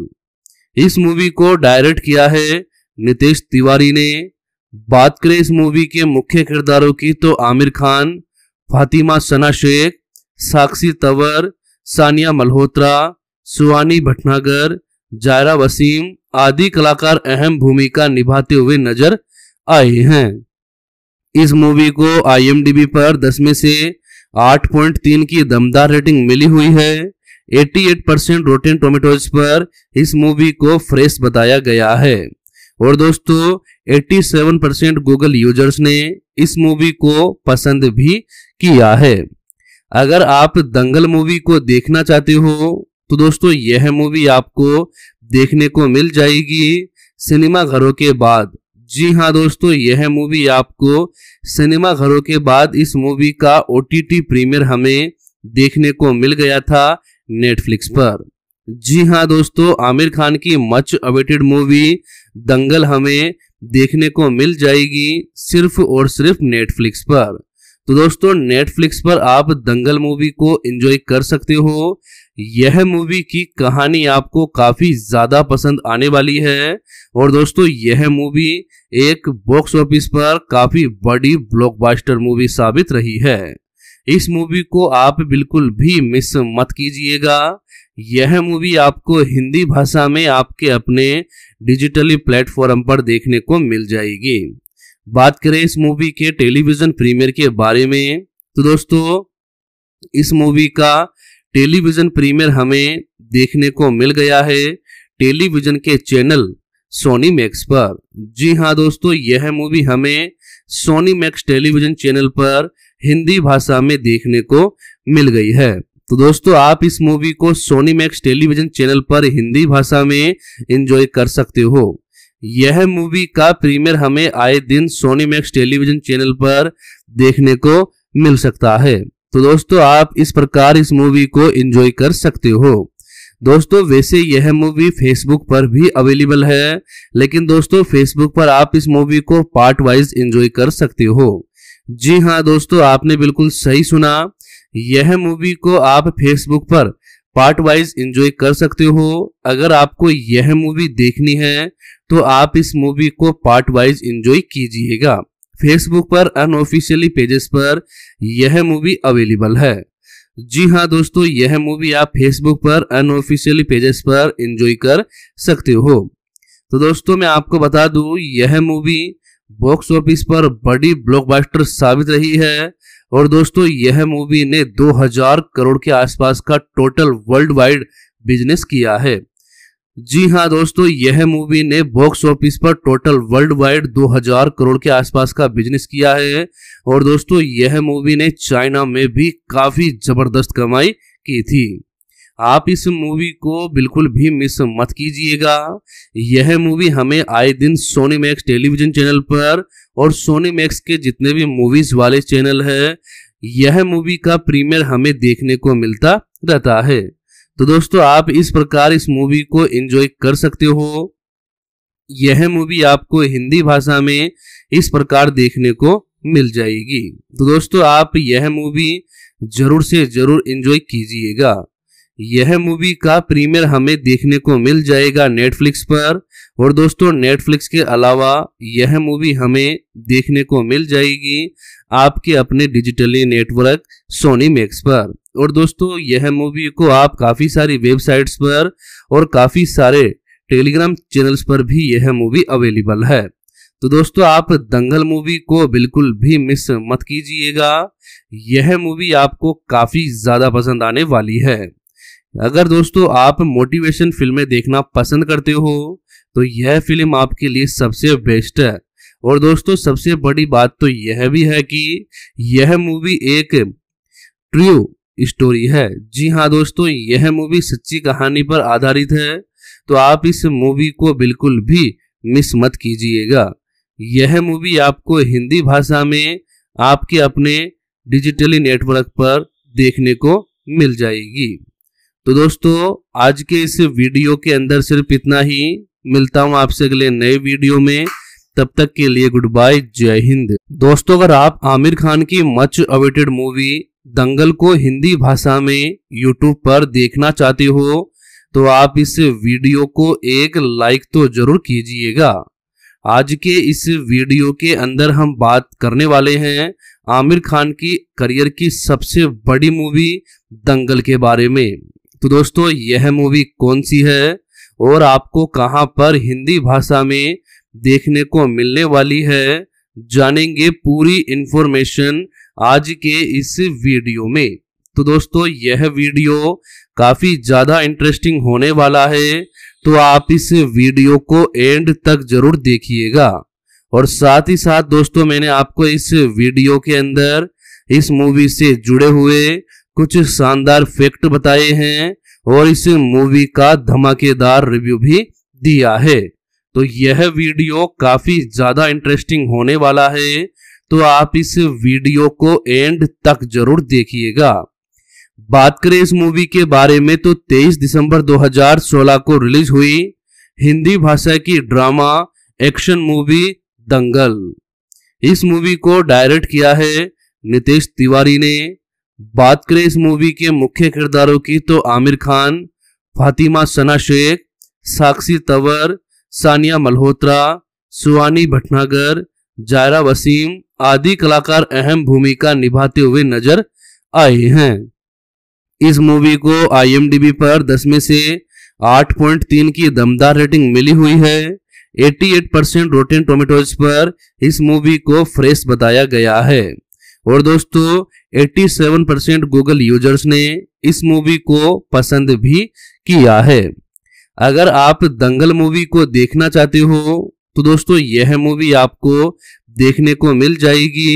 इस मूवी को डायरेक्ट किया है नितेश तिवारी ने बात करें इस मूवी के मुख्य किरदारों की तो आमिर खान फातिमा सना शेख साक्षी तंवर सानिया मल्होत्रा सुहानी भटनागर जायरा वसीम आदि कलाकार अहम भूमिका निभाते हुए नजर आए हैं इस मूवी को आईएमडीबी पर 10 में से 8.3 की दमदार रेटिंग मिली हुई है 88 परसेंट रोटेन टोमेटोज पर इस मूवी को फ्रेश बताया गया है और दोस्तों 87 परसेंट गूगल यूजर्स ने इस मूवी को पसंद भी किया है अगर आप दंगल मूवी को देखना चाहते हो तो दोस्तों यह मूवी आपको देखने को मिल जाएगी सिनेमा घरों के बाद जी हाँ दोस्तों यह मूवी आपको सिनेमा घरों के बाद इस मूवी का ओ प्रीमियर हमें देखने को मिल गया था नेटफ्लिक्स पर जी हाँ दोस्तों आमिर खान की मच अवेटेड मूवी दंगल हमें देखने को मिल जाएगी सिर्फ और सिर्फ नेटफ्लिक्स पर तो दोस्तों नेटफ्लिक्स पर आप दंगल मूवी को एंजॉय कर सकते हो यह मूवी की कहानी आपको काफ़ी ज़्यादा पसंद आने वाली है और दोस्तों यह मूवी एक बॉक्स ऑफिस पर काफ़ी बड़ी ब्लॉकबस्टर मूवी साबित रही है इस मूवी को आप बिल्कुल भी मिस मत कीजिएगा यह मूवी आपको हिंदी भाषा में आपके अपने डिजिटली प्लेटफॉर्म पर देखने को मिल जाएगी बात करें इस मूवी के टेलीविज़न प्रीमियर के बारे में तो दोस्तों इस मूवी का टेलीविज़न प्रीमियर हमें देखने को मिल गया है टेलीविज़न के चैनल सोनी मैक्स पर जी हाँ दोस्तों यह मूवी हमें सोनी मैक्स टेलीविज़न चैनल पर हिंदी भाषा में देखने को मिल गई है तो दोस्तों आप इस मूवी को सोनी मैक्स टेलीविजन चैनल पर हिंदी भाषा में एंजॉय कर सकते हो यह मूवी का प्रीमियर हमें आए दिन सोनी मैक्स टेलीविजन चैनल पर देखने को मिल सकता है तो दोस्तों आप इस प्रकार इस मूवी को एंजॉय कर सकते हो दोस्तों वैसे यह मूवी फेसबुक पर भी अवेलेबल है लेकिन दोस्तों फेसबुक पर आप इस मूवी को पार्ट वाइज एंजॉय कर सकते हो जी हाँ दोस्तों आपने बिल्कुल सही सुना यह मूवी को आप फेसबुक पर पार्ट वाइज एंजॉय कर सकते हो अगर आपको यह मूवी देखनी है तो आप इस मूवी को पार्ट वाइज एंजॉय कीजिएगा फेसबुक पर अनऑफिशियली पेजेस पर यह मूवी अवेलेबल है जी हाँ दोस्तों यह मूवी आप फेसबुक पर अनऑफिशियली पेजेस पर एंजॉय कर सकते हो तो दोस्तों मैं आपको बता दूं यह मूवी बॉक्स ऑफिस पर बड़ी ब्लॉकबस्टर साबित रही है और दोस्तों यह मूवी ने 2000 करोड़ के आसपास का टोटल वर्ल्ड वाइड बिजनेस किया है जी हाँ दोस्तों यह मूवी ने बॉक्स ऑफिस पर टोटल वर्ल्ड वाइड 2000 करोड़ के आसपास का बिजनेस किया है और दोस्तों यह मूवी ने चाइना में भी काफी जबरदस्त कमाई की थी आप इस मूवी को बिल्कुल भी मिस मत कीजिएगा यह मूवी हमें आए दिन सोनी मैक्स टेलीविजन चैनल पर और सोनी मैक्स के जितने भी मूवीज वाले चैनल है यह मूवी का प्रीमियर हमें देखने को मिलता रहता है तो दोस्तों आप इस प्रकार इस मूवी को एंजॉय कर सकते हो यह मूवी आपको हिंदी भाषा में इस प्रकार देखने को मिल जाएगी तो दोस्तों आप यह मूवी जरूर से जरूर एंजॉय कीजिएगा यह मूवी का प्रीमियर हमें देखने को मिल जाएगा नेटफ्लिक्स पर और दोस्तों नेटफ्लिक्स के अलावा यह मूवी हमें देखने को मिल जाएगी आपके अपने डिजिटली नेटवर्क सोनी मैक्स पर और दोस्तों यह मूवी को आप काफ़ी सारी वेबसाइट्स पर और काफ़ी सारे टेलीग्राम चैनल्स पर भी यह मूवी अवेलेबल है तो दोस्तों आप दंगल मूवी को बिल्कुल भी मिस मत कीजिएगा यह मूवी आपको काफ़ी ज़्यादा पसंद आने वाली है अगर दोस्तों आप मोटिवेशन फिल्में देखना पसंद करते हो तो यह फिल्म आपके लिए सबसे बेस्ट है और दोस्तों सबसे बड़ी बात तो यह भी है कि यह मूवी एक ट्रू स्टोरी है जी हाँ दोस्तों यह मूवी सच्ची कहानी पर आधारित है तो आप इस मूवी को बिल्कुल भी मिस मत कीजिएगा यह मूवी आपको हिंदी भाषा में आपके अपने डिजिटली नेटवर्क पर देखने को मिल जाएगी तो दोस्तों आज के इस वीडियो के अंदर सिर्फ इतना ही मिलता हूं आपसे अगले नए वीडियो में तब तक के लिए गुड बाय जय हिंद दोस्तों अगर आप आमिर खान की मच अवेटेड मूवी दंगल को हिंदी भाषा में यूट्यूब पर देखना चाहते हो तो आप इस वीडियो को एक लाइक तो जरूर कीजिएगा आज के इस वीडियो के अंदर हम बात करने वाले हैं आमिर खान की करियर की सबसे बड़ी मूवी दंगल के बारे में तो दोस्तों यह मूवी कौन सी है और आपको कहां पर हिंदी भाषा में देखने को मिलने वाली है जानेंगे पूरी इंफॉर्मेशन आज के इस वीडियो में तो दोस्तों यह वीडियो काफ़ी ज़्यादा इंटरेस्टिंग होने वाला है तो आप इस वीडियो को एंड तक जरूर देखिएगा और साथ ही साथ दोस्तों मैंने आपको इस वीडियो के अंदर इस मूवी से जुड़े हुए कुछ शानदार फैक्ट बताए हैं और इस मूवी का धमाकेदार रिव्यू भी दिया है तो यह वीडियो काफी ज्यादा इंटरेस्टिंग होने वाला है तो आप इस वीडियो को एंड तक जरूर देखिएगा बात करें इस मूवी के बारे में तो 23 दिसंबर 2016 को रिलीज हुई हिंदी भाषा की ड्रामा एक्शन मूवी दंगल इस मूवी को डायरेक्ट किया है नितेश तिवारी ने बात करें इस मूवी के मुख्य किरदारों की तो आमिर खान फातिमा सना शेख साक्षी तंवर सानिया मल्होत्रा सुहानी भटनागर जायरा वसीम आदि कलाकार अहम भूमिका निभाते हुए नजर आए हैं इस मूवी को आईएमडीबी पर 10 में से 8.3 की दमदार रेटिंग मिली हुई है 88 परसेंट रोटेन टोमेटोज पर इस मूवी को फ्रेश बताया गया है और दोस्तों 87 परसेंट गूगल यूजर्स ने इस मूवी को पसंद भी किया है अगर आप दंगल मूवी को देखना चाहते हो तो दोस्तों यह मूवी आपको देखने को मिल जाएगी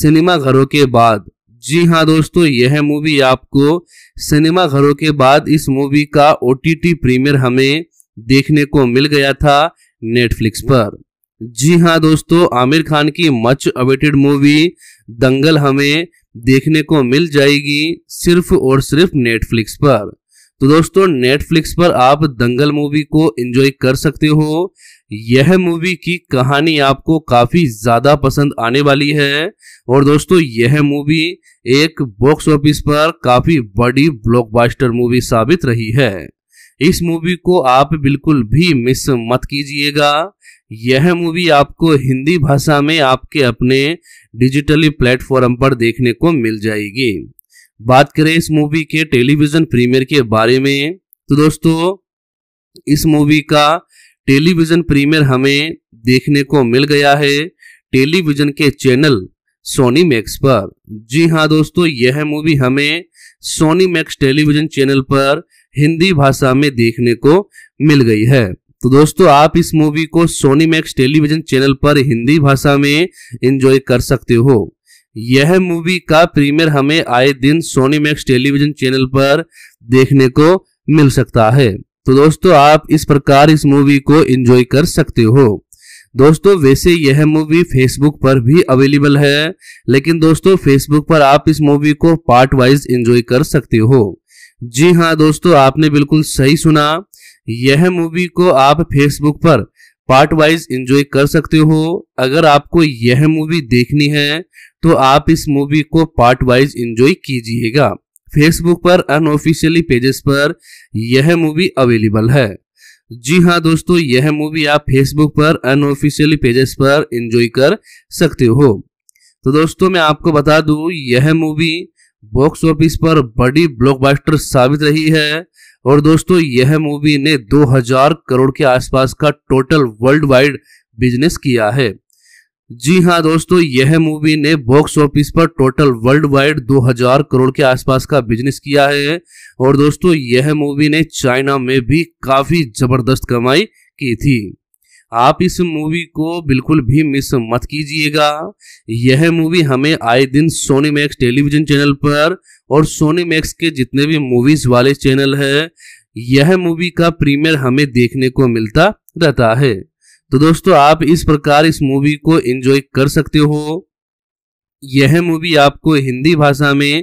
सिनेमा घरों के बाद जी हाँ दोस्तों यह मूवी आपको सिनेमा घरों के बाद इस मूवी का ओ टी प्रीमियर हमें देखने को मिल गया था नेटफ्लिक्स पर जी हाँ दोस्तों आमिर खान की मच अवेटेड मूवी दंगल हमें देखने को मिल जाएगी सिर्फ और सिर्फ नेटफ्लिक्स पर तो दोस्तों नेटफ्लिक्स पर आप दंगल मूवी को एंजॉय कर सकते हो यह मूवी की कहानी आपको काफ़ी ज़्यादा पसंद आने वाली है और दोस्तों यह मूवी एक बॉक्स ऑफिस पर काफ़ी बड़ी ब्लॉकबस्टर मूवी साबित रही है इस मूवी को आप बिल्कुल भी मिस मत कीजिएगा यह मूवी आपको हिंदी भाषा में आपके अपने डिजिटली प्लेटफॉर्म पर देखने को मिल जाएगी बात करें इस मूवी के टेलीविज़न प्रीमियर के बारे में तो दोस्तों इस मूवी का टेलीविज़न प्रीमियर हमें देखने को मिल गया है टेलीविज़न के चैनल सोनी मैक्स पर जी हाँ दोस्तों यह मूवी हमें सोनी मैक्स टेलीविज़न चैनल पर हिंदी भाषा में देखने को मिल गई है तो दोस्तों आप इस मूवी को सोनी मैक्स टेलीविजन चैनल पर हिंदी भाषा में एंजॉय कर सकते हो यह मूवी का प्रीमियर हमें आए दिन सोनी मैक्स टेलीविजन चैनल पर देखने को मिल सकता है तो दोस्तों आप इस प्रकार इस मूवी को एंजॉय कर सकते हो दोस्तों वैसे यह मूवी फेसबुक पर भी अवेलेबल है लेकिन दोस्तों फेसबुक पर आप इस मूवी को पार्ट वाइज एंजॉय कर सकते हो जी हाँ दोस्तों आपने बिल्कुल सही सुना यह मूवी को आप फेसबुक पर पार्ट वाइज एंजॉय कर सकते हो अगर आपको यह मूवी देखनी है तो आप इस मूवी को पार्ट वाइज एंजॉय कीजिएगा फेसबुक पर अनऑफिशियली पेजेस पर यह मूवी अवेलेबल है जी हाँ दोस्तों यह मूवी आप फेसबुक पर अनऑफिशियली पेजेस पर एंजॉय कर सकते हो तो दोस्तों मैं आपको बता दूं यह मूवी बॉक्स ऑफिस पर बड़ी ब्लॉकबस्टर साबित रही है और दोस्तों यह मूवी ने 2000 करोड़ के आसपास का टोटल वर्ल्ड वाइड बिजनेस किया है जी हाँ दोस्तों यह मूवी ने बॉक्स ऑफिस पर टोटल वर्ल्ड वाइड 2000 करोड़ के आसपास का बिजनेस किया है और दोस्तों यह मूवी ने चाइना में भी काफ़ी ज़बरदस्त कमाई की थी आप इस मूवी को बिल्कुल भी मिस मत कीजिएगा यह मूवी हमें आए दिन सोनी मैक्स टेलीविजन चैनल पर और सोनी मैक्स के जितने भी मूवीज वाले चैनल है यह मूवी का प्रीमियर हमें देखने को मिलता रहता है तो दोस्तों आप इस प्रकार इस मूवी को एंजॉय कर सकते हो यह मूवी आपको हिंदी भाषा में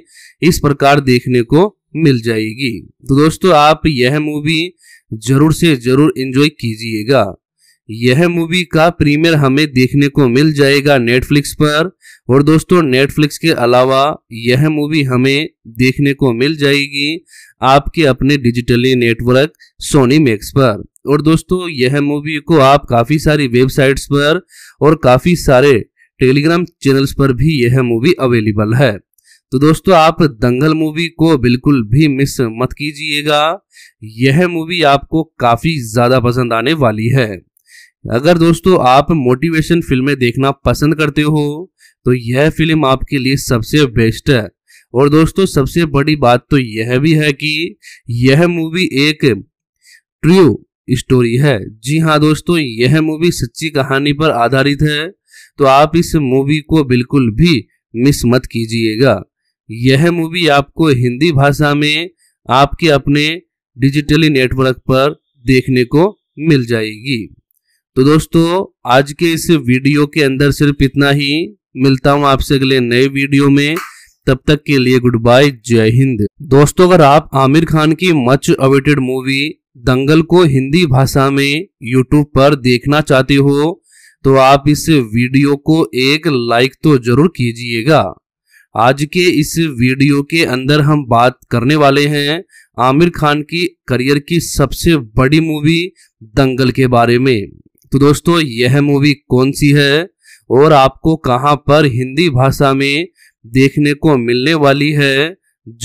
इस प्रकार देखने को मिल जाएगी तो दोस्तों आप यह मूवी जरूर से जरूर एंजॉय कीजिएगा यह मूवी का प्रीमियर हमें देखने को मिल जाएगा नेटफ्लिक्स पर और दोस्तों नेटफ्लिक्स के अलावा यह मूवी हमें देखने को मिल जाएगी आपके अपने डिजिटली नेटवर्क सोनी मैक्स पर और दोस्तों यह मूवी को आप काफ़ी सारी वेबसाइट्स पर और काफ़ी सारे टेलीग्राम चैनल्स पर भी यह मूवी अवेलेबल है तो दोस्तों आप दंगल मूवी को बिल्कुल भी मिस मत कीजिएगा यह मूवी आपको काफ़ी ज़्यादा पसंद आने वाली है अगर दोस्तों आप मोटिवेशन फिल्में देखना पसंद करते हो तो यह फिल्म आपके लिए सबसे बेस्ट है और दोस्तों सबसे बड़ी बात तो यह भी है कि यह मूवी एक ट्रू स्टोरी है जी हाँ दोस्तों यह मूवी सच्ची कहानी पर आधारित है तो आप इस मूवी को बिल्कुल भी मिस मत कीजिएगा यह मूवी आपको हिंदी भाषा में आपके अपने डिजिटली नेटवर्क पर देखने को मिल जाएगी तो दोस्तों आज के इस वीडियो के अंदर सिर्फ इतना ही मिलता हूं आपसे अगले नए वीडियो में तब तक के लिए गुड बाय जय हिंद दोस्तों अगर आप आमिर खान की मच अवेटेड मूवी दंगल को हिंदी भाषा में यूट्यूब पर देखना चाहते हो तो आप इस वीडियो को एक लाइक तो जरूर कीजिएगा आज के इस वीडियो के अंदर हम बात करने वाले हैं आमिर खान की करियर की सबसे बड़ी मूवी दंगल के बारे में तो दोस्तों यह मूवी कौन सी है और आपको कहां पर हिंदी भाषा में देखने को मिलने वाली है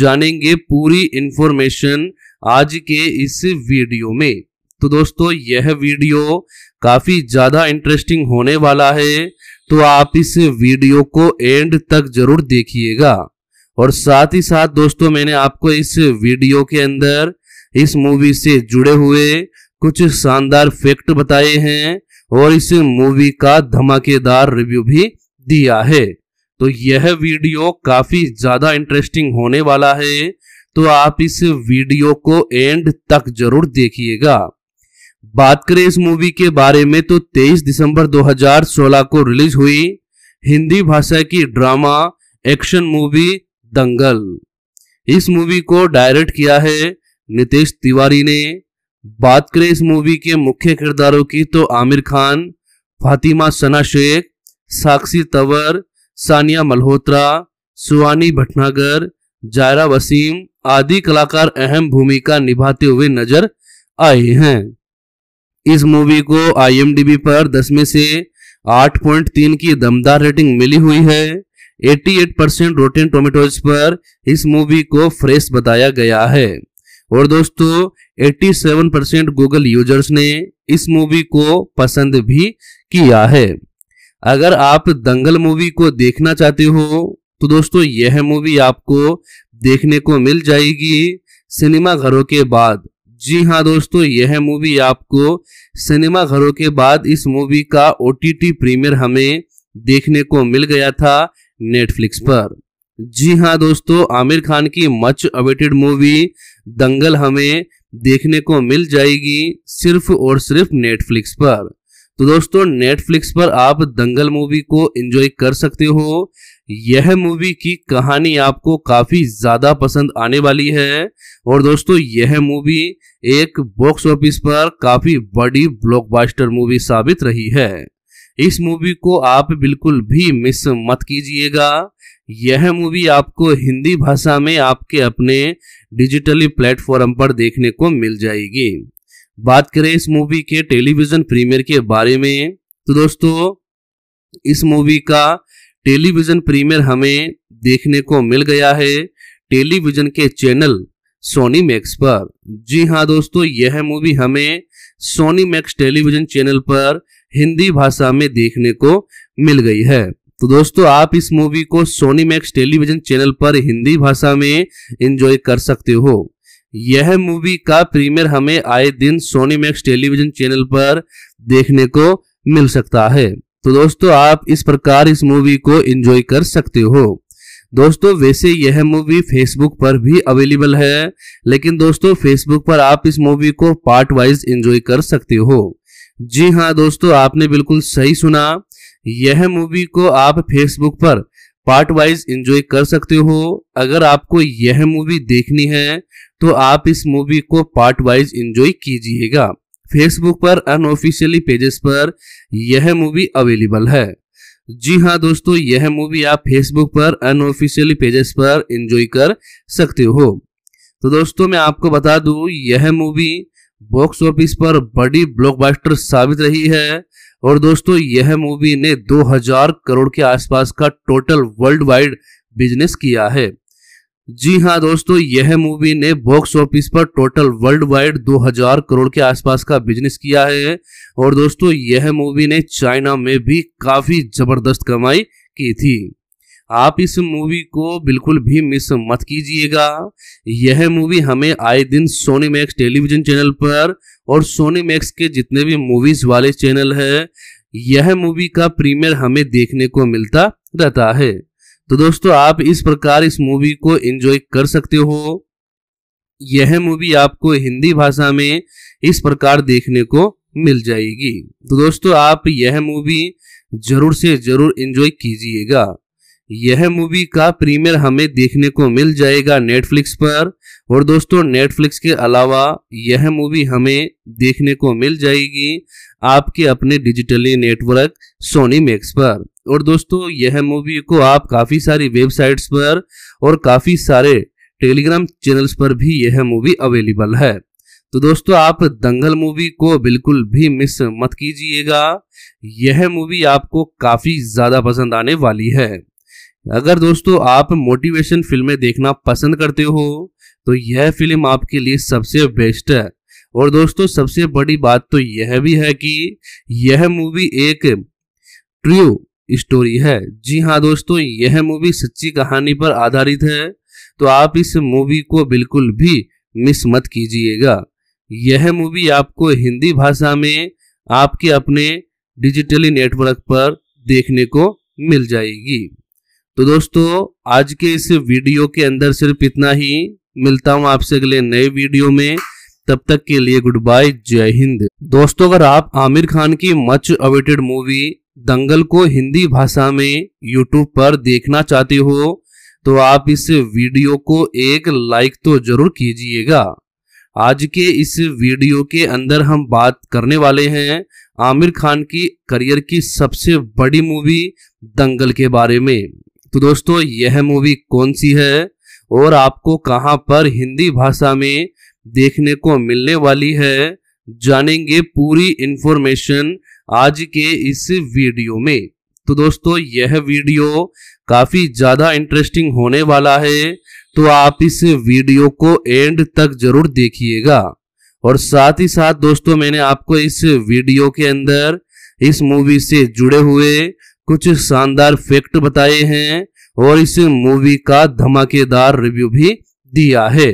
जानेंगे पूरी इंफॉर्मेशन आज के इस वीडियो में तो दोस्तों यह वीडियो काफ़ी ज़्यादा इंटरेस्टिंग होने वाला है तो आप इस वीडियो को एंड तक ज़रूर देखिएगा और साथ ही साथ दोस्तों मैंने आपको इस वीडियो के अंदर इस मूवी से जुड़े हुए कुछ शानदार फैक्ट बताए हैं और इस मूवी का धमाकेदार रिव्यू भी दिया है तो यह वीडियो काफी ज्यादा इंटरेस्टिंग होने वाला है तो आप इस वीडियो को एंड तक जरूर देखिएगा बात करें इस मूवी के बारे में तो 23 दिसंबर 2016 को रिलीज हुई हिंदी भाषा की ड्रामा एक्शन मूवी दंगल इस मूवी को डायरेक्ट किया है नितेश तिवारी ने बात करें इस मूवी के मुख्य किरदारों की तो आमिर खान फातिमा सना शेख साक्षी तंवर सानिया मल्होत्रा सुहानी भटनागर जायरा वसीम आदि कलाकार अहम भूमिका निभाते हुए नजर आए हैं इस मूवी को आईएमडीबी पर 10 में से 8.3 की दमदार रेटिंग मिली हुई है 88 परसेंट रोटेन टोमेटोज पर इस मूवी को फ्रेश बताया गया है और दोस्तों 87 परसेंट गूगल यूजर्स ने इस मूवी को पसंद भी किया है अगर आप दंगल मूवी को देखना चाहते हो तो दोस्तों यह मूवी आपको देखने को मिल जाएगी सिनेमा घरों के बाद जी हाँ दोस्तों यह मूवी आपको सिनेमा घरों के बाद इस मूवी का ओ टी प्रीमियर हमें देखने को मिल गया था नेटफ्लिक्स पर जी हाँ दोस्तों आमिर खान की मच अवेटेड मूवी दंगल हमें देखने को मिल जाएगी सिर्फ और सिर्फ नेटफ्लिक्स पर तो दोस्तों नेटफ्लिक्स पर आप दंगल मूवी को एंजॉय कर सकते हो यह मूवी की कहानी आपको काफ़ी ज़्यादा पसंद आने वाली है और दोस्तों यह मूवी एक बॉक्स ऑफिस पर काफ़ी बड़ी ब्लॉकबस्टर मूवी साबित रही है इस मूवी को आप बिल्कुल भी मिस मत कीजिएगा यह मूवी आपको हिंदी भाषा में आपके अपने डिजिटली प्लेटफॉर्म पर देखने को मिल जाएगी बात करें इस मूवी के टेलीविज़न प्रीमियर के बारे में तो दोस्तों इस मूवी का टेलीविज़न प्रीमियर हमें देखने को मिल गया है टेलीविज़न के चैनल सोनी मैक्स पर जी हाँ दोस्तों यह मूवी हमें सोनी मैक्स टेलीविज़न चैनल पर हिंदी भाषा में देखने को मिल गई है तो दोस्तों आप इस मूवी को सोनी मैक्स टेलीविजन चैनल पर हिंदी भाषा में एंजॉय कर सकते हो यह मूवी का प्रीमियर हमें आए दिन सोनी मैक्स टेलीविजन चैनल पर देखने को मिल सकता है तो दोस्तों आप इस प्रकार इस मूवी को एंजॉय कर सकते हो दोस्तों वैसे यह मूवी फेसबुक पर भी अवेलेबल है लेकिन दोस्तों फेसबुक पर आप इस मूवी को पार्ट वाइज एंजॉय कर सकते हो जी हाँ दोस्तों आपने बिल्कुल सही सुना यह मूवी को आप फेसबुक पर पार्ट वाइज एंजॉय कर सकते हो अगर आपको यह मूवी देखनी है तो आप इस मूवी को पार्ट वाइज एंजॉय कीजिएगा फेसबुक पर अनऑफिशियली पेजेस पर यह मूवी अवेलेबल है जी हाँ दोस्तों यह मूवी आप फेसबुक पर अनऑफिशियली पेजेस पर एंजॉय कर सकते हो तो दोस्तों मैं आपको बता दूं यह मूवी बॉक्स ऑफिस पर बड़ी ब्लॉकबस्टर साबित रही है और दोस्तों यह मूवी ने 2000 करोड़ के आसपास का टोटल वर्ल्ड वाइड बिजनेस किया है जी हाँ दोस्तों यह मूवी ने बॉक्स ऑफिस पर टोटल वर्ल्ड वाइड 2000 करोड़ के आसपास का बिजनेस किया है और दोस्तों यह मूवी ने चाइना में भी काफी जबरदस्त कमाई की थी आप इस मूवी को बिल्कुल भी मिस मत कीजिएगा यह मूवी हमें आए दिन सोनी मैक्स टेलीविजन चैनल पर और सोनी मैक्स के जितने भी मूवीज वाले चैनल है यह मूवी का प्रीमियर हमें देखने को मिलता रहता है तो दोस्तों आप इस प्रकार इस मूवी को एंजॉय कर सकते हो यह मूवी आपको हिंदी भाषा में इस प्रकार देखने को मिल जाएगी तो दोस्तों आप यह मूवी जरूर से जरूर एंजॉय कीजिएगा यह मूवी का प्रीमियर हमें देखने को मिल जाएगा नेटफ्लिक्स पर और दोस्तों नेटफ्लिक्स के अलावा यह मूवी हमें देखने को मिल जाएगी आपके अपने डिजिटली नेटवर्क सोनी मैक्स पर और दोस्तों यह मूवी को आप काफ़ी सारी वेबसाइट्स पर और काफ़ी सारे टेलीग्राम चैनल्स पर भी यह मूवी अवेलेबल है तो दोस्तों आप दंगल मूवी को बिल्कुल भी मिस मत कीजिएगा यह मूवी आपको काफ़ी ज़्यादा पसंद आने वाली है अगर दोस्तों आप मोटिवेशन फिल्में देखना पसंद करते हो तो यह फिल्म आपके लिए सबसे बेस्ट है और दोस्तों सबसे बड़ी बात तो यह भी है कि यह मूवी एक ट्रू स्टोरी है जी हाँ दोस्तों यह मूवी सच्ची कहानी पर आधारित है तो आप इस मूवी को बिल्कुल भी मिस मत कीजिएगा यह मूवी आपको हिंदी भाषा में आपके अपने डिजिटली नेटवर्क पर देखने को मिल जाएगी तो दोस्तों आज के इस वीडियो के अंदर सिर्फ इतना ही मिलता हूं आपसे अगले नए वीडियो में तब तक के लिए गुड बाय जय हिंद दोस्तों अगर आप आमिर खान की मच अवेटेड मूवी दंगल को हिंदी भाषा में यूट्यूब पर देखना चाहते हो तो आप इस वीडियो को एक लाइक तो जरूर कीजिएगा आज के इस वीडियो के अंदर हम बात करने वाले हैं आमिर खान की करियर की सबसे बड़ी मूवी दंगल के बारे में तो दोस्तों यह मूवी कौन सी है और आपको कहां पर हिंदी भाषा में देखने को मिलने वाली है जानेंगे पूरी इंफॉर्मेशन आज के इस वीडियो में तो दोस्तों यह वीडियो काफ़ी ज़्यादा इंटरेस्टिंग होने वाला है तो आप इस वीडियो को एंड तक ज़रूर देखिएगा और साथ ही साथ दोस्तों मैंने आपको इस वीडियो के अंदर इस मूवी से जुड़े हुए कुछ शानदार फैक्ट बताए हैं और इस मूवी का धमाकेदार रिव्यू भी दिया है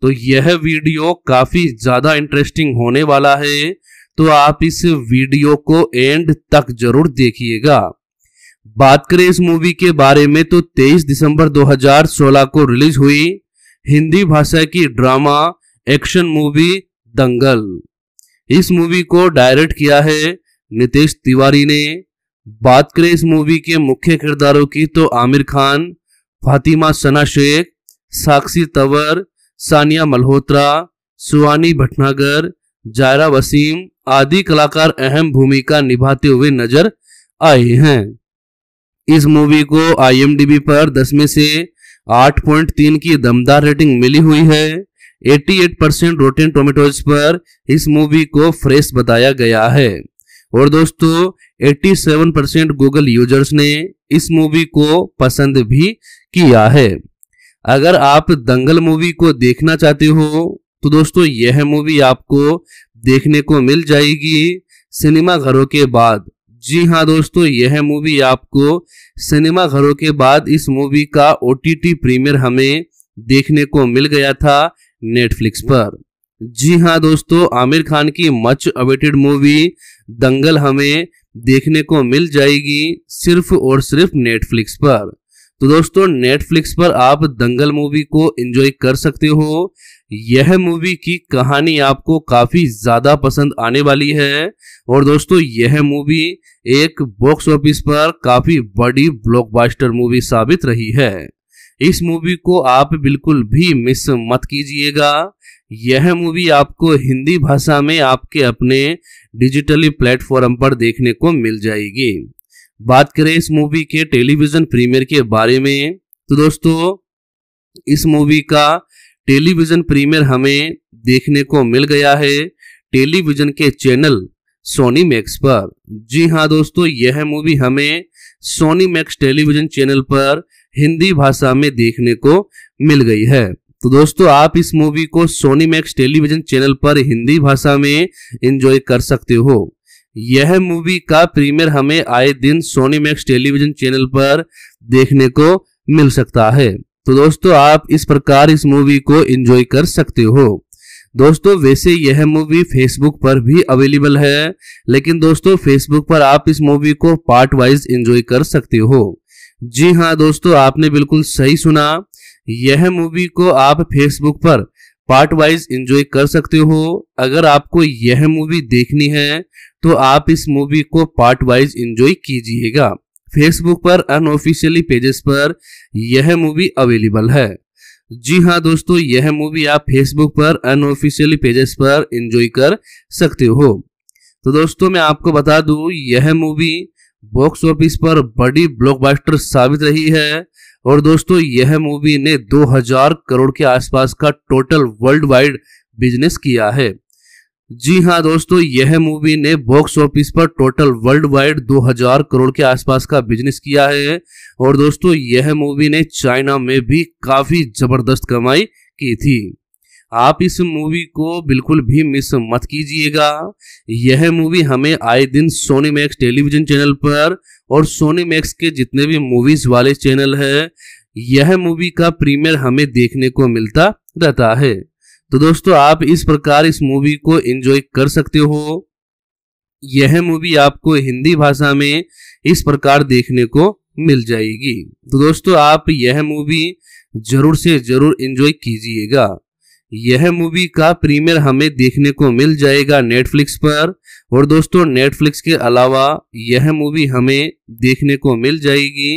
तो यह वीडियो काफी ज्यादा इंटरेस्टिंग होने वाला है तो आप इस वीडियो को एंड तक जरूर देखिएगा बात करें इस मूवी के बारे में तो 23 दिसंबर 2016 को रिलीज हुई हिंदी भाषा की ड्रामा एक्शन मूवी दंगल इस मूवी को डायरेक्ट किया है नितेश तिवारी ने बात करें इस मूवी के मुख्य किरदारों की तो आमिर खान फातिमा सना शेख साक्षी तंवर सानिया मल्होत्रा सुहानी भटनागर जायरा वसीम आदि कलाकार अहम भूमिका निभाते हुए नजर आए हैं इस मूवी को आईएमडीबी पर 10 में से 8.3 की दमदार रेटिंग मिली हुई है 88 परसेंट रोटेन टोमेटोज पर इस मूवी को फ्रेश बताया गया है और दोस्तों 87 परसेंट गूगल यूजर्स ने इस मूवी को पसंद भी किया है अगर आप दंगल मूवी को देखना चाहते हो तो दोस्तों यह मूवी आपको देखने को मिल जाएगी सिनेमा घरों के बाद जी हाँ दोस्तों यह मूवी आपको सिनेमा घरों के बाद इस मूवी का ओ टी प्रीमियर हमें देखने को मिल गया था नेटफ्लिक्स पर जी हाँ दोस्तों आमिर खान की मच अवेटेड मूवी दंगल हमें देखने को मिल जाएगी सिर्फ और सिर्फ नेटफ्लिक्स पर तो दोस्तों नेटफ्लिक्स पर आप दंगल मूवी को एंजॉय कर सकते हो यह मूवी की कहानी आपको काफ़ी ज़्यादा पसंद आने वाली है और दोस्तों यह मूवी एक बॉक्स ऑफिस पर काफ़ी बड़ी ब्लॉकबस्टर मूवी साबित रही है इस मूवी को आप बिल्कुल भी मिस मत कीजिएगा यह मूवी आपको हिंदी भाषा में आपके अपने डिजिटली प्लेटफॉर्म पर देखने को मिल जाएगी बात करें इस मूवी के टेलीविज़न प्रीमियर के बारे में तो दोस्तों इस मूवी का टेलीविज़न प्रीमियर हमें देखने को मिल गया है टेलीविज़न के चैनल सोनी मैक्स पर जी हाँ दोस्तों यह मूवी हमें सोनी मैक्स टेलीविज़न चैनल पर हिंदी भाषा में देखने को मिल गई है तो दोस्तों आप इस मूवी को सोनी मैक्स टेलीविजन चैनल पर हिंदी भाषा में एंजॉय कर सकते हो यह मूवी का प्रीमियर हमें आए दिन सोनी मैक्स टेलीविजन चैनल पर देखने को मिल सकता है तो दोस्तों आप इस प्रकार इस मूवी को एंजॉय कर सकते हो दोस्तों वैसे यह मूवी फेसबुक पर भी अवेलेबल है लेकिन दोस्तों फेसबुक पर आप इस मूवी को पार्ट वाइज एंजॉय कर सकते हो जी हाँ दोस्तों आपने बिल्कुल सही सुना यह मूवी को आप फेसबुक पर पार्ट वाइज एंजॉय कर सकते हो अगर आपको यह मूवी देखनी है तो आप इस मूवी को पार्ट वाइज एंजॉय कीजिएगा फेसबुक पर अनऑफिशियली पेजेस पर यह मूवी अवेलेबल है जी हाँ दोस्तों यह मूवी आप फेसबुक पर अनऑफिशियली पेजेस पर एंजॉय कर सकते हो तो दोस्तों मैं आपको बता दूं यह मूवी बॉक्स ऑफिस पर बड़ी ब्लॉकबस्टर साबित रही है और दोस्तों यह मूवी ने 2000 करोड़ के आसपास का टोटल वर्ल्ड वाइड बिजनेस किया है जी हाँ दोस्तों यह मूवी ने बॉक्स ऑफिस पर टोटल वर्ल्ड वाइड 2000 करोड़ के आसपास का बिजनेस किया है और दोस्तों यह मूवी ने चाइना में भी काफ़ी ज़बरदस्त कमाई की थी आप इस मूवी को बिल्कुल भी मिस मत कीजिएगा यह मूवी हमें आए दिन सोनी मैक्स टेलीविजन चैनल पर और सोनी मैक्स के जितने भी मूवीज वाले चैनल है यह मूवी का प्रीमियर हमें देखने को मिलता रहता है तो दोस्तों आप इस प्रकार इस मूवी को एंजॉय कर सकते हो यह मूवी आपको हिंदी भाषा में इस प्रकार देखने को मिल जाएगी तो दोस्तों आप यह मूवी जरूर से जरूर एंजॉय कीजिएगा यह मूवी का प्रीमियर हमें देखने को मिल जाएगा नेटफ्लिक्स पर और दोस्तों नेटफ्लिक्स के अलावा यह मूवी हमें देखने को मिल जाएगी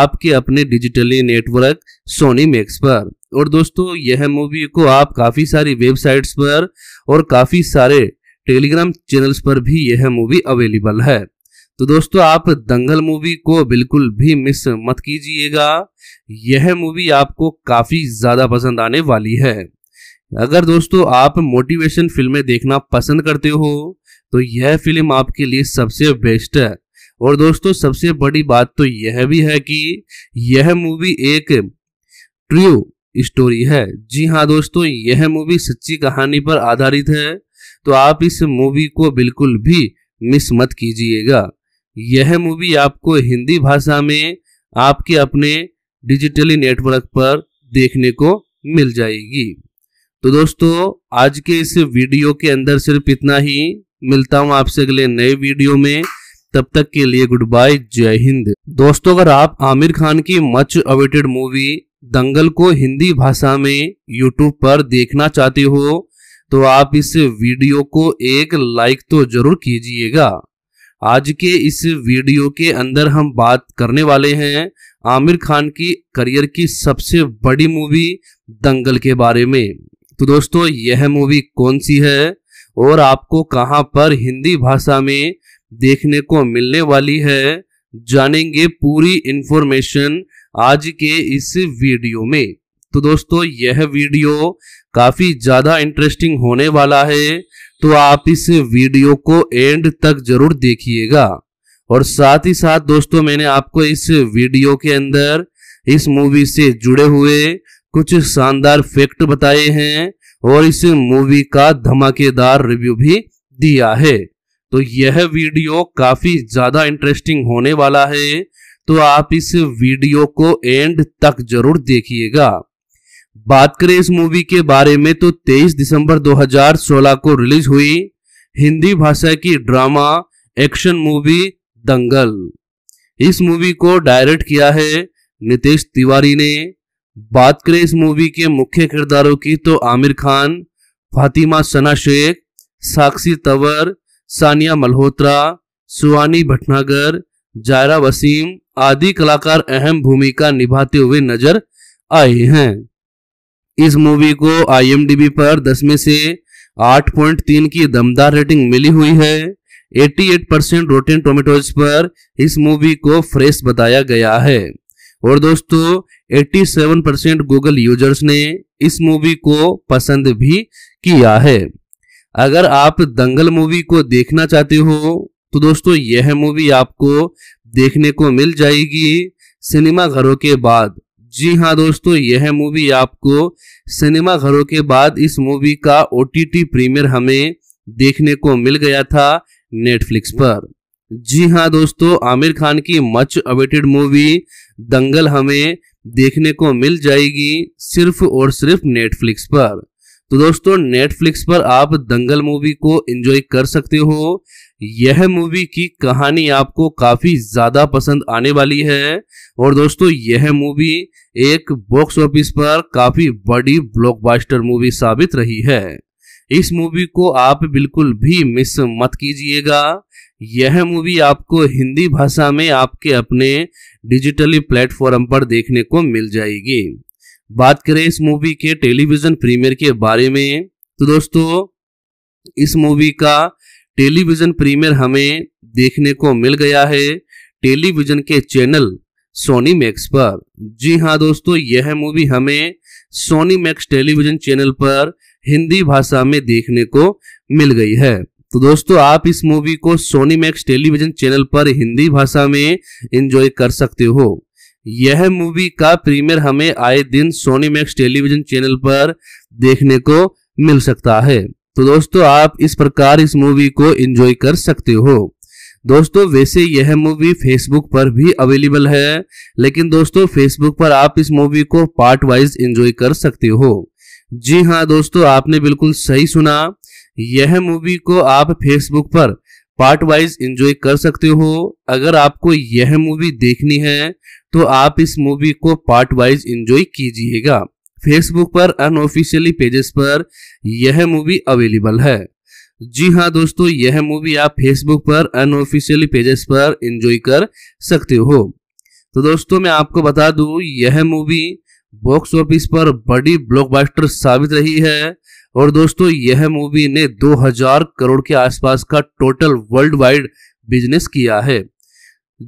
आपके अपने डिजिटली नेटवर्क सोनी मैक्स पर और दोस्तों यह मूवी को आप काफ़ी सारी वेबसाइट्स पर और काफ़ी सारे टेलीग्राम चैनल्स पर भी यह मूवी अवेलेबल है तो दोस्तों आप दंगल मूवी को बिल्कुल भी मिस मत कीजिएगा यह मूवी आपको काफ़ी ज़्यादा पसंद आने वाली है अगर दोस्तों आप मोटिवेशन फिल्में देखना पसंद करते हो तो यह फिल्म आपके लिए सबसे बेस्ट है और दोस्तों सबसे बड़ी बात तो यह भी है कि यह मूवी एक ट्रू स्टोरी है जी हाँ दोस्तों यह मूवी सच्ची कहानी पर आधारित है तो आप इस मूवी को बिल्कुल भी मिस मत कीजिएगा यह मूवी आपको हिंदी भाषा में आपके अपने डिजिटली नेटवर्क पर देखने को मिल जाएगी तो दोस्तों आज के इस वीडियो के अंदर सिर्फ इतना ही मिलता हूं आपसे अगले नए वीडियो में तब तक के लिए गुड बाय जय हिंद दोस्तों अगर आप आमिर खान की मच अवेटेड मूवी दंगल को हिंदी भाषा में यूट्यूब पर देखना चाहते हो तो आप इस वीडियो को एक लाइक तो जरूर कीजिएगा आज के इस वीडियो के अंदर हम बात करने वाले हैं आमिर खान की करियर की सबसे बड़ी मूवी दंगल के बारे में तो दोस्तों यह मूवी कौन सी है और आपको कहां पर हिंदी भाषा में देखने को मिलने वाली है जानेंगे पूरी इंफॉर्मेशन आज के इस वीडियो में तो दोस्तों यह वीडियो काफ़ी ज़्यादा इंटरेस्टिंग होने वाला है तो आप इस वीडियो को एंड तक जरूर देखिएगा और साथ ही साथ दोस्तों मैंने आपको इस वीडियो के अंदर इस मूवी से जुड़े हुए कुछ शानदार फैक्ट बताए हैं और इस मूवी का धमाकेदार रिव्यू भी दिया है तो यह वीडियो काफी ज्यादा इंटरेस्टिंग होने वाला है तो आप इस वीडियो को एंड तक जरूर देखिएगा बात करें इस मूवी के बारे में तो 23 दिसंबर 2016 को रिलीज हुई हिंदी भाषा की ड्रामा एक्शन मूवी दंगल इस मूवी को डायरेक्ट किया है नितेश तिवारी ने बात करें इस मूवी के मुख्य किरदारों की तो आमिर खान फातिमा सना शेख साक्षी तवर सानिया मल्होत्रा सुहानी भटनागर जायरा वसीम आदि कलाकार अहम भूमिका निभाते हुए नजर आए हैं इस मूवी को आईएमडीबी पर 10 में से 8.3 की दमदार रेटिंग मिली हुई है 88 परसेंट रोटेन टोमेटोज पर इस मूवी को फ्रेश बताया गया है और दोस्तों 87 परसेंट गूगल यूजर्स ने इस मूवी को पसंद भी किया है अगर आप दंगल मूवी को देखना चाहते हो तो दोस्तों यह मूवी आपको देखने को मिल जाएगी सिनेमा घरों के बाद जी हाँ दोस्तों यह मूवी आपको सिनेमा घरों के बाद इस मूवी का ओ टी प्रीमियर हमें देखने को मिल गया था नेटफ्लिक्स पर जी हाँ दोस्तों आमिर खान की मच अवेटेड मूवी दंगल हमें देखने को मिल जाएगी सिर्फ और सिर्फ नेटफ्लिक्स पर तो दोस्तों नेटफ्लिक्स पर आप दंगल मूवी को एंजॉय कर सकते हो यह मूवी की कहानी आपको काफ़ी ज़्यादा पसंद आने वाली है और दोस्तों यह मूवी एक बॉक्स ऑफिस पर काफ़ी बड़ी ब्लॉकबस्टर मूवी साबित रही है इस मूवी को आप बिल्कुल भी मिस मत कीजिएगा यह मूवी आपको हिंदी भाषा में आपके अपने डिजिटली प्लेटफॉर्म पर देखने को मिल जाएगी बात करें इस मूवी के टेलीविज़न प्रीमियर के बारे में तो दोस्तों इस मूवी का टेलीविज़न प्रीमियर हमें देखने को मिल गया है टेलीविज़न के चैनल सोनी मैक्स पर जी हाँ दोस्तों यह मूवी हमें सोनी मैक्स टेलीविज़न चैनल पर हिंदी भाषा में देखने को मिल गई है तो दोस्तों आप इस मूवी को सोनी मैक्स टेलीविजन चैनल पर हिंदी भाषा में एंजॉय कर सकते हो यह मूवी का प्रीमियर हमें आए दिन सोनी मैक्स टेलीविजन चैनल पर देखने को मिल सकता है तो दोस्तों आप इस प्रकार इस मूवी को एंजॉय कर सकते हो दोस्तों वैसे यह मूवी फेसबुक पर भी अवेलेबल है लेकिन दोस्तों फेसबुक पर आप इस मूवी को पार्ट वाइज एंजॉय कर सकते हो जी हाँ दोस्तों आपने बिल्कुल सही सुना यह मूवी को आप फेसबुक पर पार्ट वाइज एंजॉय कर सकते हो अगर आपको यह मूवी देखनी है तो आप इस मूवी को पार्ट वाइज एंजॉय कीजिएगा फेसबुक पर अनऑफिशियली पेजेस पर यह मूवी अवेलेबल है जी हाँ दोस्तों यह मूवी आप फेसबुक पर अनऑफिशियली पेजेस पर एंजॉय कर सकते हो तो दोस्तों मैं आपको बता दूं यह मूवी बॉक्स ऑफिस पर बड़ी ब्लॉकबस्टर साबित रही है और दोस्तों यह मूवी ने 2000 करोड़ के आसपास का टोटल वर्ल्ड वाइड बिजनेस किया है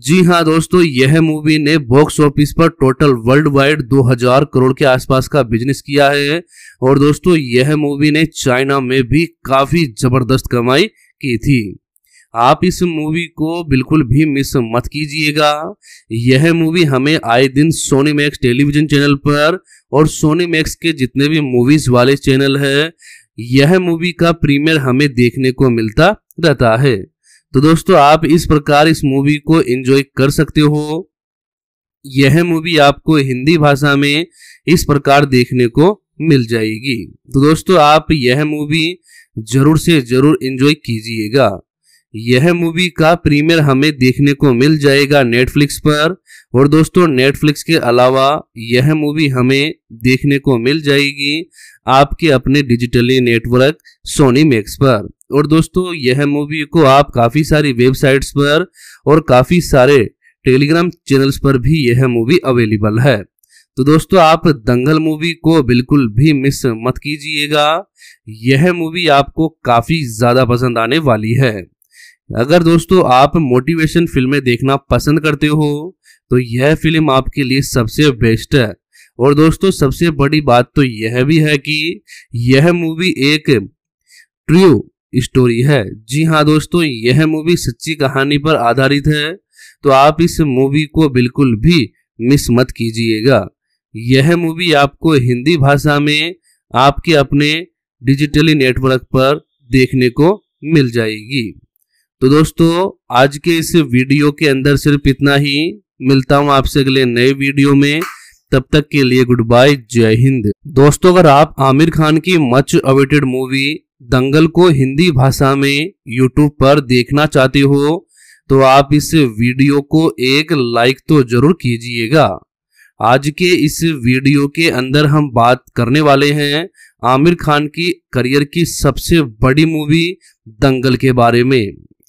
जी हाँ दोस्तों यह मूवी ने बॉक्स ऑफिस पर टोटल वर्ल्ड वाइड 2000 करोड़ के आसपास का बिजनेस किया है और दोस्तों यह मूवी ने चाइना में भी काफी जबरदस्त कमाई की थी आप इस मूवी को बिल्कुल भी मिस मत कीजिएगा यह मूवी हमें आए दिन सोनी मैक्स टेलीविजन चैनल पर और सोनी मैक्स के जितने भी मूवीज वाले चैनल है यह मूवी का प्रीमियर हमें देखने को मिलता रहता है तो दोस्तों आप इस प्रकार इस मूवी को एंजॉय कर सकते हो यह मूवी आपको हिंदी भाषा में इस प्रकार देखने को मिल जाएगी तो दोस्तों आप यह मूवी जरूर से जरूर एंजॉय कीजिएगा यह मूवी का प्रीमियर हमें देखने को मिल जाएगा नेटफ्लिक्स पर और दोस्तों नेटफ्लिक्स के अलावा यह मूवी हमें देखने को मिल जाएगी आपके अपने डिजिटली नेटवर्क सोनी मैक्स पर और दोस्तों यह मूवी को आप काफ़ी सारी वेबसाइट्स पर और काफ़ी सारे टेलीग्राम चैनल्स पर भी यह मूवी अवेलेबल है तो दोस्तों आप दंगल मूवी को बिल्कुल भी मिस मत कीजिएगा यह मूवी आपको काफ़ी ज़्यादा पसंद आने वाली है अगर दोस्तों आप मोटिवेशन फिल्में देखना पसंद करते हो तो यह फिल्म आपके लिए सबसे बेस्ट है और दोस्तों सबसे बड़ी बात तो यह भी है कि यह मूवी एक ट्रू स्टोरी है जी हाँ दोस्तों यह मूवी सच्ची कहानी पर आधारित है तो आप इस मूवी को बिल्कुल भी मिस मत कीजिएगा यह मूवी आपको हिंदी भाषा में आपके अपने डिजिटली नेटवर्क पर देखने को मिल जाएगी तो दोस्तों आज के इस वीडियो के अंदर सिर्फ इतना ही मिलता हूँ आपसे अगले नए वीडियो में तब तक के लिए गुड बाय जय हिंद दोस्तों अगर आप आमिर खान की मच अवेटेड मूवी दंगल को हिंदी भाषा में यूट्यूब पर देखना चाहते हो तो आप इस वीडियो को एक लाइक तो जरूर कीजिएगा आज के इस वीडियो के अंदर हम बात करने वाले हैं आमिर खान की करियर की सबसे बड़ी मूवी दंगल के बारे में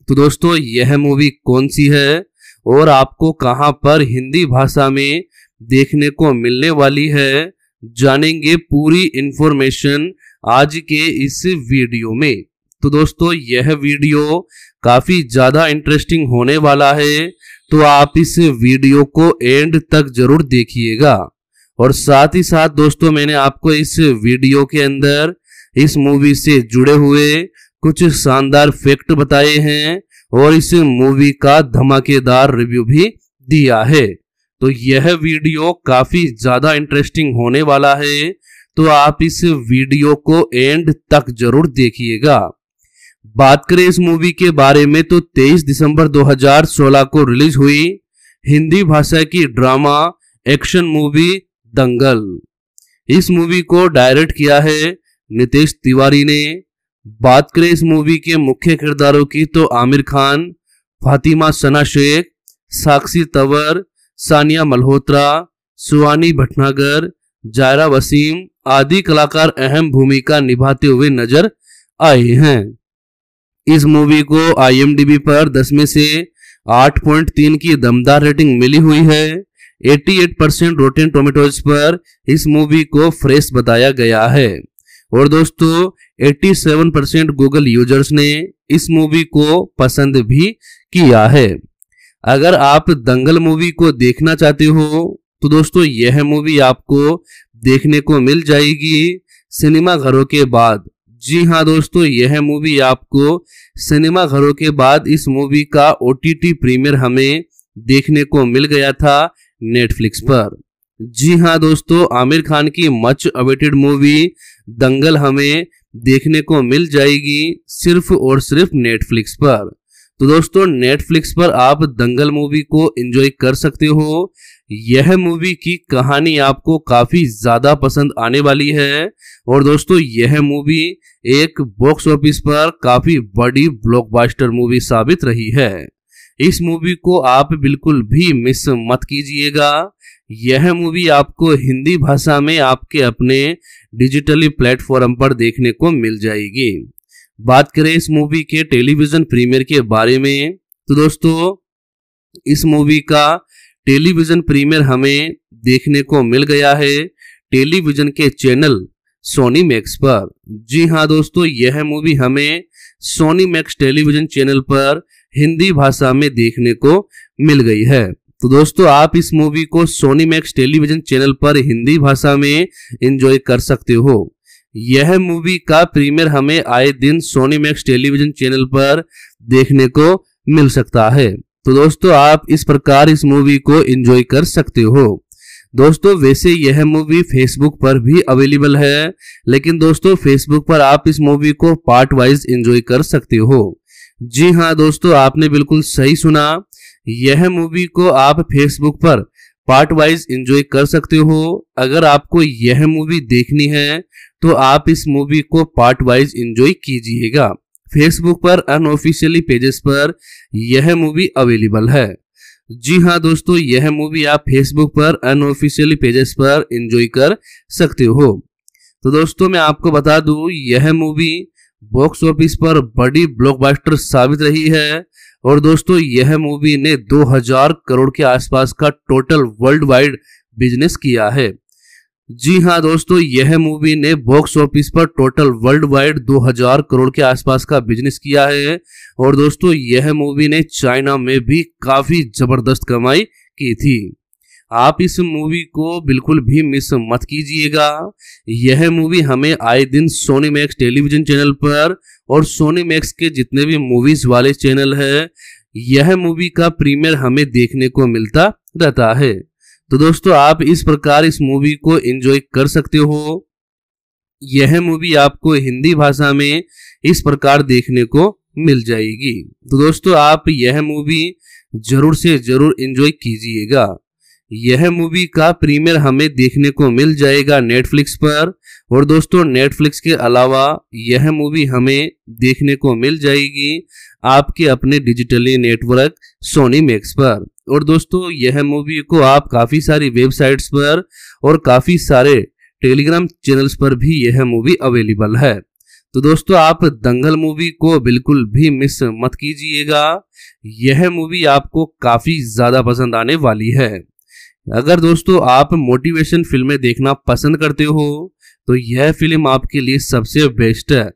तो दोस्तों यह मूवी कौन सी है और आपको कहां पर हिंदी भाषा में देखने को मिलने वाली है जानेंगे पूरी इंफॉर्मेशन आज के इस वीडियो में तो दोस्तों यह वीडियो काफ़ी ज़्यादा इंटरेस्टिंग होने वाला है तो आप इस वीडियो को एंड तक ज़रूर देखिएगा और साथ ही साथ दोस्तों मैंने आपको इस वीडियो के अंदर इस मूवी से जुड़े हुए कुछ शानदार फैक्ट बताए हैं और इस मूवी का धमाकेदार रिव्यू भी दिया है तो यह वीडियो काफी ज्यादा इंटरेस्टिंग होने वाला है तो आप इस वीडियो को एंड तक जरूर देखिएगा बात करें इस मूवी के बारे में तो 23 दिसंबर 2016 को रिलीज हुई हिंदी भाषा की ड्रामा एक्शन मूवी दंगल इस मूवी को डायरेक्ट किया है नितेश तिवारी ने बात करें इस मूवी के मुख्य किरदारों की तो आमिर खान फातिमा सना शेख साक्षी तवर सानिया मल्होत्रा सुहानी भटनागर जायरा वसीम आदि कलाकार अहम भूमिका निभाते हुए नजर आए हैं इस मूवी को आईएमडीबी पर 10 में से 8.3 की दमदार रेटिंग मिली हुई है 88 परसेंट रोटेन टोमेटोज पर इस मूवी को फ्रेश बताया गया है और दोस्तों 87 परसेंट गूगल यूजर्स ने इस मूवी को पसंद भी किया है अगर आप दंगल मूवी को देखना चाहते हो तो दोस्तों यह मूवी आपको देखने को मिल जाएगी सिनेमा घरों के बाद जी हाँ दोस्तों यह मूवी आपको सिनेमा घरों के बाद इस मूवी का ओ प्रीमियर हमें देखने को मिल गया था नेटफ्लिक्स पर जी हाँ दोस्तों आमिर खान की मच अवेटेड मूवी दंगल हमें देखने को मिल जाएगी सिर्फ और सिर्फ नेटफ्लिक्स पर तो दोस्तों नेटफ्लिक्स पर आप दंगल मूवी को एंजॉय कर सकते हो यह मूवी की कहानी आपको काफ़ी ज़्यादा पसंद आने वाली है और दोस्तों यह मूवी एक बॉक्स ऑफिस पर काफ़ी बड़ी ब्लॉकबस्टर मूवी साबित रही है इस मूवी को आप बिल्कुल भी मिस मत कीजिएगा यह मूवी आपको हिंदी भाषा में आपके अपने डिजिटली प्लेटफॉर्म पर देखने को मिल जाएगी बात करें इस मूवी के टेलीविज़न प्रीमियर के बारे में तो दोस्तों इस मूवी का टेलीविज़न प्रीमियर हमें देखने को मिल गया है टेलीविज़न के चैनल सोनी मैक्स पर जी हाँ दोस्तों यह मूवी हमें सोनी मैक्स टेलीविज़न चैनल पर हिंदी भाषा में देखने को मिल गई है तो दोस्तों आप इस मूवी को सोनी मैक्स टेलीविजन चैनल पर हिंदी भाषा में एंजॉय कर सकते हो यह मूवी का प्रीमियर हमें आए दिन सोनी मैक्स टेलीविजन चैनल पर देखने को मिल सकता है तो दोस्तों आप इस प्रकार इस मूवी को एंजॉय कर सकते हो दोस्तों वैसे यह मूवी फेसबुक पर भी अवेलेबल है लेकिन दोस्तों फेसबुक पर आप इस मूवी को पार्ट वाइज एंजॉय कर सकते हो जी हाँ दोस्तों आपने बिल्कुल सही सुना यह मूवी को आप फेसबुक पर पार्ट वाइज एंजॉय कर सकते हो अगर आपको यह मूवी देखनी है तो आप इस मूवी को पार्ट वाइज एंजॉय कीजिएगा फेसबुक पर अनऑफिशियली पेजेस पर यह मूवी अवेलेबल है जी हाँ दोस्तों यह मूवी आप फेसबुक पर अनऑफिशियली पेजेस पर एंजॉय कर सकते हो तो दोस्तों मैं आपको बता दूं यह मूवी बॉक्स ऑफिस पर बड़ी ब्लॉकबस्टर साबित रही है और दोस्तों यह मूवी ने 2000 करोड़ के आसपास का टोटल वर्ल्ड वाइड बिजनेस किया है जी हाँ दोस्तों यह मूवी ने बॉक्स ऑफिस पर टोटल वर्ल्ड वाइड 2000 करोड़ के आसपास का बिजनेस किया है और दोस्तों यह मूवी ने चाइना में भी काफी जबरदस्त कमाई की थी आप इस मूवी को बिल्कुल भी मिस मत कीजिएगा यह मूवी हमें आए दिन सोनी मैक्स टेलीविजन चैनल पर और सोनी मैक्स के जितने भी मूवीज वाले चैनल है यह मूवी का प्रीमियर हमें देखने को मिलता रहता है तो दोस्तों आप इस प्रकार इस मूवी को एंजॉय कर सकते हो यह मूवी आपको हिंदी भाषा में इस प्रकार देखने को मिल जाएगी तो दोस्तों आप यह मूवी जरूर से जरूर एंजॉय कीजिएगा यह मूवी का प्रीमियर हमें देखने को मिल जाएगा नेटफ्लिक्स पर और दोस्तों नेटफ्लिक्स के अलावा यह मूवी हमें देखने को मिल जाएगी आपके अपने डिजिटली नेटवर्क सोनी मैक्स पर और दोस्तों यह मूवी को आप काफ़ी सारी वेबसाइट्स पर और काफ़ी सारे टेलीग्राम चैनल्स पर भी यह मूवी अवेलेबल है तो दोस्तों आप दंगल मूवी को बिल्कुल भी मिस मत कीजिएगा यह मूवी आपको काफ़ी ज़्यादा पसंद आने वाली है अगर दोस्तों आप मोटिवेशन फिल्में देखना पसंद करते हो तो यह फिल्म आपके लिए सबसे बेस्ट है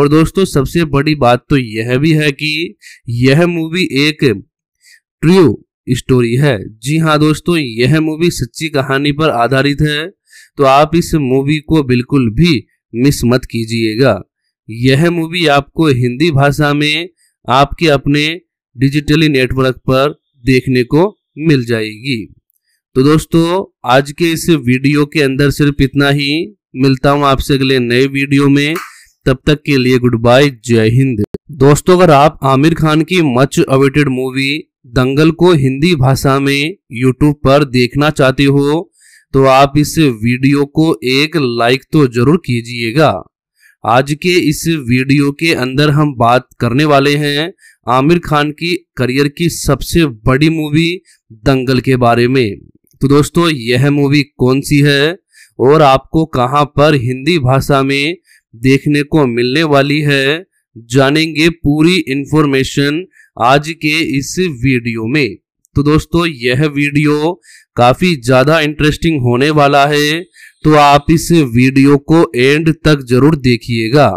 और दोस्तों सबसे बड़ी बात तो यह भी है कि यह मूवी एक ट्रू स्टोरी है जी हाँ दोस्तों यह मूवी सच्ची कहानी पर आधारित है तो आप इस मूवी को बिल्कुल भी मिस मत कीजिएगा यह मूवी आपको हिंदी भाषा में आपके अपने डिजिटली नेटवर्क पर देखने को मिल जाएगी तो दोस्तों आज के इस वीडियो के अंदर सिर्फ इतना ही मिलता हूं आपसे अगले नए वीडियो में तब तक के लिए गुड बाय जय हिंद दोस्तों अगर आप आमिर खान की मच अवेटेड मूवी दंगल को हिंदी भाषा में यूट्यूब पर देखना चाहते हो तो आप इस वीडियो को एक लाइक तो जरूर कीजिएगा आज के इस वीडियो के अंदर हम बात करने वाले हैं आमिर खान की करियर की सबसे बड़ी मूवी दंगल के बारे में तो दोस्तों यह मूवी कौन सी है और आपको कहां पर हिंदी भाषा में देखने को मिलने वाली है जानेंगे पूरी इंफॉर्मेशन आज के इस वीडियो में तो दोस्तों यह वीडियो काफ़ी ज़्यादा इंटरेस्टिंग होने वाला है तो आप इस वीडियो को एंड तक जरूर देखिएगा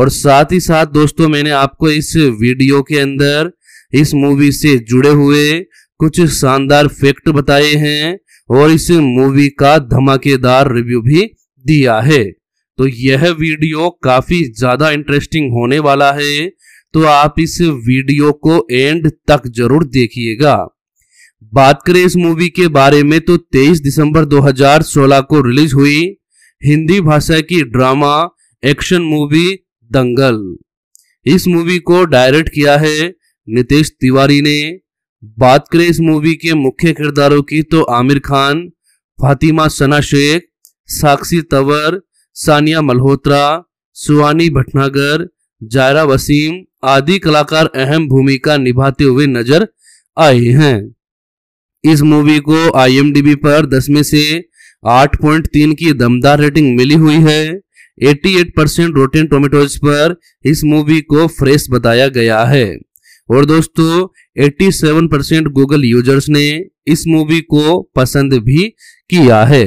और साथ ही साथ दोस्तों मैंने आपको इस वीडियो के अंदर इस मूवी से जुड़े हुए कुछ शानदार फैक्ट बताए हैं और इस मूवी का धमाकेदार रिव्यू भी दिया है तो यह वीडियो काफी ज्यादा इंटरेस्टिंग होने वाला है तो आप इस वीडियो को एंड तक जरूर देखिएगा बात करें इस मूवी के बारे में तो 23 दिसंबर 2016 को रिलीज हुई हिंदी भाषा की ड्रामा एक्शन मूवी दंगल इस मूवी को डायरेक्ट किया है नितेश तिवारी ने बात करें इस मूवी के मुख्य किरदारों की तो आमिर खान फातिमा सना शेख साक्षी तंवर सानिया मल्होत्रा सुहानी भटनागर जायरा वसीम आदि कलाकार अहम भूमिका निभाते हुए नजर आए हैं इस मूवी को आईएमडीबी पर 10 में से 8.3 की दमदार रेटिंग मिली हुई है 88 परसेंट रोटेन टोमेटोज पर इस मूवी को फ्रेश बताया गया है और दोस्तों 87 परसेंट गूगल यूजर्स ने इस मूवी को पसंद भी किया है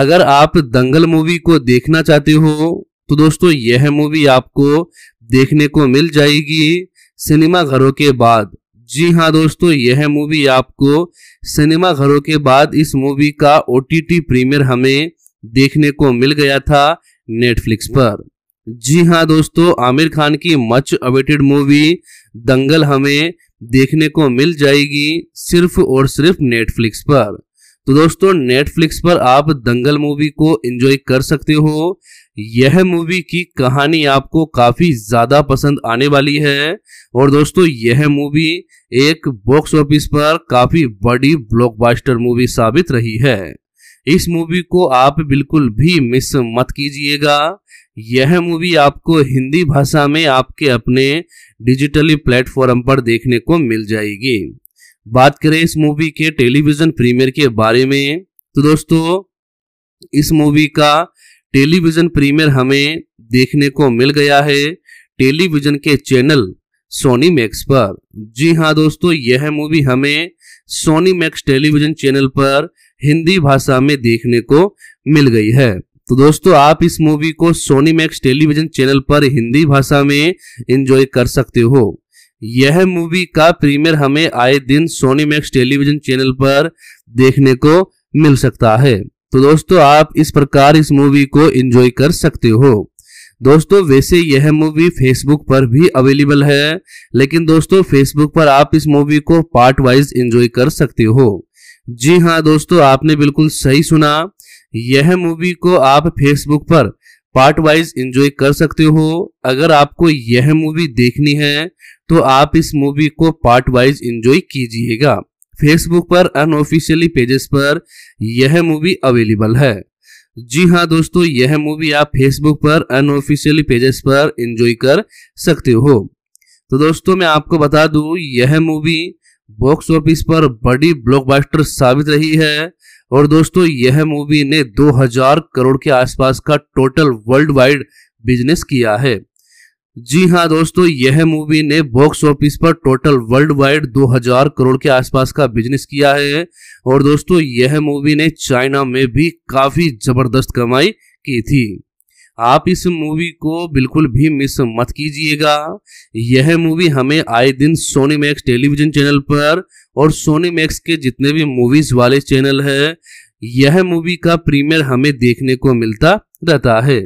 अगर आप दंगल मूवी को देखना चाहते हो तो दोस्तों यह मूवी आपको देखने को मिल जाएगी सिनेमा घरों के बाद जी हाँ दोस्तों यह मूवी आपको सिनेमा घरों के बाद इस मूवी का ओ टी प्रीमियर हमें देखने को मिल गया था नेटफ्लिक्स पर जी हाँ दोस्तों आमिर खान की मच अवेटेड मूवी दंगल हमें देखने को मिल जाएगी सिर्फ और सिर्फ नेटफ्लिक्स पर तो दोस्तों नेटफ्लिक्स पर आप दंगल मूवी को एंजॉय कर सकते हो यह मूवी की कहानी आपको काफ़ी ज़्यादा पसंद आने वाली है और दोस्तों यह मूवी एक बॉक्स ऑफिस पर काफ़ी बड़ी ब्लॉकबस्टर मूवी साबित रही है इस मूवी को आप बिल्कुल भी मिस मत कीजिएगा यह मूवी आपको हिंदी भाषा में आपके अपने डिजिटली प्लेटफॉर्म पर देखने को मिल जाएगी बात करें इस मूवी के टेलीविज़न प्रीमियर के बारे में तो दोस्तों इस मूवी का टेलीविज़न प्रीमियर हमें देखने को मिल गया है टेलीविज़न के चैनल सोनी मैक्स पर जी हाँ दोस्तों यह मूवी हमें सोनी मैक्स टेलीविज़न चैनल पर हिंदी भाषा में देखने को मिल गई है तो दोस्तों आप इस मूवी को सोनी मैक्स टेलीविजन चैनल पर हिंदी भाषा में एंजॉय कर सकते हो यह मूवी का प्रीमियर हमें आए दिन सोनी मैक्स टेलीविजन चैनल पर देखने को मिल सकता है तो दोस्तों आप इस प्रकार इस मूवी को एंजॉय कर सकते हो दोस्तों वैसे यह मूवी फेसबुक पर भी अवेलेबल है लेकिन दोस्तों फेसबुक पर आप इस मूवी को पार्ट वाइज एंजॉय कर सकते हो जी हाँ दोस्तों आपने बिल्कुल सही सुना यह मूवी को आप फेसबुक पर पार्ट वाइज एंजॉय कर सकते हो अगर आपको यह मूवी देखनी है तो आप इस मूवी को पार्ट वाइज एंजॉय कीजिएगा फेसबुक पर अनऑफिशियली पेजेस पर यह मूवी अवेलेबल है जी हाँ दोस्तों यह मूवी आप फेसबुक पर अनऑफिशियली पेजेस पर एंजॉय कर सकते हो तो दोस्तों मैं आपको बता दूं यह मूवी बॉक्स ऑफिस पर बड़ी ब्लॉकबस्टर साबित रही है और दोस्तों यह मूवी ने 2000 करोड़ के आसपास का टोटल वर्ल्ड वाइड बिजनेस किया है जी हाँ दोस्तों यह मूवी ने बॉक्स ऑफिस पर टोटल वर्ल्ड वाइड 2000 करोड़ के आसपास का बिजनेस किया है और दोस्तों यह मूवी ने चाइना में भी काफ़ी ज़बरदस्त कमाई की थी आप इस मूवी को बिल्कुल भी मिस मत कीजिएगा यह मूवी हमें आए दिन सोनी मैक्स टेलीविजन चैनल पर और सोनी मैक्स के जितने भी मूवीज वाले चैनल है यह मूवी का प्रीमियर हमें देखने को मिलता रहता है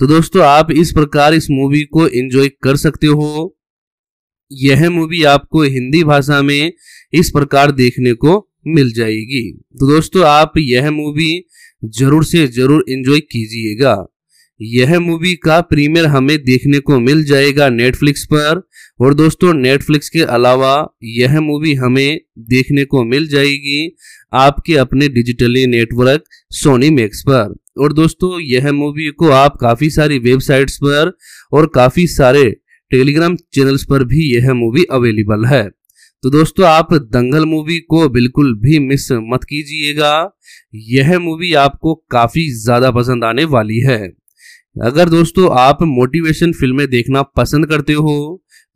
तो दोस्तों आप इस प्रकार इस मूवी को एंजॉय कर सकते हो यह मूवी आपको हिंदी भाषा में इस प्रकार देखने को मिल जाएगी तो दोस्तों आप यह मूवी जरूर से जरूर एंजॉय कीजिएगा यह मूवी का प्रीमियर हमें देखने को मिल जाएगा नेटफ्लिक्स पर और दोस्तों नेटफ्लिक्स के अलावा यह मूवी हमें देखने को मिल जाएगी आपके अपने डिजिटली नेटवर्क सोनी मैक्स पर और दोस्तों यह मूवी को आप काफ़ी सारी वेबसाइट्स पर और काफ़ी सारे टेलीग्राम चैनल्स पर भी यह मूवी अवेलेबल है तो दोस्तों आप दंगल मूवी को बिल्कुल भी मिस मत कीजिएगा यह मूवी आपको काफ़ी ज़्यादा पसंद आने वाली है अगर दोस्तों आप मोटिवेशन फिल्में देखना पसंद करते हो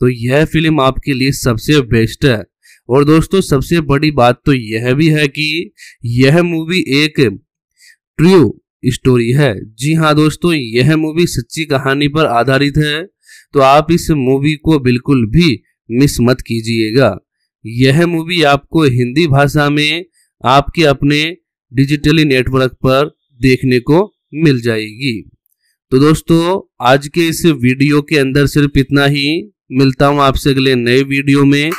तो यह फिल्म आपके लिए सबसे बेस्ट है और दोस्तों सबसे बड़ी बात तो यह भी है कि यह मूवी एक ट्रू स्टोरी है जी हाँ दोस्तों यह मूवी सच्ची कहानी पर आधारित है तो आप इस मूवी को बिल्कुल भी मिस मत कीजिएगा यह मूवी आपको हिंदी भाषा में आपके अपने डिजिटली नेटवर्क पर देखने को मिल जाएगी तो दोस्तों आज के इस वीडियो के अंदर सिर्फ इतना ही मिलता हूं आपसे अगले नए वीडियो में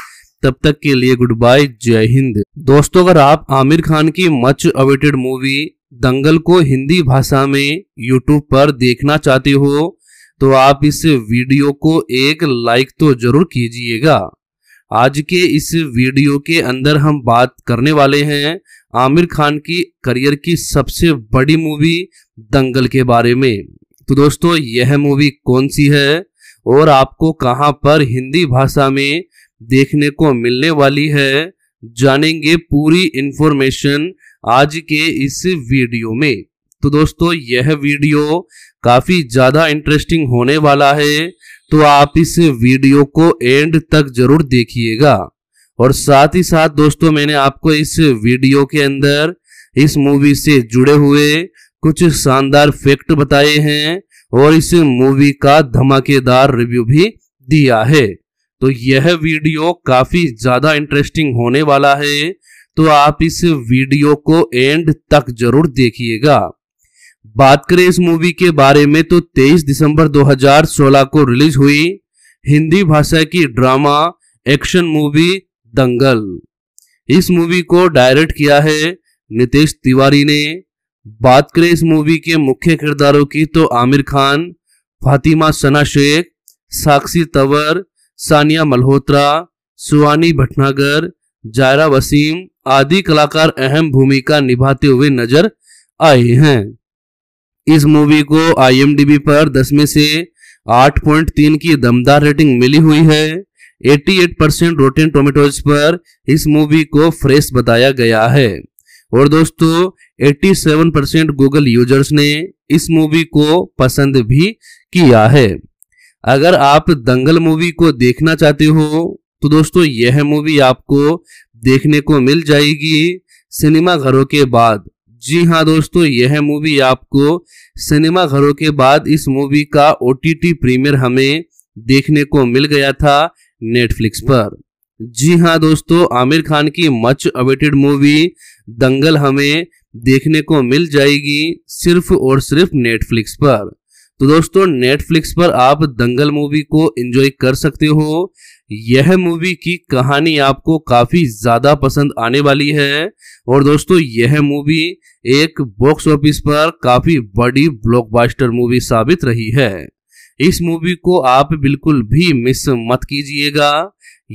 तब तक के लिए गुड बाय जय हिंद दोस्तों अगर आप आमिर खान की मच अवेटेड मूवी दंगल को हिंदी भाषा में यूट्यूब पर देखना चाहते हो तो आप इस वीडियो को एक लाइक तो जरूर कीजिएगा आज के इस वीडियो के अंदर हम बात करने वाले हैं आमिर खान की करियर की सबसे बड़ी मूवी दंगल के बारे में तो दोस्तों यह मूवी कौन सी है और आपको कहां पर हिंदी भाषा में देखने को मिलने वाली है जानेंगे पूरी इंफॉर्मेशन आज के इस वीडियो में तो दोस्तों यह वीडियो काफ़ी ज़्यादा इंटरेस्टिंग होने वाला है तो आप इस वीडियो को एंड तक ज़रूर देखिएगा और साथ ही साथ दोस्तों मैंने आपको इस वीडियो के अंदर इस मूवी से जुड़े हुए कुछ शानदार फैक्ट बताए हैं और इस मूवी का धमाकेदार रिव्यू भी दिया है तो यह वीडियो काफी ज्यादा इंटरेस्टिंग होने वाला है तो आप इस वीडियो को एंड तक जरूर देखिएगा बात करें इस मूवी के बारे में तो 23 दिसंबर 2016 को रिलीज हुई हिंदी भाषा की ड्रामा एक्शन मूवी दंगल इस मूवी को डायरेक्ट किया है नितेश तिवारी ने बात करें इस मूवी के मुख्य किरदारों की तो आमिर खान फातिमा सना शेख साक्षी तंवर सानिया मल्होत्रा सुहानी भटनागर जायरा वसीम आदि कलाकार अहम भूमिका निभाते हुए नजर आए हैं इस मूवी को आईएमडीबी पर 10 में से 8.3 की दमदार रेटिंग मिली हुई है 88 परसेंट रोटेन टोमेटोज पर इस मूवी को फ्रेश बताया गया है और दोस्तों 87 परसेंट गूगल यूजर्स ने इस मूवी को पसंद भी किया है अगर आप दंगल मूवी को देखना चाहते हो तो दोस्तों यह मूवी आपको देखने को मिल जाएगी सिनेमा घरों के बाद जी हाँ दोस्तों यह मूवी आपको सिनेमा घरों के बाद इस मूवी का ओ प्रीमियर हमें देखने को मिल गया था नेटफ्लिक्स पर जी हाँ दोस्तों आमिर खान की मच अवेटेड मूवी दंगल हमें देखने को मिल जाएगी सिर्फ और सिर्फ नेटफ्लिक्स पर तो दोस्तों नेटफ्लिक्स पर आप दंगल मूवी को एंजॉय कर सकते हो यह मूवी की कहानी आपको काफ़ी ज़्यादा पसंद आने वाली है और दोस्तों यह मूवी एक बॉक्स ऑफिस पर काफ़ी बड़ी ब्लॉकबस्टर मूवी साबित रही है इस मूवी को आप बिल्कुल भी मिस मत कीजिएगा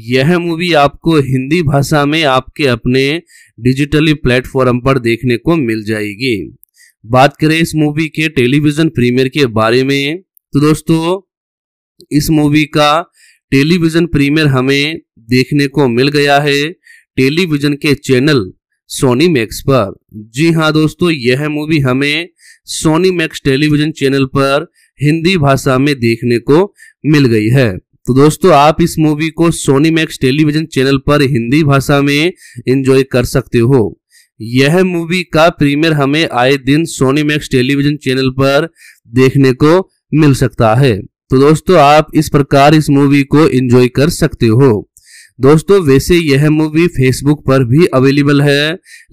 यह मूवी आपको हिंदी भाषा में आपके अपने डिजिटली प्लेटफॉर्म पर देखने को मिल जाएगी बात करें इस मूवी के टेलीविज़न प्रीमियर के बारे में तो दोस्तों इस मूवी का टेलीविज़न प्रीमियर हमें देखने को मिल गया है टेलीविज़न के चैनल सोनी मैक्स पर जी हाँ दोस्तों यह मूवी हमें सोनी मैक्स टेलीविज़न चैनल पर हिंदी भाषा में देखने को मिल गई है तो दोस्तों आप इस मूवी को सोनी मैक्स टेलीविजन चैनल पर हिंदी भाषा में एंजॉय कर सकते हो यह मूवी का प्रीमियर हमें आए दिन सोनी मैक्स टेलीविजन चैनल पर देखने को मिल सकता है तो दोस्तों आप इस प्रकार इस मूवी को एंजॉय कर सकते हो दोस्तों वैसे यह मूवी फेसबुक पर भी अवेलेबल है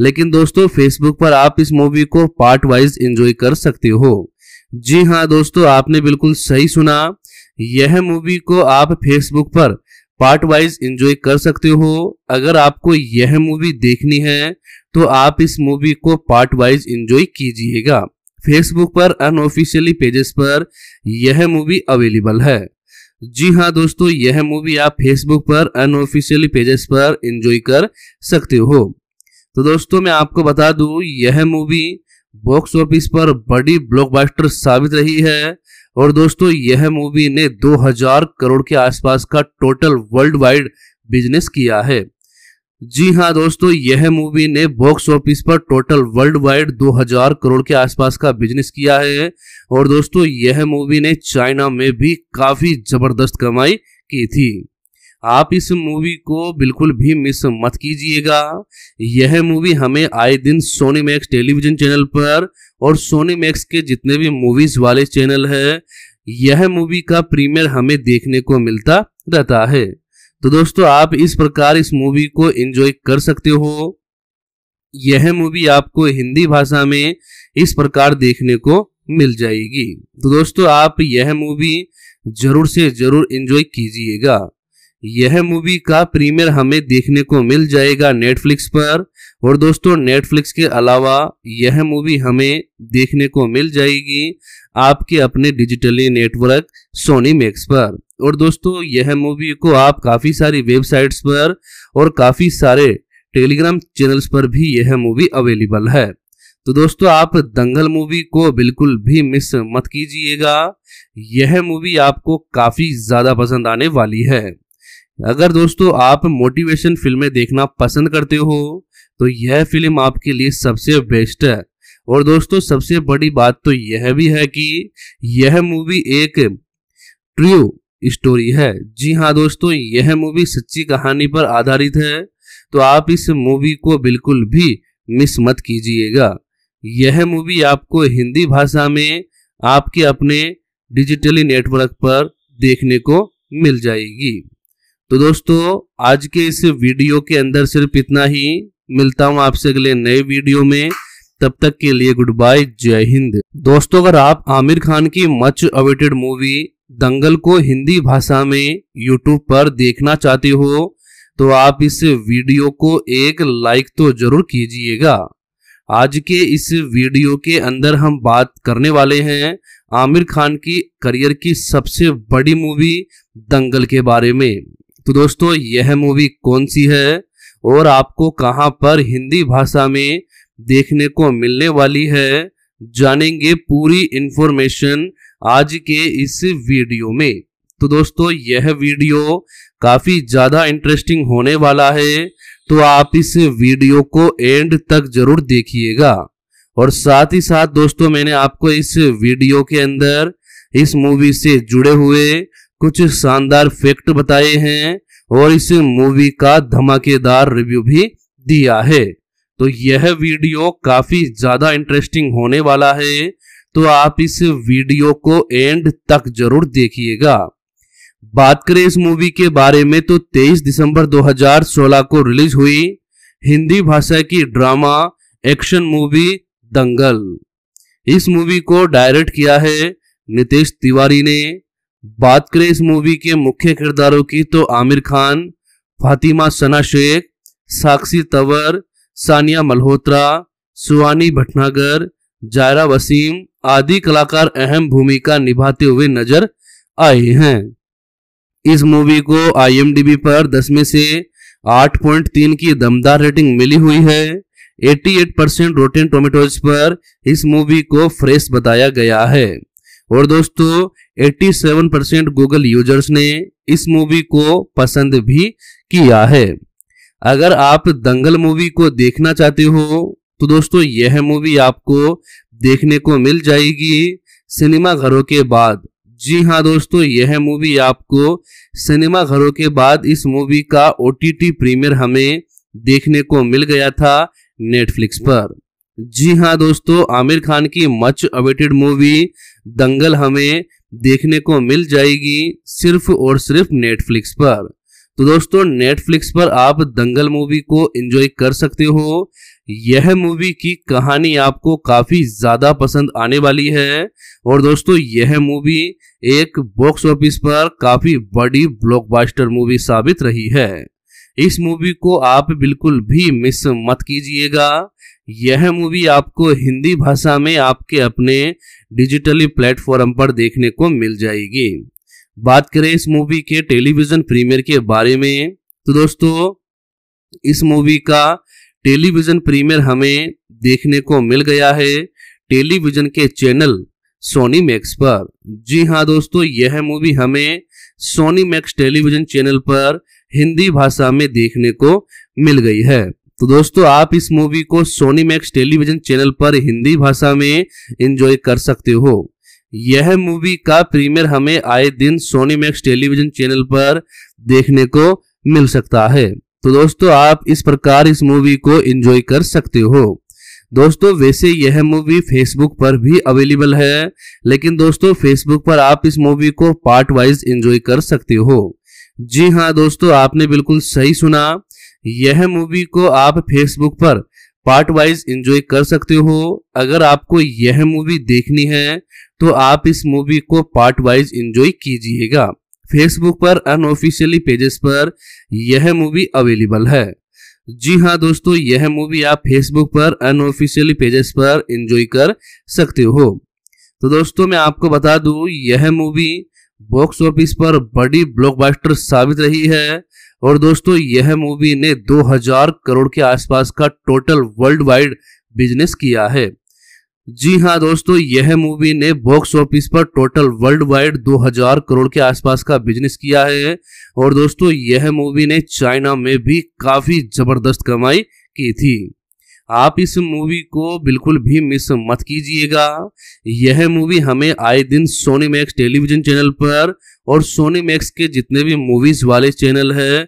लेकिन दोस्तों फेसबुक पर आप इस मूवी को पार्ट वाइज एंजॉय कर सकते हो जी हाँ दोस्तों आपने बिल्कुल सही सुना यह मूवी को आप फेसबुक पर पार्ट वाइज एंजॉय कर सकते हो अगर आपको यह मूवी देखनी है तो आप इस मूवी को पार्ट वाइज एंजॉय कीजिएगा फेसबुक पर अनऑफिशियली पेजेस पर यह मूवी अवेलेबल है जी हाँ दोस्तों यह मूवी आप फेसबुक पर अनऑफिशियली पेजेस पर एंजॉय कर सकते हो तो दोस्तों मैं आपको बता दूं यह मूवी बॉक्स ऑफिस पर बड़ी ब्लॉकबस्टर साबित रही है और दोस्तों यह मूवी ने 2000 करोड़ के आसपास का टोटल वर्ल्ड वाइड बिजनेस किया है जी हाँ दोस्तों यह मूवी ने बॉक्स ऑफिस पर टोटल वर्ल्ड वाइड 2000 करोड़ के आसपास का बिजनेस किया है और दोस्तों यह मूवी ने चाइना में भी काफी जबरदस्त कमाई की थी आप इस मूवी को बिल्कुल भी मिस मत कीजिएगा यह मूवी हमें आए दिन सोनी मैक्स टेलीविजन चैनल पर और सोनी मैक्स के जितने भी मूवीज वाले चैनल है यह मूवी का प्रीमियर हमें देखने को मिलता रहता है तो दोस्तों आप इस प्रकार इस मूवी को एंजॉय कर सकते हो यह मूवी आपको हिंदी भाषा में इस प्रकार देखने को मिल जाएगी तो दोस्तों आप यह मूवी जरूर से जरूर एंजॉय कीजिएगा यह मूवी का प्रीमियर हमें देखने को मिल जाएगा नेटफ्लिक्स पर और दोस्तों नेटफ्लिक्स के अलावा यह मूवी हमें देखने को मिल जाएगी आपके अपने डिजिटली नेटवर्क सोनी मैक्स पर और दोस्तों यह मूवी को आप काफ़ी सारी वेबसाइट्स पर और काफ़ी सारे टेलीग्राम चैनल्स पर भी यह मूवी अवेलेबल है तो दोस्तों आप दंगल मूवी को बिल्कुल भी मिस मत कीजिएगा यह मूवी आपको काफ़ी ज़्यादा पसंद आने वाली है अगर दोस्तों आप मोटिवेशन फिल्में देखना पसंद करते हो तो यह फिल्म आपके लिए सबसे बेस्ट है और दोस्तों सबसे बड़ी बात तो यह भी है कि यह मूवी एक ट्रू स्टोरी है जी हाँ दोस्तों यह मूवी सच्ची कहानी पर आधारित है तो आप इस मूवी को बिल्कुल भी मिस मत कीजिएगा यह मूवी आपको हिंदी भाषा में आपके अपने डिजिटली नेटवर्क पर देखने को मिल जाएगी तो दोस्तों आज के इस वीडियो के अंदर सिर्फ इतना ही मिलता हूं आपसे अगले नए वीडियो में तब तक के लिए गुड बाय जय हिंद दोस्तों अगर आप आमिर खान की मच अवेटेड मूवी दंगल को हिंदी भाषा में यूट्यूब पर देखना चाहते हो तो आप इस वीडियो को एक लाइक तो जरूर कीजिएगा आज के इस वीडियो के अंदर हम बात करने वाले हैं आमिर खान की करियर की सबसे बड़ी मूवी दंगल के बारे में तो दोस्तों यह मूवी कौन सी है और आपको कहां पर हिंदी भाषा में देखने को मिलने वाली है जानेंगे पूरी इंफॉर्मेशन आज के इस वीडियो में तो दोस्तों यह वीडियो काफ़ी ज़्यादा इंटरेस्टिंग होने वाला है तो आप इस वीडियो को एंड तक ज़रूर देखिएगा और साथ ही साथ दोस्तों मैंने आपको इस वीडियो के अंदर इस मूवी से जुड़े हुए कुछ शानदार फैक्ट बताए हैं और इस मूवी का धमाकेदार रिव्यू भी दिया है तो यह वीडियो काफी ज्यादा इंटरेस्टिंग होने वाला है तो आप इस वीडियो को एंड तक जरूर देखिएगा बात करें इस मूवी के बारे में तो 23 दिसंबर 2016 को रिलीज हुई हिंदी भाषा की ड्रामा एक्शन मूवी दंगल इस मूवी को डायरेक्ट किया है नितेश तिवारी ने बात करें इस मूवी के मुख्य किरदारों की तो आमिर खान फातिमा सना शेख साक्षी तवर सानिया मल्होत्रा सुहानी भटनागर जायरा वसीम आदि कलाकार अहम भूमिका निभाते हुए नजर आए हैं इस मूवी को आईएमडीबी पर 10 में से 8.3 की दमदार रेटिंग मिली हुई है 88 परसेंट रोटेन टोमेटोज पर इस मूवी को फ्रेश बताया गया है और दोस्तों 87 परसेंट गूगल यूजर्स ने इस मूवी को पसंद भी किया है अगर आप दंगल मूवी को देखना चाहते हो तो दोस्तों यह मूवी आपको देखने को मिल जाएगी सिनेमा घरों के बाद जी हाँ दोस्तों यह मूवी आपको सिनेमा घरों के बाद इस मूवी का ओ प्रीमियर हमें देखने को मिल गया था नेटफ्लिक्स पर जी हाँ दोस्तों आमिर खान की मच अवेटेड मूवी दंगल हमें देखने को मिल जाएगी सिर्फ और सिर्फ नेटफ्लिक्स पर तो दोस्तों नेटफ्लिक्स पर आप दंगल मूवी को एंजॉय कर सकते हो यह मूवी की कहानी आपको काफ़ी ज़्यादा पसंद आने वाली है और दोस्तों यह मूवी एक बॉक्स ऑफिस पर काफ़ी बड़ी ब्लॉकबस्टर मूवी साबित रही है इस मूवी को आप बिल्कुल भी मिस मत कीजिएगा यह मूवी आपको हिंदी भाषा में आपके अपने डिजिटली प्लेटफॉर्म पर देखने को मिल जाएगी बात करें इस मूवी के टेलीविज़न प्रीमियर के बारे में तो दोस्तों इस मूवी का टेलीविज़न प्रीमियर हमें देखने को मिल गया है टेलीविज़न के चैनल सोनी मैक्स पर जी हाँ दोस्तों यह मूवी हमें सोनी मैक्स टेलीविज़न चैनल पर हिंदी भाषा में देखने को मिल गई है तो दोस्तों आप इस मूवी को सोनी मैक्स टेलीविजन चैनल पर हिंदी भाषा में एंजॉय कर सकते हो यह मूवी का प्रीमियर हमें आए दिन सोनी मैक्स टेलीविजन चैनल पर देखने को मिल सकता है तो दोस्तों आप इस प्रकार इस मूवी को एंजॉय कर सकते हो दोस्तों वैसे यह मूवी फेसबुक पर भी अवेलेबल है लेकिन दोस्तों फेसबुक पर आप इस मूवी को पार्ट वाइज एंजॉय कर सकते हो जी हाँ दोस्तों आपने बिल्कुल सही सुना यह मूवी को आप फेसबुक पर पार्ट वाइज एंजॉय कर सकते हो अगर आपको यह मूवी देखनी है तो आप इस मूवी को पार्ट वाइज एंजॉय कीजिएगा फेसबुक पर अनऑफिशियली पेजेस पर यह मूवी अवेलेबल है जी हाँ दोस्तों यह मूवी आप फेसबुक पर अनऑफिशियली पेजेस पर एंजॉय कर सकते हो तो दोस्तों मैं आपको बता दूं यह मूवी बॉक्स ऑफिस पर बड़ी ब्लॉकबस्टर साबित रही है और दोस्तों यह मूवी ने 2000 करोड़ के आसपास का टोटल वर्ल्ड वाइड बिजनेस किया है जी हाँ दोस्तों यह मूवी ने बॉक्स ऑफिस पर टोटल वर्ल्ड वाइड 2000 करोड़ के आसपास का बिजनेस किया है और दोस्तों यह मूवी ने चाइना में भी काफ़ी ज़बरदस्त कमाई की थी आप इस मूवी को बिल्कुल भी मिस मत कीजिएगा यह मूवी हमें आए दिन सोनी मैक्स टेलीविजन चैनल पर और सोनी मैक्स के जितने भी मूवीज वाले चैनल है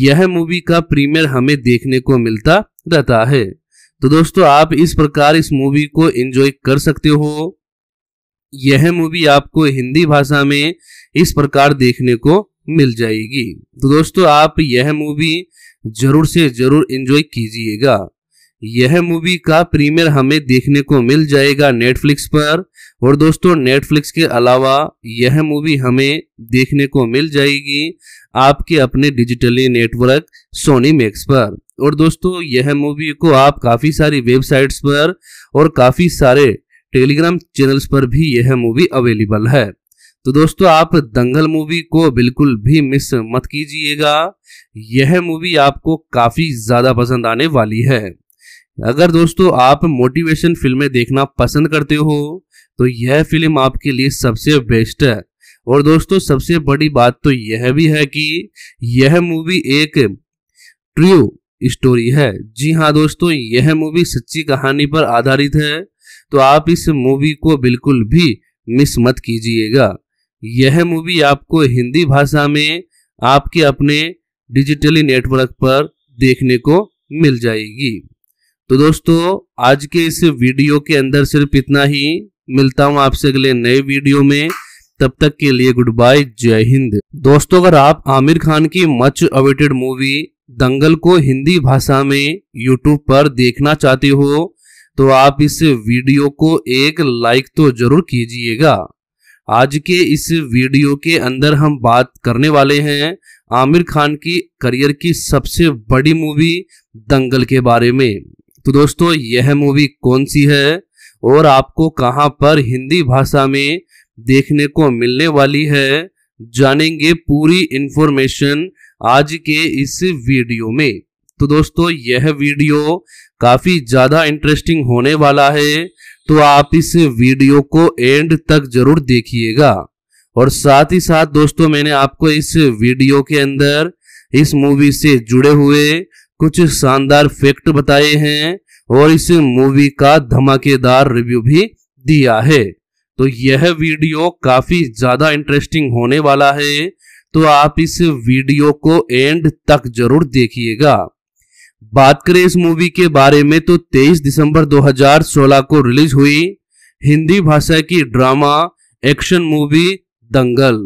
यह मूवी का प्रीमियर हमें देखने को मिलता रहता है तो दोस्तों आप इस प्रकार इस मूवी को एंजॉय कर सकते हो यह मूवी आपको हिंदी भाषा में इस प्रकार देखने को मिल जाएगी तो दोस्तों आप यह मूवी जरूर से जरूर एंजॉय कीजिएगा यह मूवी का प्रीमियर हमें देखने को मिल जाएगा नेटफ्लिक्स पर और दोस्तों नेटफ्लिक्स के अलावा यह मूवी हमें देखने को मिल जाएगी आपके अपने डिजिटली नेटवर्क सोनी मैक्स पर और दोस्तों यह मूवी को आप काफ़ी सारी वेबसाइट्स पर और काफ़ी सारे टेलीग्राम चैनल्स पर भी यह मूवी अवेलेबल है तो दोस्तों आप दंगल मूवी को बिल्कुल भी मिस मत कीजिएगा यह मूवी आपको काफ़ी ज़्यादा पसंद आने वाली है अगर दोस्तों आप मोटिवेशन फिल्में देखना पसंद करते हो तो यह फिल्म आपके लिए सबसे बेस्ट है और दोस्तों सबसे बड़ी बात तो यह भी है कि यह मूवी एक ट्रू स्टोरी है जी हाँ दोस्तों यह मूवी सच्ची कहानी पर आधारित है तो आप इस मूवी को बिल्कुल भी मिस मत कीजिएगा यह मूवी आपको हिंदी भाषा में आपके अपने डिजिटली नेटवर्क पर देखने को मिल जाएगी तो दोस्तों आज के इस वीडियो के अंदर सिर्फ इतना ही मिलता हूं आपसे अगले नए वीडियो में तब तक के लिए गुड बाय जय हिंद दोस्तों अगर आप आमिर खान की मच अवेटेड मूवी दंगल को हिंदी भाषा में यूट्यूब पर देखना चाहते हो तो आप इस वीडियो को एक लाइक तो जरूर कीजिएगा आज के इस वीडियो के अंदर हम बात करने वाले हैं आमिर खान की करियर की सबसे बड़ी मूवी दंगल के बारे में तो दोस्तों यह मूवी कौन सी है और आपको कहां पर हिंदी भाषा में देखने को मिलने वाली है जानेंगे पूरी इंफॉर्मेशन आज के इस वीडियो में तो दोस्तों यह वीडियो काफ़ी ज़्यादा इंटरेस्टिंग होने वाला है तो आप इस वीडियो को एंड तक जरूर देखिएगा और साथ ही साथ दोस्तों मैंने आपको इस वीडियो के अंदर इस मूवी से जुड़े हुए कुछ शानदार फैक्ट बताए हैं और इस मूवी का धमाकेदार रिव्यू भी दिया है तो यह वीडियो काफी ज्यादा इंटरेस्टिंग होने वाला है तो आप इस वीडियो को एंड तक जरूर देखिएगा बात करें इस मूवी के बारे में तो 23 दिसंबर 2016 को रिलीज हुई हिंदी भाषा की ड्रामा एक्शन मूवी दंगल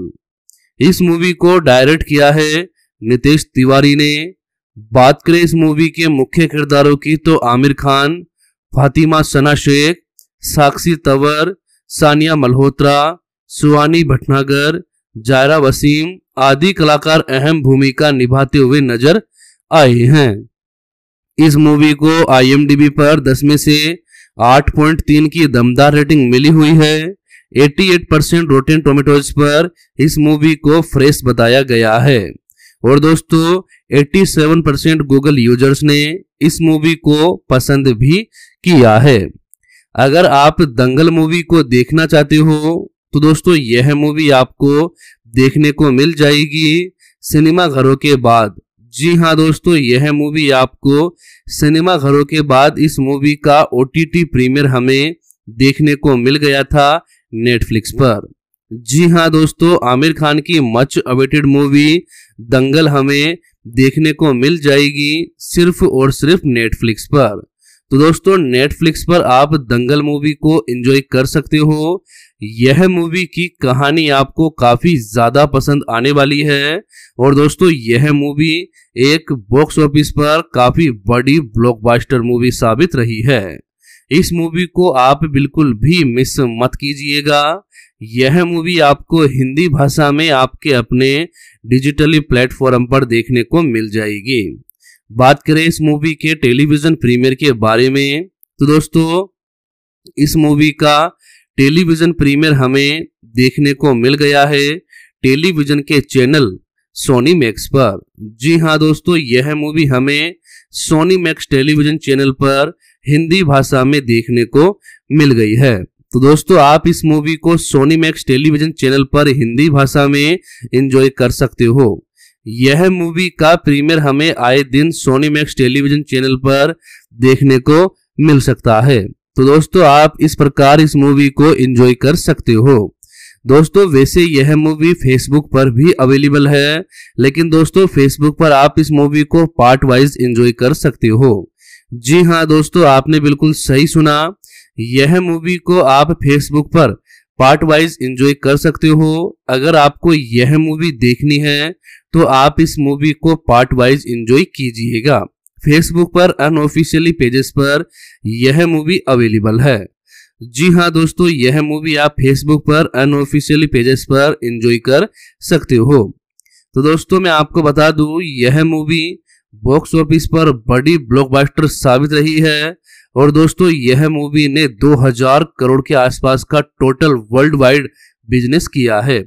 इस मूवी को डायरेक्ट किया है नितेश तिवारी ने बात करें इस मूवी के मुख्य किरदारों की तो आमिर खान फातिमा सना शेख साक्षी तवर सानिया मल्होत्रा सुहानी भटनागर जायरा वसीम आदि कलाकार अहम भूमिका निभाते हुए नजर आए हैं इस मूवी को आईएमडीबी पर 10 में से 8.3 की दमदार रेटिंग मिली हुई है 88 परसेंट रोटेन टोमेटोज पर इस मूवी को फ्रेश बताया गया है और दोस्तों 87 परसेंट गूगल यूजर्स ने इस मूवी को पसंद भी किया है अगर आप दंगल मूवी को देखना चाहते हो तो दोस्तों यह मूवी आपको देखने को मिल जाएगी सिनेमा घरों के बाद जी हाँ दोस्तों यह मूवी आपको सिनेमा घरों के बाद इस मूवी का ओ टी प्रीमियर हमें देखने को मिल गया था नेटफ्लिक्स पर जी हाँ दोस्तों आमिर खान की मच अवेटेड मूवी दंगल हमें देखने को मिल जाएगी सिर्फ और सिर्फ नेटफ्लिक्स पर तो दोस्तों नेटफ्लिक्स पर आप दंगल मूवी को एंजॉय कर सकते हो यह मूवी की कहानी आपको काफ़ी ज़्यादा पसंद आने वाली है और दोस्तों यह मूवी एक बॉक्स ऑफिस पर काफ़ी बड़ी ब्लॉकबस्टर मूवी साबित रही है इस मूवी को आप बिल्कुल भी मिस मत कीजिएगा यह मूवी आपको हिंदी भाषा में आपके अपने डिजिटली प्लेटफॉर्म पर देखने को मिल जाएगी बात करें इस मूवी के टेलीविज़न प्रीमियर के बारे में तो दोस्तों इस मूवी का टेलीविज़न प्रीमियर हमें देखने को मिल गया है टेलीविज़न के चैनल सोनी मैक्स पर जी हाँ दोस्तों यह मूवी हमें सोनी मैक्स टेलीविज़न चैनल पर हिंदी भाषा में देखने को मिल गई है तो दोस्तों आप इस मूवी को सोनी मैक्स टेलीविजन चैनल पर हिंदी भाषा में एंजॉय कर सकते हो यह मूवी का प्रीमियर हमें आए दिन सोनी मैक्स टेलीविजन चैनल पर देखने को मिल सकता है तो दोस्तों आप इस प्रकार इस मूवी को एंजॉय कर सकते हो दोस्तों वैसे यह मूवी फेसबुक पर भी अवेलेबल है लेकिन दोस्तों फेसबुक पर आप इस मूवी को पार्ट वाइज एंजॉय कर सकते हो जी हाँ दोस्तों आपने बिल्कुल सही सुना यह मूवी को आप फेसबुक पर पार्ट वाइज एंजॉय कर सकते हो अगर आपको यह मूवी देखनी है तो आप इस मूवी को पार्ट वाइज एंजॉय कीजिएगा फेसबुक पर अनऑफिशियली पेजेस पर यह मूवी अवेलेबल है जी हाँ दोस्तों यह मूवी आप फेसबुक पर अनऑफिशियली पेजेस पर एंजॉय कर सकते हो तो दोस्तों मैं आपको बता दूं यह मूवी बॉक्स ऑफिस पर बड़ी ब्लॉकबस्टर साबित रही है और दोस्तों यह मूवी ने 2000 करोड़ के आसपास का टोटल वर्ल्ड वाइड बिजनेस किया है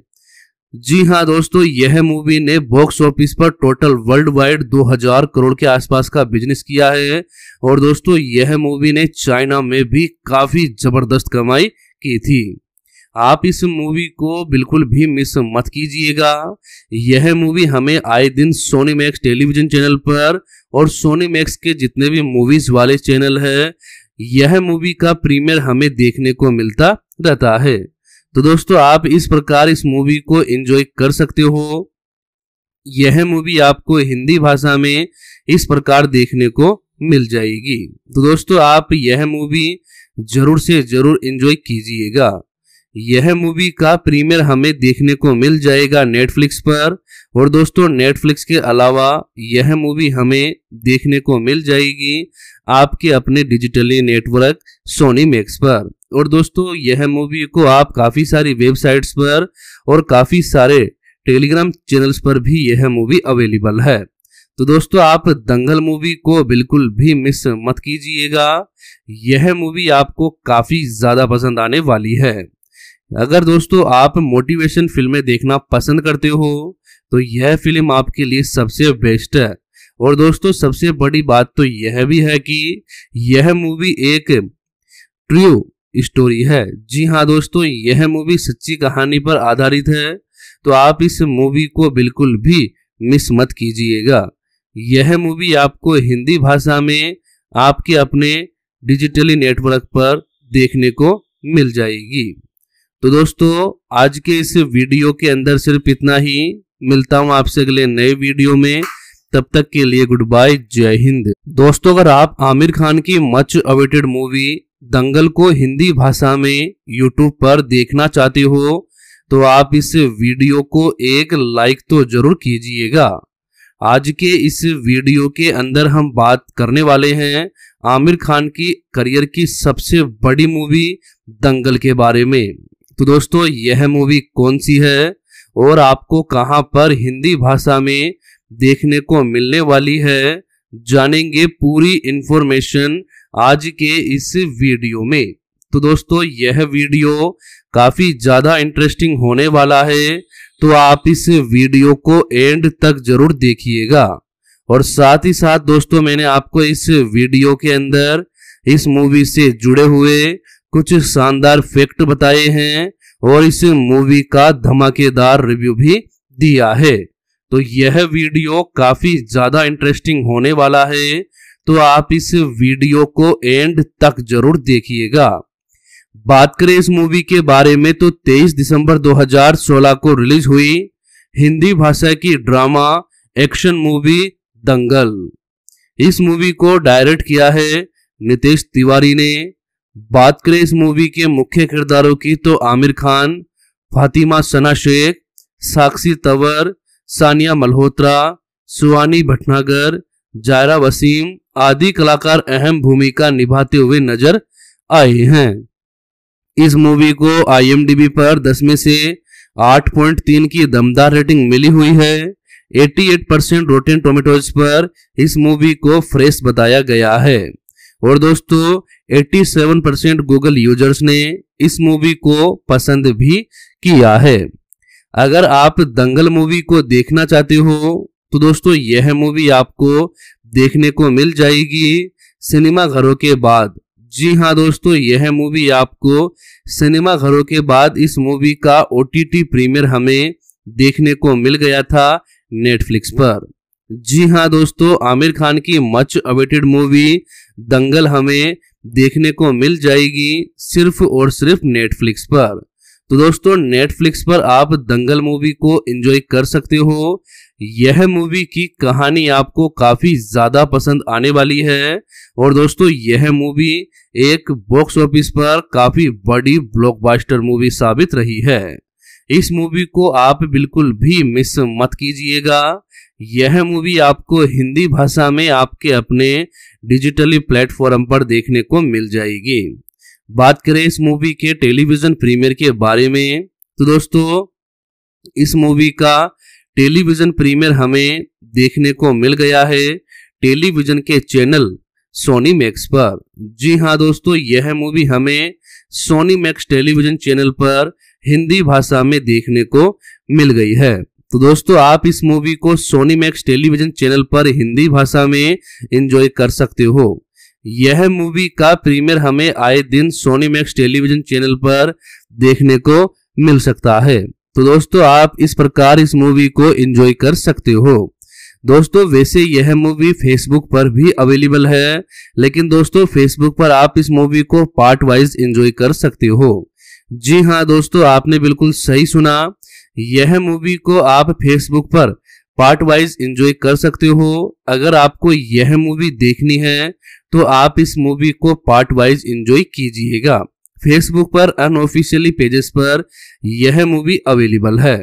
जी हाँ दोस्तों यह मूवी ने बॉक्स ऑफिस पर टोटल वर्ल्ड वाइड 2000 करोड़ के आसपास का बिजनेस किया है और दोस्तों यह मूवी ने चाइना में भी काफी जबरदस्त कमाई की थी आप इस मूवी को बिल्कुल भी मिस मत कीजिएगा यह मूवी हमें आए दिन सोनी मैक्स टेलीविजन चैनल पर और सोनी मैक्स के जितने भी मूवीज वाले चैनल है यह मूवी का प्रीमियर हमें देखने को मिलता रहता है तो दोस्तों आप इस प्रकार इस मूवी को एंजॉय कर सकते हो यह मूवी आपको हिंदी भाषा में इस प्रकार देखने को मिल जाएगी तो दोस्तों आप यह मूवी जरूर से जरूर एंजॉय कीजिएगा यह मूवी का प्रीमियर हमें देखने को मिल जाएगा नेटफ्लिक्स पर और दोस्तों नेटफ्लिक्स के अलावा यह मूवी हमें देखने को मिल जाएगी आपके अपने डिजिटली नेटवर्क सोनी मैक्स पर और दोस्तों यह मूवी को आप काफ़ी सारी वेबसाइट्स पर और काफ़ी सारे टेलीग्राम चैनल्स पर भी यह मूवी अवेलेबल है तो दोस्तों आप दंगल मूवी को बिल्कुल भी मिस मत कीजिएगा यह मूवी आपको काफ़ी ज़्यादा पसंद आने वाली है अगर दोस्तों आप मोटिवेशन फिल्में देखना पसंद करते हो तो यह फिल्म आपके लिए सबसे बेस्ट है और दोस्तों सबसे बड़ी बात तो यह भी है कि यह मूवी एक ट्रू स्टोरी है जी हाँ दोस्तों यह मूवी सच्ची कहानी पर आधारित है तो आप इस मूवी को बिल्कुल भी मिस मत कीजिएगा यह मूवी आपको हिंदी भाषा में आपके अपने डिजिटली नेटवर्क पर देखने को मिल जाएगी तो दोस्तों आज के इस वीडियो के अंदर सिर्फ इतना ही मिलता हूँ आपसे अगले नए वीडियो में तब तक के लिए गुड बाय जय हिंद दोस्तों अगर आप आमिर खान की मच अवेटेड मूवी दंगल को हिंदी भाषा में यूट्यूब पर देखना चाहते हो तो आप इस वीडियो को एक लाइक तो जरूर कीजिएगा आज के इस वीडियो के अंदर हम बात करने वाले हैं आमिर खान की करियर की सबसे बड़ी मूवी दंगल के बारे में तो दोस्तों यह मूवी कौन सी है और आपको कहां पर हिंदी भाषा में देखने को मिलने वाली है जानेंगे पूरी इंफॉर्मेशन आज के इस वीडियो में तो दोस्तों यह वीडियो काफ़ी ज़्यादा इंटरेस्टिंग होने वाला है तो आप इस वीडियो को एंड तक ज़रूर देखिएगा और साथ ही साथ दोस्तों मैंने आपको इस वीडियो के अंदर इस मूवी से जुड़े हुए कुछ शानदार फैक्ट बताए हैं और इस मूवी का धमाकेदार रिव्यू भी दिया है तो यह वीडियो काफी ज्यादा इंटरेस्टिंग होने वाला है तो आप इस वीडियो को एंड तक जरूर देखिएगा बात करें इस मूवी के बारे में तो 23 दिसंबर 2016 को रिलीज हुई हिंदी भाषा की ड्रामा एक्शन मूवी दंगल इस मूवी को डायरेक्ट किया है नितेश तिवारी ने बात करें इस मूवी के मुख्य किरदारों की तो आमिर खान फातिमा सना शेख साक्षी तंवर सानिया मल्होत्रा सुहानी भटनागर जायरा वसीम आदि कलाकार अहम भूमिका निभाते हुए नजर आए हैं इस मूवी को आईएमडीबी पर 10 में से 8.3 की दमदार रेटिंग मिली हुई है 88 परसेंट रोटेन टोमेटोज पर इस मूवी को फ्रेश बताया गया है और दोस्तों 87 परसेंट गूगल यूजर्स ने इस मूवी को पसंद भी किया है अगर आप दंगल मूवी को देखना चाहते हो तो दोस्तों यह मूवी आपको देखने को मिल जाएगी सिनेमा घरों के बाद जी हाँ दोस्तों यह मूवी आपको सिनेमा घरों के बाद इस मूवी का ओ टी प्रीमियर हमें देखने को मिल गया था नेटफ्लिक्स पर जी हाँ दोस्तों आमिर खान की मच अवेटेड मूवी दंगल हमें देखने को मिल जाएगी सिर्फ और सिर्फ नेटफ्लिक्स पर तो दोस्तों नेटफ्लिक्स पर आप दंगल मूवी को एंजॉय कर सकते हो यह मूवी की कहानी आपको काफ़ी ज़्यादा पसंद आने वाली है और दोस्तों यह मूवी एक बॉक्स ऑफिस पर काफ़ी बड़ी ब्लॉकबस्टर मूवी साबित रही है इस मूवी को आप बिल्कुल भी मिस मत कीजिएगा यह मूवी आपको हिंदी भाषा में आपके अपने डिजिटली प्लेटफॉर्म पर देखने को मिल जाएगी बात करें इस मूवी के टेलीविज़न प्रीमियर के बारे में तो दोस्तों इस मूवी का टेलीविज़न प्रीमियर हमें देखने को मिल गया है टेलीविज़न के चैनल सोनी मैक्स पर जी हाँ दोस्तों यह मूवी हमें सोनी मैक्स टेलीविज़न चैनल पर हिंदी भाषा में देखने को मिल गई है तो दोस्तों आप इस मूवी को सोनी मैक्स टेलीविजन चैनल पर हिंदी भाषा में एंजॉय कर सकते हो यह मूवी का प्रीमियर हमें आए दिन सोनी मैक्स टेलीविजन चैनल पर देखने को मिल सकता है तो दोस्तों आप इस प्रकार इस मूवी को एंजॉय कर सकते हो दोस्तों वैसे यह मूवी फेसबुक पर भी अवेलेबल है लेकिन दोस्तों फेसबुक पर आप इस मूवी को पार्ट वाइज एंजॉय कर सकते हो जी हाँ दोस्तों आपने बिल्कुल सही सुना यह मूवी को आप फेसबुक पर पार्ट वाइज एंजॉय कर सकते हो अगर आपको यह मूवी देखनी है तो आप इस मूवी को पार्ट वाइज एंजॉय कीजिएगा फेसबुक पर अनऑफिशियली पेजेस पर यह मूवी अवेलेबल है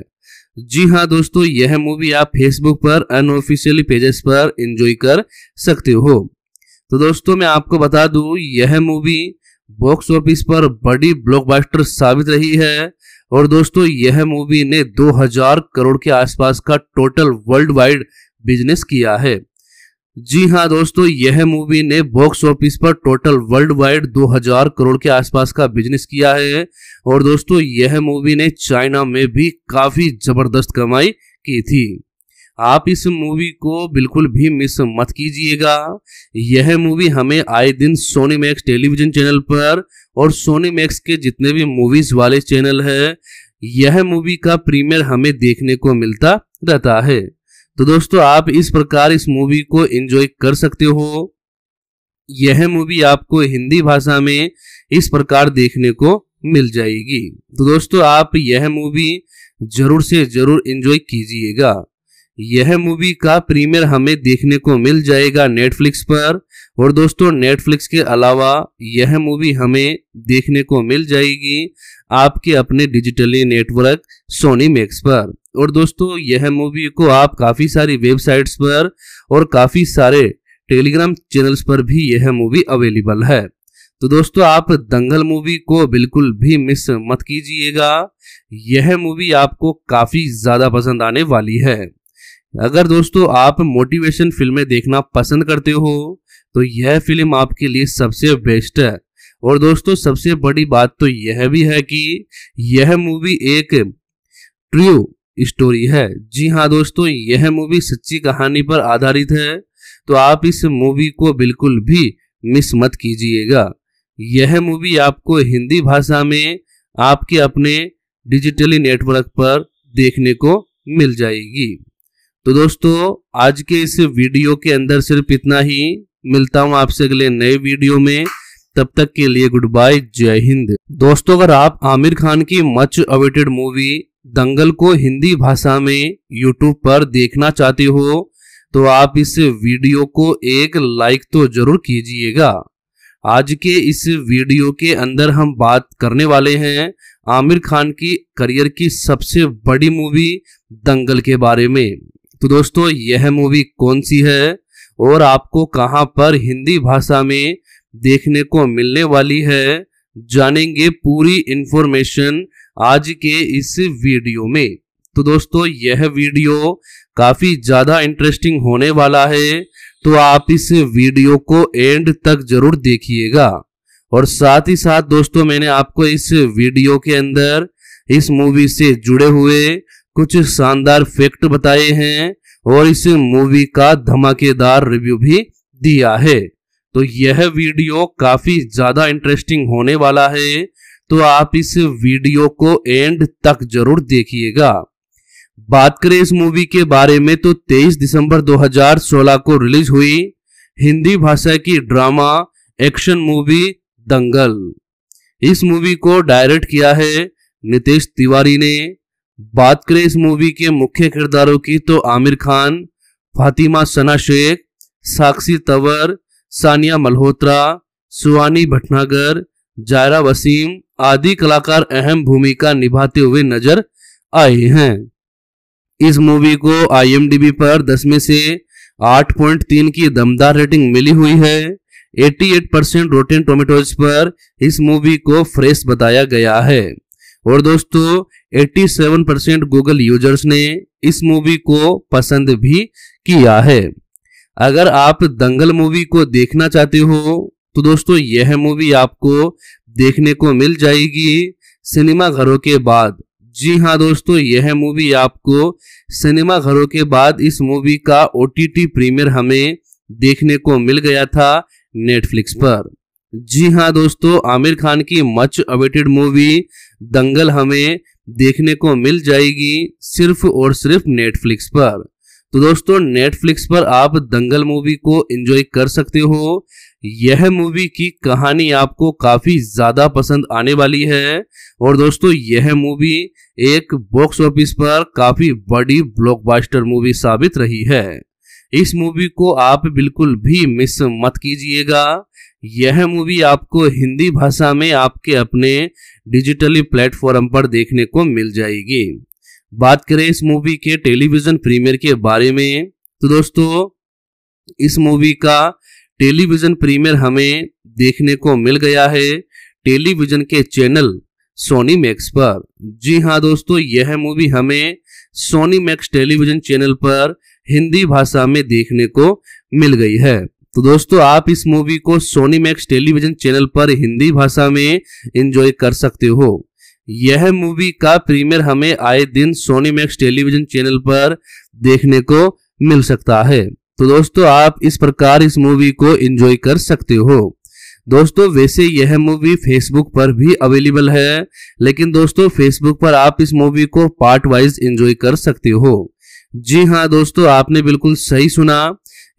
जी हाँ दोस्तों यह मूवी आप फेसबुक पर अनऑफिशियली पेजेस पर एंजॉय कर सकते हो तो दोस्तों मैं आपको बता दूं यह मूवी बॉक्स ऑफिस पर बड़ी ब्लॉकबस्टर साबित रही है और दोस्तों यह मूवी ने 2000 करोड़ के आसपास का टोटल वर्ल्ड वाइड बिजनेस किया है जी हाँ दोस्तों यह मूवी ने बॉक्स ऑफिस पर टोटल वर्ल्ड वाइड 2000 करोड़ के आसपास का बिजनेस किया है और दोस्तों यह मूवी ने चाइना में भी काफी जबरदस्त कमाई की थी आप इस मूवी को बिल्कुल भी मिस मत कीजिएगा यह मूवी हमें आए दिन सोनी मैक्स टेलीविजन चैनल पर और सोनी मैक्स के जितने भी मूवीज वाले चैनल है यह मूवी का प्रीमियर हमें देखने को मिलता रहता है तो दोस्तों आप इस प्रकार इस मूवी को एंजॉय कर सकते हो यह मूवी आपको हिंदी भाषा में इस प्रकार देखने को मिल जाएगी तो दोस्तों आप यह मूवी जरूर से जरूर एंजॉय कीजिएगा यह मूवी का प्रीमियर हमें देखने को मिल जाएगा नेटफ्लिक्स पर और दोस्तों नेटफ्लिक्स के अलावा यह मूवी हमें देखने को मिल जाएगी आपके अपने डिजिटली नेटवर्क सोनी मैक्स पर और दोस्तों यह मूवी को आप काफ़ी सारी वेबसाइट्स पर और काफ़ी सारे टेलीग्राम चैनल्स पर भी यह मूवी अवेलेबल है तो दोस्तों आप दंगल मूवी को बिल्कुल भी मिस मत कीजिएगा यह मूवी आपको काफ़ी ज़्यादा पसंद आने वाली है अगर दोस्तों आप मोटिवेशन फिल्में देखना पसंद करते हो तो यह फिल्म आपके लिए सबसे बेस्ट है और दोस्तों सबसे बड़ी बात तो यह भी है कि यह मूवी एक ट्रू स्टोरी है जी हाँ दोस्तों यह मूवी सच्ची कहानी पर आधारित है तो आप इस मूवी को बिल्कुल भी मिस मत कीजिएगा यह मूवी आपको हिंदी भाषा में आपके अपने डिजिटली नेटवर्क पर देखने को मिल जाएगी तो दोस्तों आज के इस वीडियो के अंदर सिर्फ इतना ही मिलता हूं आपसे अगले नए वीडियो में तब तक के लिए गुड बाय जय हिंद दोस्तों अगर आप आमिर खान की मच अवेटेड मूवी दंगल को हिंदी भाषा में यूट्यूब पर देखना चाहते हो तो आप इस वीडियो को एक लाइक तो जरूर कीजिएगा आज के इस वीडियो के अंदर हम बात करने वाले हैं आमिर खान की करियर की सबसे बड़ी मूवी दंगल के बारे में तो दोस्तों यह मूवी कौन सी है और आपको कहां पर हिंदी भाषा में देखने को मिलने वाली है जानेंगे पूरी इंफॉर्मेशन आज के इस वीडियो में तो दोस्तों यह वीडियो काफ़ी ज़्यादा इंटरेस्टिंग होने वाला है तो आप इस वीडियो को एंड तक जरूर देखिएगा और साथ ही साथ दोस्तों मैंने आपको इस वीडियो के अंदर इस मूवी से जुड़े हुए कुछ शानदार फैक्ट बताए हैं और इस मूवी का धमाकेदार रिव्यू भी दिया है तो यह वीडियो काफी ज्यादा इंटरेस्टिंग होने वाला है तो आप इस वीडियो को एंड तक जरूर देखिएगा बात करें इस मूवी के बारे में तो 23 दिसंबर 2016 को रिलीज हुई हिंदी भाषा की ड्रामा एक्शन मूवी दंगल इस मूवी को डायरेक्ट किया है नितेश तिवारी ने बात करें इस मूवी के मुख्य किरदारों की तो आमिर खान फातिमा सना शेख साक्षी तंवर सानिया मल्होत्रा सुहानी भटनागर जायरा वसीम आदि कलाकार अहम भूमिका निभाते हुए नजर आए हैं इस मूवी को आईएमडीबी पर 10 में से 8.3 की दमदार रेटिंग मिली हुई है 88 परसेंट रोटेन टोमेटोज पर इस मूवी को फ्रेश बताया गया है और दोस्तों 87 परसेंट गूगल यूजर्स ने इस मूवी को पसंद भी किया है अगर आप दंगल मूवी को देखना चाहते हो तो दोस्तों यह मूवी आपको देखने को मिल जाएगी सिनेमा घरों के बाद जी हाँ दोस्तों यह मूवी आपको सिनेमा घरों के बाद इस मूवी का ओ टी प्रीमियर हमें देखने को मिल गया था नेटफ्लिक्स पर जी हाँ दोस्तों आमिर खान की मच अवेटेड मूवी दंगल हमें देखने को मिल जाएगी सिर्फ और सिर्फ नेटफ्लिक्स पर तो दोस्तों नेटफ्लिक्स पर आप दंगल मूवी को एंजॉय कर सकते हो यह मूवी की कहानी आपको काफ़ी ज़्यादा पसंद आने वाली है और दोस्तों यह मूवी एक बॉक्स ऑफिस पर काफ़ी बड़ी ब्लॉकबस्टर मूवी साबित रही है इस मूवी को आप बिल्कुल भी मिस मत कीजिएगा यह मूवी आपको हिंदी भाषा में आपके अपने डिजिटली प्लेटफॉर्म पर देखने को मिल जाएगी बात करें इस मूवी के टेलीविज़न प्रीमियर के बारे में तो दोस्तों इस मूवी का टेलीविज़न प्रीमियर हमें देखने को मिल गया है टेलीविज़न के चैनल सोनी मैक्स पर जी हाँ दोस्तों यह मूवी हमें सोनी मैक्स टेलीविज़न चैनल पर हिंदी भाषा में देखने को मिल गई है तो दोस्तों आप इस मूवी को सोनी मैक्स टेलीविजन चैनल पर हिंदी भाषा में इंजॉय कर सकते हो यह मूवी का प्रीमियर हमें आए दिन सोनी मैक्स टेलीविजन चैनल पर देखने को मिल सकता है तो दोस्तों आप इस प्रकार इस मूवी को एंजॉय कर सकते हो दोस्तों वैसे यह मूवी फेसबुक पर भी अवेलेबल है लेकिन दोस्तों फेसबुक पर आप इस मूवी को पार्ट वाइज एंजॉय कर सकते हो जी हाँ दोस्तों आपने बिल्कुल सही सुना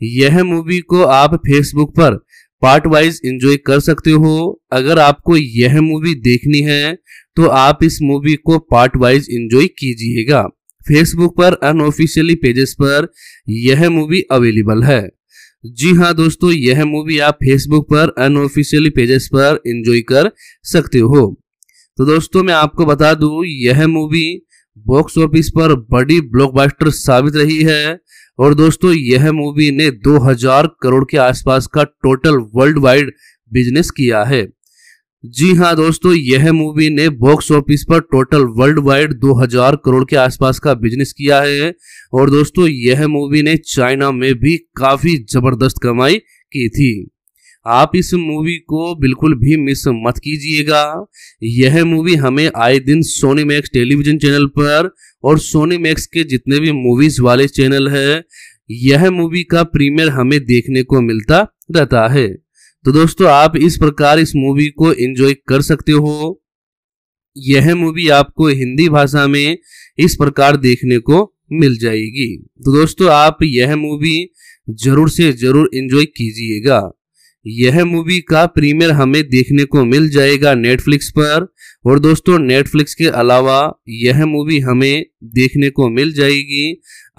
यह मूवी को आप फेसबुक पर पार्ट वाइज एंजॉय कर सकते हो अगर आपको यह मूवी देखनी है तो आप इस मूवी को पार्ट वाइज एंजॉय कीजिएगा फेसबुक पर अनऑफिशियली पेजेस पर यह मूवी अवेलेबल है जी हाँ दोस्तों यह मूवी आप फेसबुक पर अनऑफिशियली पेजेस पर एंजॉय कर सकते हो तो दोस्तों मैं आपको बता दूं यह मूवी बॉक्स ऑफिस पर बड़ी ब्लॉकबस्टर साबित रही है और दोस्तों यह मूवी ने 2000 करोड़ के आसपास का टोटल वर्ल्ड वाइड बिजनेस किया है जी हाँ दोस्तों यह मूवी ने बॉक्स ऑफिस पर टोटल वर्ल्ड वाइड 2000 करोड़ के आसपास का बिजनेस किया है और दोस्तों यह मूवी ने चाइना में भी काफ़ी ज़बरदस्त कमाई की थी आप इस मूवी को बिल्कुल भी मिस मत कीजिएगा यह मूवी हमें आए दिन सोनी मैक्स टेलीविजन चैनल पर और सोनी मैक्स के जितने भी मूवीज वाले चैनल है यह मूवी का प्रीमियर हमें देखने को मिलता रहता है तो दोस्तों आप इस प्रकार इस मूवी को एंजॉय कर सकते हो यह मूवी आपको हिंदी भाषा में इस प्रकार देखने को मिल जाएगी तो दोस्तों आप यह मूवी जरूर से जरूर एंजॉय कीजिएगा यह मूवी का प्रीमियर हमें देखने को मिल जाएगा नेटफ्लिक्स पर और दोस्तों नेटफ्लिक्स के अलावा यह मूवी हमें देखने को मिल जाएगी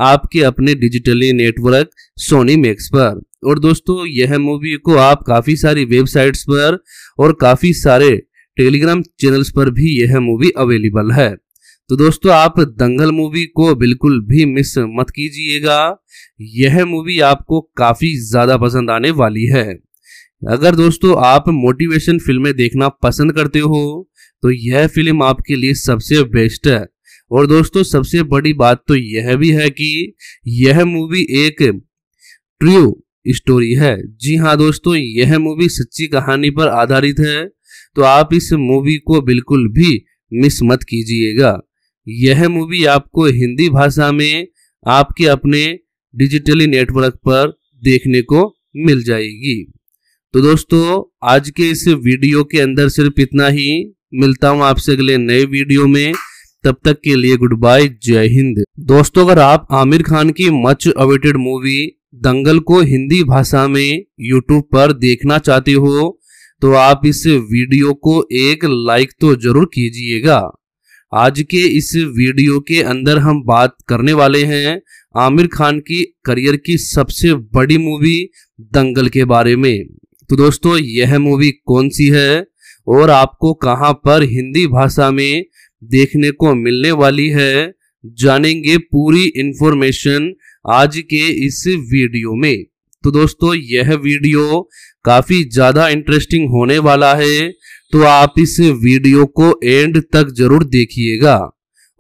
आपके अपने डिजिटली नेटवर्क सोनी मैक्स पर और दोस्तों यह मूवी को आप काफ़ी सारी वेबसाइट्स पर और काफ़ी सारे टेलीग्राम चैनल्स पर भी यह मूवी अवेलेबल है तो दोस्तों आप दंगल मूवी को बिल्कुल भी मिस मत कीजिएगा यह मूवी आपको काफ़ी ज़्यादा पसंद आने वाली है अगर दोस्तों आप मोटिवेशन फिल्में देखना पसंद करते हो तो यह फिल्म आपके लिए सबसे बेस्ट है और दोस्तों सबसे बड़ी बात तो यह भी है कि यह मूवी एक ट्रू स्टोरी है जी हाँ दोस्तों यह मूवी सच्ची कहानी पर आधारित है तो आप इस मूवी को बिल्कुल भी मिस मत कीजिएगा यह मूवी आपको हिंदी भाषा में आपके अपने डिजिटली नेटवर्क पर देखने को मिल जाएगी तो दोस्तों आज के इस वीडियो के अंदर सिर्फ इतना ही मिलता हूं आपसे अगले नए वीडियो में तब तक के लिए गुड बाय जय हिंद दोस्तों अगर आप आमिर खान की मच अवेटेड मूवी दंगल को हिंदी भाषा में यूट्यूब पर देखना चाहते हो तो आप इस वीडियो को एक लाइक तो जरूर कीजिएगा आज के इस वीडियो के अंदर हम बात करने वाले हैं आमिर खान की करियर की सबसे बड़ी मूवी दंगल के बारे में तो दोस्तों यह मूवी कौन सी है और आपको कहां पर हिंदी भाषा में देखने को मिलने वाली है जानेंगे पूरी इंफॉर्मेशन आज के इस वीडियो में तो दोस्तों यह वीडियो काफ़ी ज़्यादा इंटरेस्टिंग होने वाला है तो आप इस वीडियो को एंड तक ज़रूर देखिएगा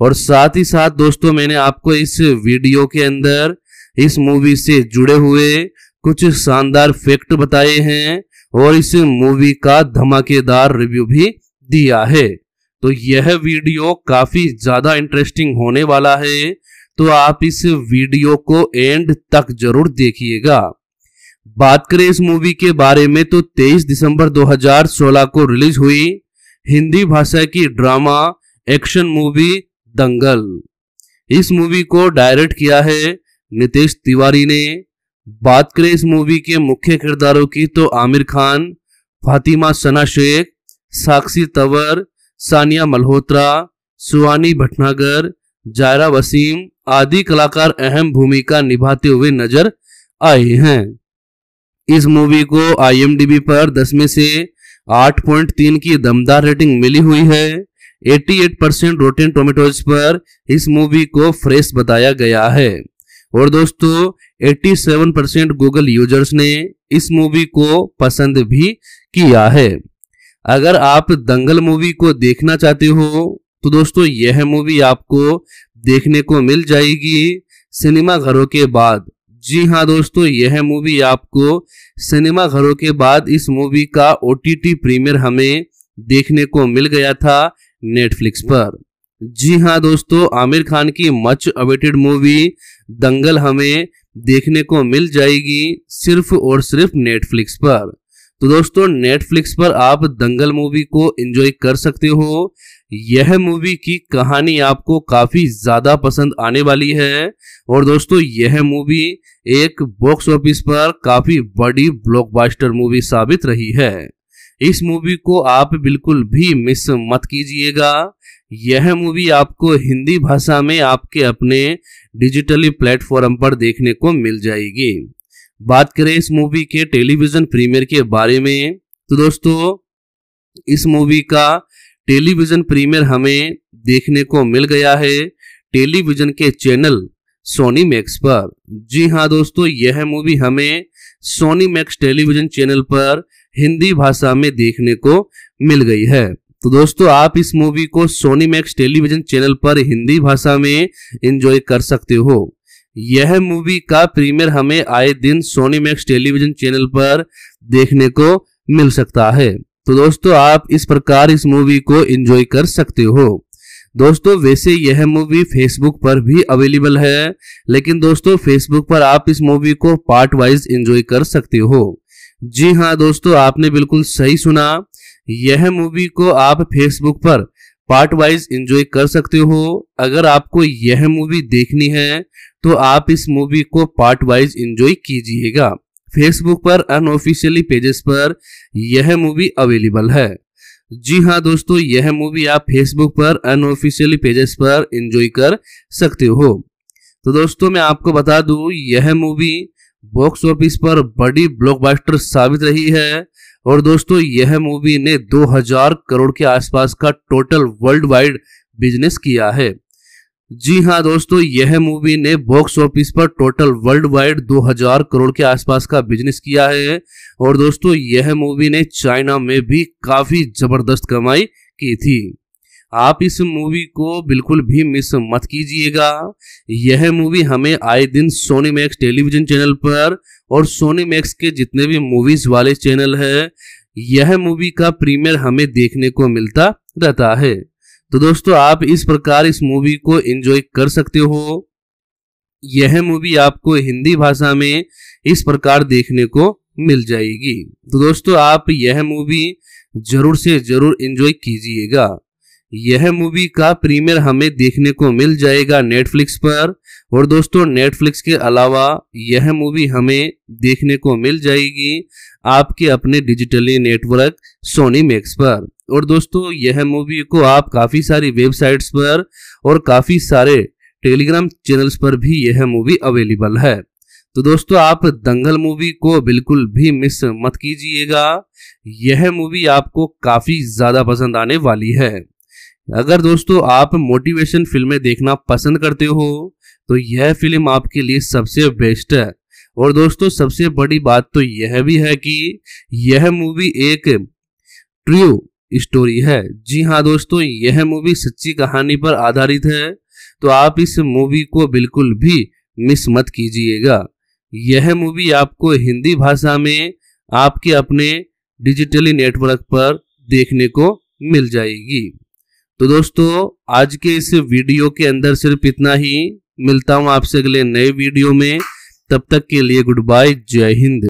और साथ ही साथ दोस्तों मैंने आपको इस वीडियो के अंदर इस मूवी से जुड़े हुए कुछ शानदार फैक्ट बताए हैं और इस मूवी का धमाकेदार रिव्यू भी दिया है तो यह वीडियो काफी ज्यादा इंटरेस्टिंग होने वाला है तो आप इस वीडियो को एंड तक जरूर देखिएगा बात करें इस मूवी के बारे में तो 23 दिसंबर 2016 को रिलीज हुई हिंदी भाषा की ड्रामा एक्शन मूवी दंगल इस मूवी को डायरेक्ट किया है नितेश तिवारी ने बात करें इस मूवी के मुख्य किरदारों की तो आमिर खान फातिमा सना शेख साक्षी तंवर सानिया मल्होत्रा सुहानी भटनागर जायरा वसीम आदि कलाकार अहम भूमिका निभाते हुए नजर आए हैं इस मूवी को आईएमडीबी पर 10 में से 8.3 की दमदार रेटिंग मिली हुई है 88 परसेंट रोटेन टोमेटोज पर इस मूवी को फ्रेश बताया गया है और दोस्तों 87 परसेंट गूगल यूजर्स ने इस मूवी को पसंद भी किया है अगर आप दंगल मूवी को देखना चाहते हो तो दोस्तों यह मूवी आपको देखने को मिल जाएगी सिनेमा घरों के बाद जी हाँ दोस्तों यह मूवी आपको सिनेमा घरों के बाद इस मूवी का ओ प्रीमियर हमें देखने को मिल गया था नेटफ्लिक्स पर जी हाँ दोस्तों आमिर खान की मच अवेटेड मूवी दंगल हमें देखने को मिल जाएगी सिर्फ और सिर्फ नेटफ्लिक्स पर तो दोस्तों नेटफ्लिक्स पर आप दंगल मूवी को एंजॉय कर सकते हो यह मूवी की कहानी आपको काफ़ी ज़्यादा पसंद आने वाली है और दोस्तों यह मूवी एक बॉक्स ऑफिस पर काफ़ी बड़ी ब्लॉकबस्टर मूवी साबित रही है इस मूवी को आप बिल्कुल भी मिस मत कीजिएगा यह मूवी आपको हिंदी भाषा में आपके अपने डिजिटली प्लेटफॉर्म पर देखने को मिल जाएगी बात करें इस मूवी के टेलीविज़न प्रीमियर के बारे में तो दोस्तों इस मूवी का टेलीविज़न प्रीमियर हमें देखने को मिल गया है टेलीविज़न के चैनल सोनी मैक्स पर जी हाँ दोस्तों यह मूवी हमें सोनी मैक्स टेलीविज़न चैनल पर हिंदी भाषा में देखने को मिल गई है तो दोस्तों आप इस मूवी को सोनी मैक्स टेलीविजन चैनल पर हिंदी भाषा में एंजॉय कर सकते हो यह मूवी का प्रीमियर हमें आए दिन सोनी मैक्स टेलीविजन चैनल पर देखने को मिल सकता है तो दोस्तों आप इस प्रकार इस मूवी को एंजॉय कर सकते हो दोस्तों वैसे यह मूवी फेसबुक पर भी अवेलेबल है लेकिन दोस्तों फेसबुक पर आप इस मूवी को पार्ट वाइज एंजॉय कर सकते हो जी हाँ दोस्तों आपने बिल्कुल सही सुना यह मूवी को आप फेसबुक पर पार्ट वाइज एंजॉय कर सकते हो अगर आपको यह मूवी देखनी है तो आप इस मूवी को पार्ट वाइज एंजॉय कीजिएगा फेसबुक पर अनऑफिशियली पेजेस पर यह मूवी अवेलेबल है जी हाँ दोस्तों यह मूवी आप फेसबुक पर अनऑफिशियली पेजेस पर एंजॉय कर सकते हो तो दोस्तों मैं आपको बता दूं यह मूवी बॉक्स ऑफिस पर बड़ी ब्लॉकबस्टर साबित रही है और दोस्तों यह मूवी ने 2000 करोड़ के आसपास का टोटल वर्ल्ड वाइड बिजनेस किया है जी हाँ दोस्तों यह मूवी ने बॉक्स ऑफिस पर टोटल वर्ल्ड वाइड 2000 करोड़ के आसपास का बिजनेस किया है और दोस्तों यह मूवी ने चाइना में भी काफी जबरदस्त कमाई की थी आप इस मूवी को बिल्कुल भी मिस मत कीजिएगा यह मूवी हमें आए दिन सोनी मैक्स टेलीविजन चैनल पर और सोनी मैक्स के जितने भी मूवीज वाले चैनल है यह मूवी का प्रीमियर हमें देखने को मिलता रहता है तो दोस्तों आप इस प्रकार इस मूवी को एंजॉय कर सकते हो यह मूवी आपको हिंदी भाषा में इस प्रकार देखने को मिल जाएगी तो दोस्तों आप यह मूवी जरूर से जरूर एंजॉय कीजिएगा यह मूवी का प्रीमियर हमें देखने को मिल जाएगा नेटफ्लिक्स पर और दोस्तों नेटफ्लिक्स के अलावा यह मूवी हमें देखने को मिल जाएगी आपके अपने डिजिटली नेटवर्क सोनी मैक्स पर और दोस्तों यह मूवी को आप काफ़ी सारी वेबसाइट्स पर और काफ़ी सारे टेलीग्राम चैनल्स पर भी यह मूवी अवेलेबल है तो दोस्तों आप दंगल मूवी को बिल्कुल भी मिस मत कीजिएगा यह मूवी आपको काफ़ी ज़्यादा पसंद आने वाली है अगर दोस्तों आप मोटिवेशन फिल्में देखना पसंद करते हो तो यह फिल्म आपके लिए सबसे बेस्ट है और दोस्तों सबसे बड़ी बात तो यह भी है कि यह मूवी एक ट्रू स्टोरी है जी हाँ दोस्तों यह मूवी सच्ची कहानी पर आधारित है तो आप इस मूवी को बिल्कुल भी मिस मत कीजिएगा यह मूवी आपको हिंदी भाषा में आपके अपने डिजिटली नेटवर्क पर देखने को मिल जाएगी तो दोस्तों आज के इस वीडियो के अंदर सिर्फ इतना ही मिलता हूं आपसे अगले नए वीडियो में तब तक के लिए गुड बाय जय हिंद